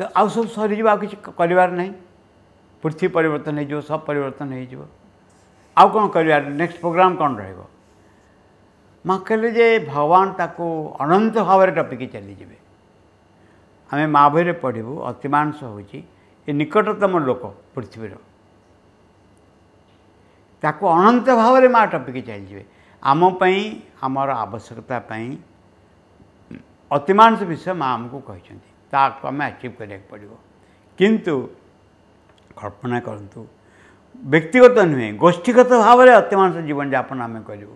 तो आउ सब सर कि पृथ्वी पर सब पर आ कौन कर नेक्स्ट प्रोग्राम कौन रहे भगवान ताको अनंत भाव टपिक चलीजे आम माँ भर पढ़ू अतिमांस हो निकटतम लोक पृथ्वीर ताको अनंत भाव में माँ टपिक चलीजे आमपाई आमर आवश्यकता अतिमांस विषय माँ आमको कहते हैं ତାହାକୁ ଆମେ ଆଚିଭ୍ କରିବାକୁ ପଡ଼ିବ କିନ୍ତୁ କଳ୍ପନା କରନ୍ତୁ ବ୍ୟକ୍ତିଗତ ନୁହେଁ ଗୋଷ୍ଠୀଗତ ଭାବରେ ଅତ୍ୟମାଂସ ଜୀବନଯାପନ ଆମେ କରିବୁ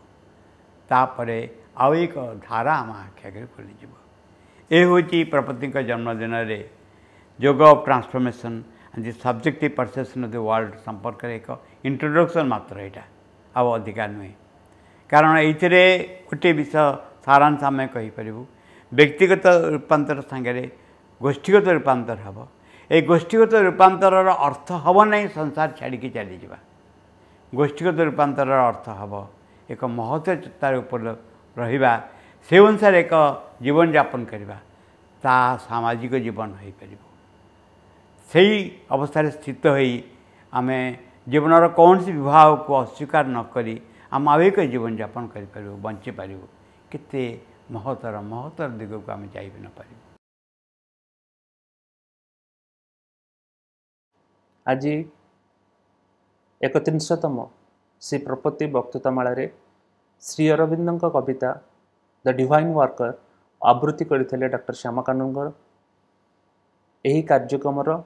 ତାପରେ ଆଉ ଏକ ଧାରା ଆମ ଆଖି ଆଗରେ ଖୋଲିଯିବ ଏ ହେଉଛି ପ୍ରପତିଙ୍କ ଜନ୍ମଦିନରେ yoga of transformation and the subjective perception of the world ସମ୍ପର୍କରେ ଏକ ଇଣ୍ଟ୍ରୋଡକ୍ସନ୍ ମାତ୍ର ଏଇଟା ଆଉ ଅଧିକା ନୁହେଁ କାରଣ ଏଇଥିରେ ଗୋଟିଏ ବିଷୟ ସାରାଂଶ ଆମେ କହିପାରିବୁ ବ୍ୟକ୍ତିଗତ ରୂପାନ୍ତର ସାଙ୍ଗରେ ଗୋଷ୍ଠୀଗତ ରୂପାନ୍ତର ହେବ ଏ ଗୋଷ୍ଠୀଗତ ରୂପାନ୍ତରର ଅର୍ଥ ହେବ ନାହିଁ ସଂସାର ଛାଡ଼ିକି ଚାଲିଯିବା ଗୋଷ୍ଠୀଗତ ରୂପାନ୍ତରର ଅର୍ଥ ହେବ ଏକ ମହତ ଚେତାର ଉପରେ ରହିବା ସେ ଅନୁସାରେ ଏକ ଜୀବନଯାପନ କରିବା ତାହା ସାମାଜିକ ଜୀବନ ହୋଇପାରିବ ସେହି ଅବସ୍ଥାରେ ସ୍ଥିତ ହୋଇ ଆମେ ଜୀବନର କୌଣସି ବିବାହକୁ ଅସ୍ୱୀକାର ନକରି ଆମ ଆଉ ଏକ ଜୀବନଯାପନ କରିପାରିବୁ ବଞ୍ଚିପାରିବୁ କେତେ ମହତର ମହତର ଦିଗକୁ ଆମେ ଯାଇ ନପାରିବୁ ଆଜି ଏକତ୍ରିଶତମ ଶ୍ରୀ ପ୍ରପତି ବକ୍ତୃତାମାଳାରେ ଶ୍ରୀ ଅରବିନ୍ଦଙ୍କ କବିତା ଦ ଡିଭାଇନ୍ ୱାର୍କର ଆବୃତ୍ତି କରିଥିଲେ ଡକ୍ଟର ଶ୍ୟାମକାନ୍ଦଙ୍କର ଏହି କାର୍ଯ୍ୟକ୍ରମର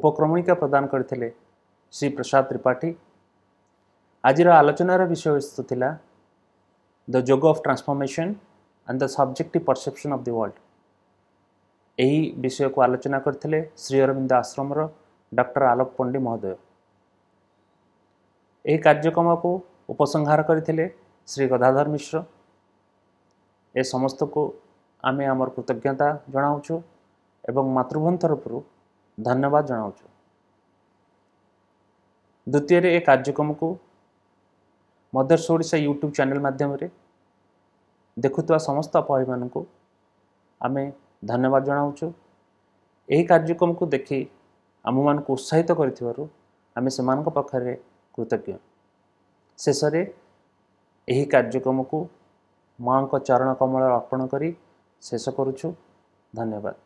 ଉପକ୍ରମଣିକା ପ୍ରଦାନ କରିଥିଲେ ଶ୍ରୀ ପ୍ରସାଦ ତ୍ରିପାଠୀ ଆଜିର ଆଲୋଚନାର ବିଷୟବସ୍ତୁ ଥିଲା the yoga of transformation and the subjective perception of the world ଏହି ବିଷୟକୁ ଆଲୋଚନା କରିଥିଲେ ଶ୍ରୀ ଅରବିନ୍ଦ ଆଶ୍ରମର ଡକ୍ଟର ଆଲୋକ ପଣ୍ଡି ମହୋଦୟ ଏହି କାର୍ଯ୍ୟକ୍ରମକୁ ଉପସଂହାର କରିଥିଲେ ଶ୍ରୀ ଗଦାଧର ମିଶ୍ର ଏ ସମସ୍ତଙ୍କୁ ଆମେ ଆମର କୃତଜ୍ଞତା ଜଣାଉଛୁ ଏବଂ ମାତୃଭୂମି ତରଫରୁ ଧନ୍ୟବାଦ ଜଣାଉଛୁ ଦ୍ୱିତୀୟରେ ଏ କାର୍ଯ୍ୟକ୍ରମକୁ ମଦର୍ସ ଓଡ଼ିଶା ୟୁଟ୍ୟୁବ୍ ଚ୍ୟାନେଲ୍ ମାଧ୍ୟମରେ ଦେଖୁଥିବା ସମସ୍ତ ଅପାଭିମାନଙ୍କୁ ଆମେ ଧନ୍ୟବାଦ ଜଣାଉଛୁ ଏହି କାର୍ଯ୍ୟକ୍ରମକୁ ଦେଖି ଆମମାନଙ୍କୁ ଉତ୍ସାହିତ କରିଥିବାରୁ ଆମେ ସେମାନଙ୍କ ପାଖରେ କୃତଜ୍ଞ ଶେଷରେ ଏହି କାର୍ଯ୍ୟକ୍ରମକୁ ମାଆଙ୍କ ଚରଣ କମଳ ଅର୍ପଣ କରି ଶେଷ କରୁଛୁ ଧନ୍ୟବାଦ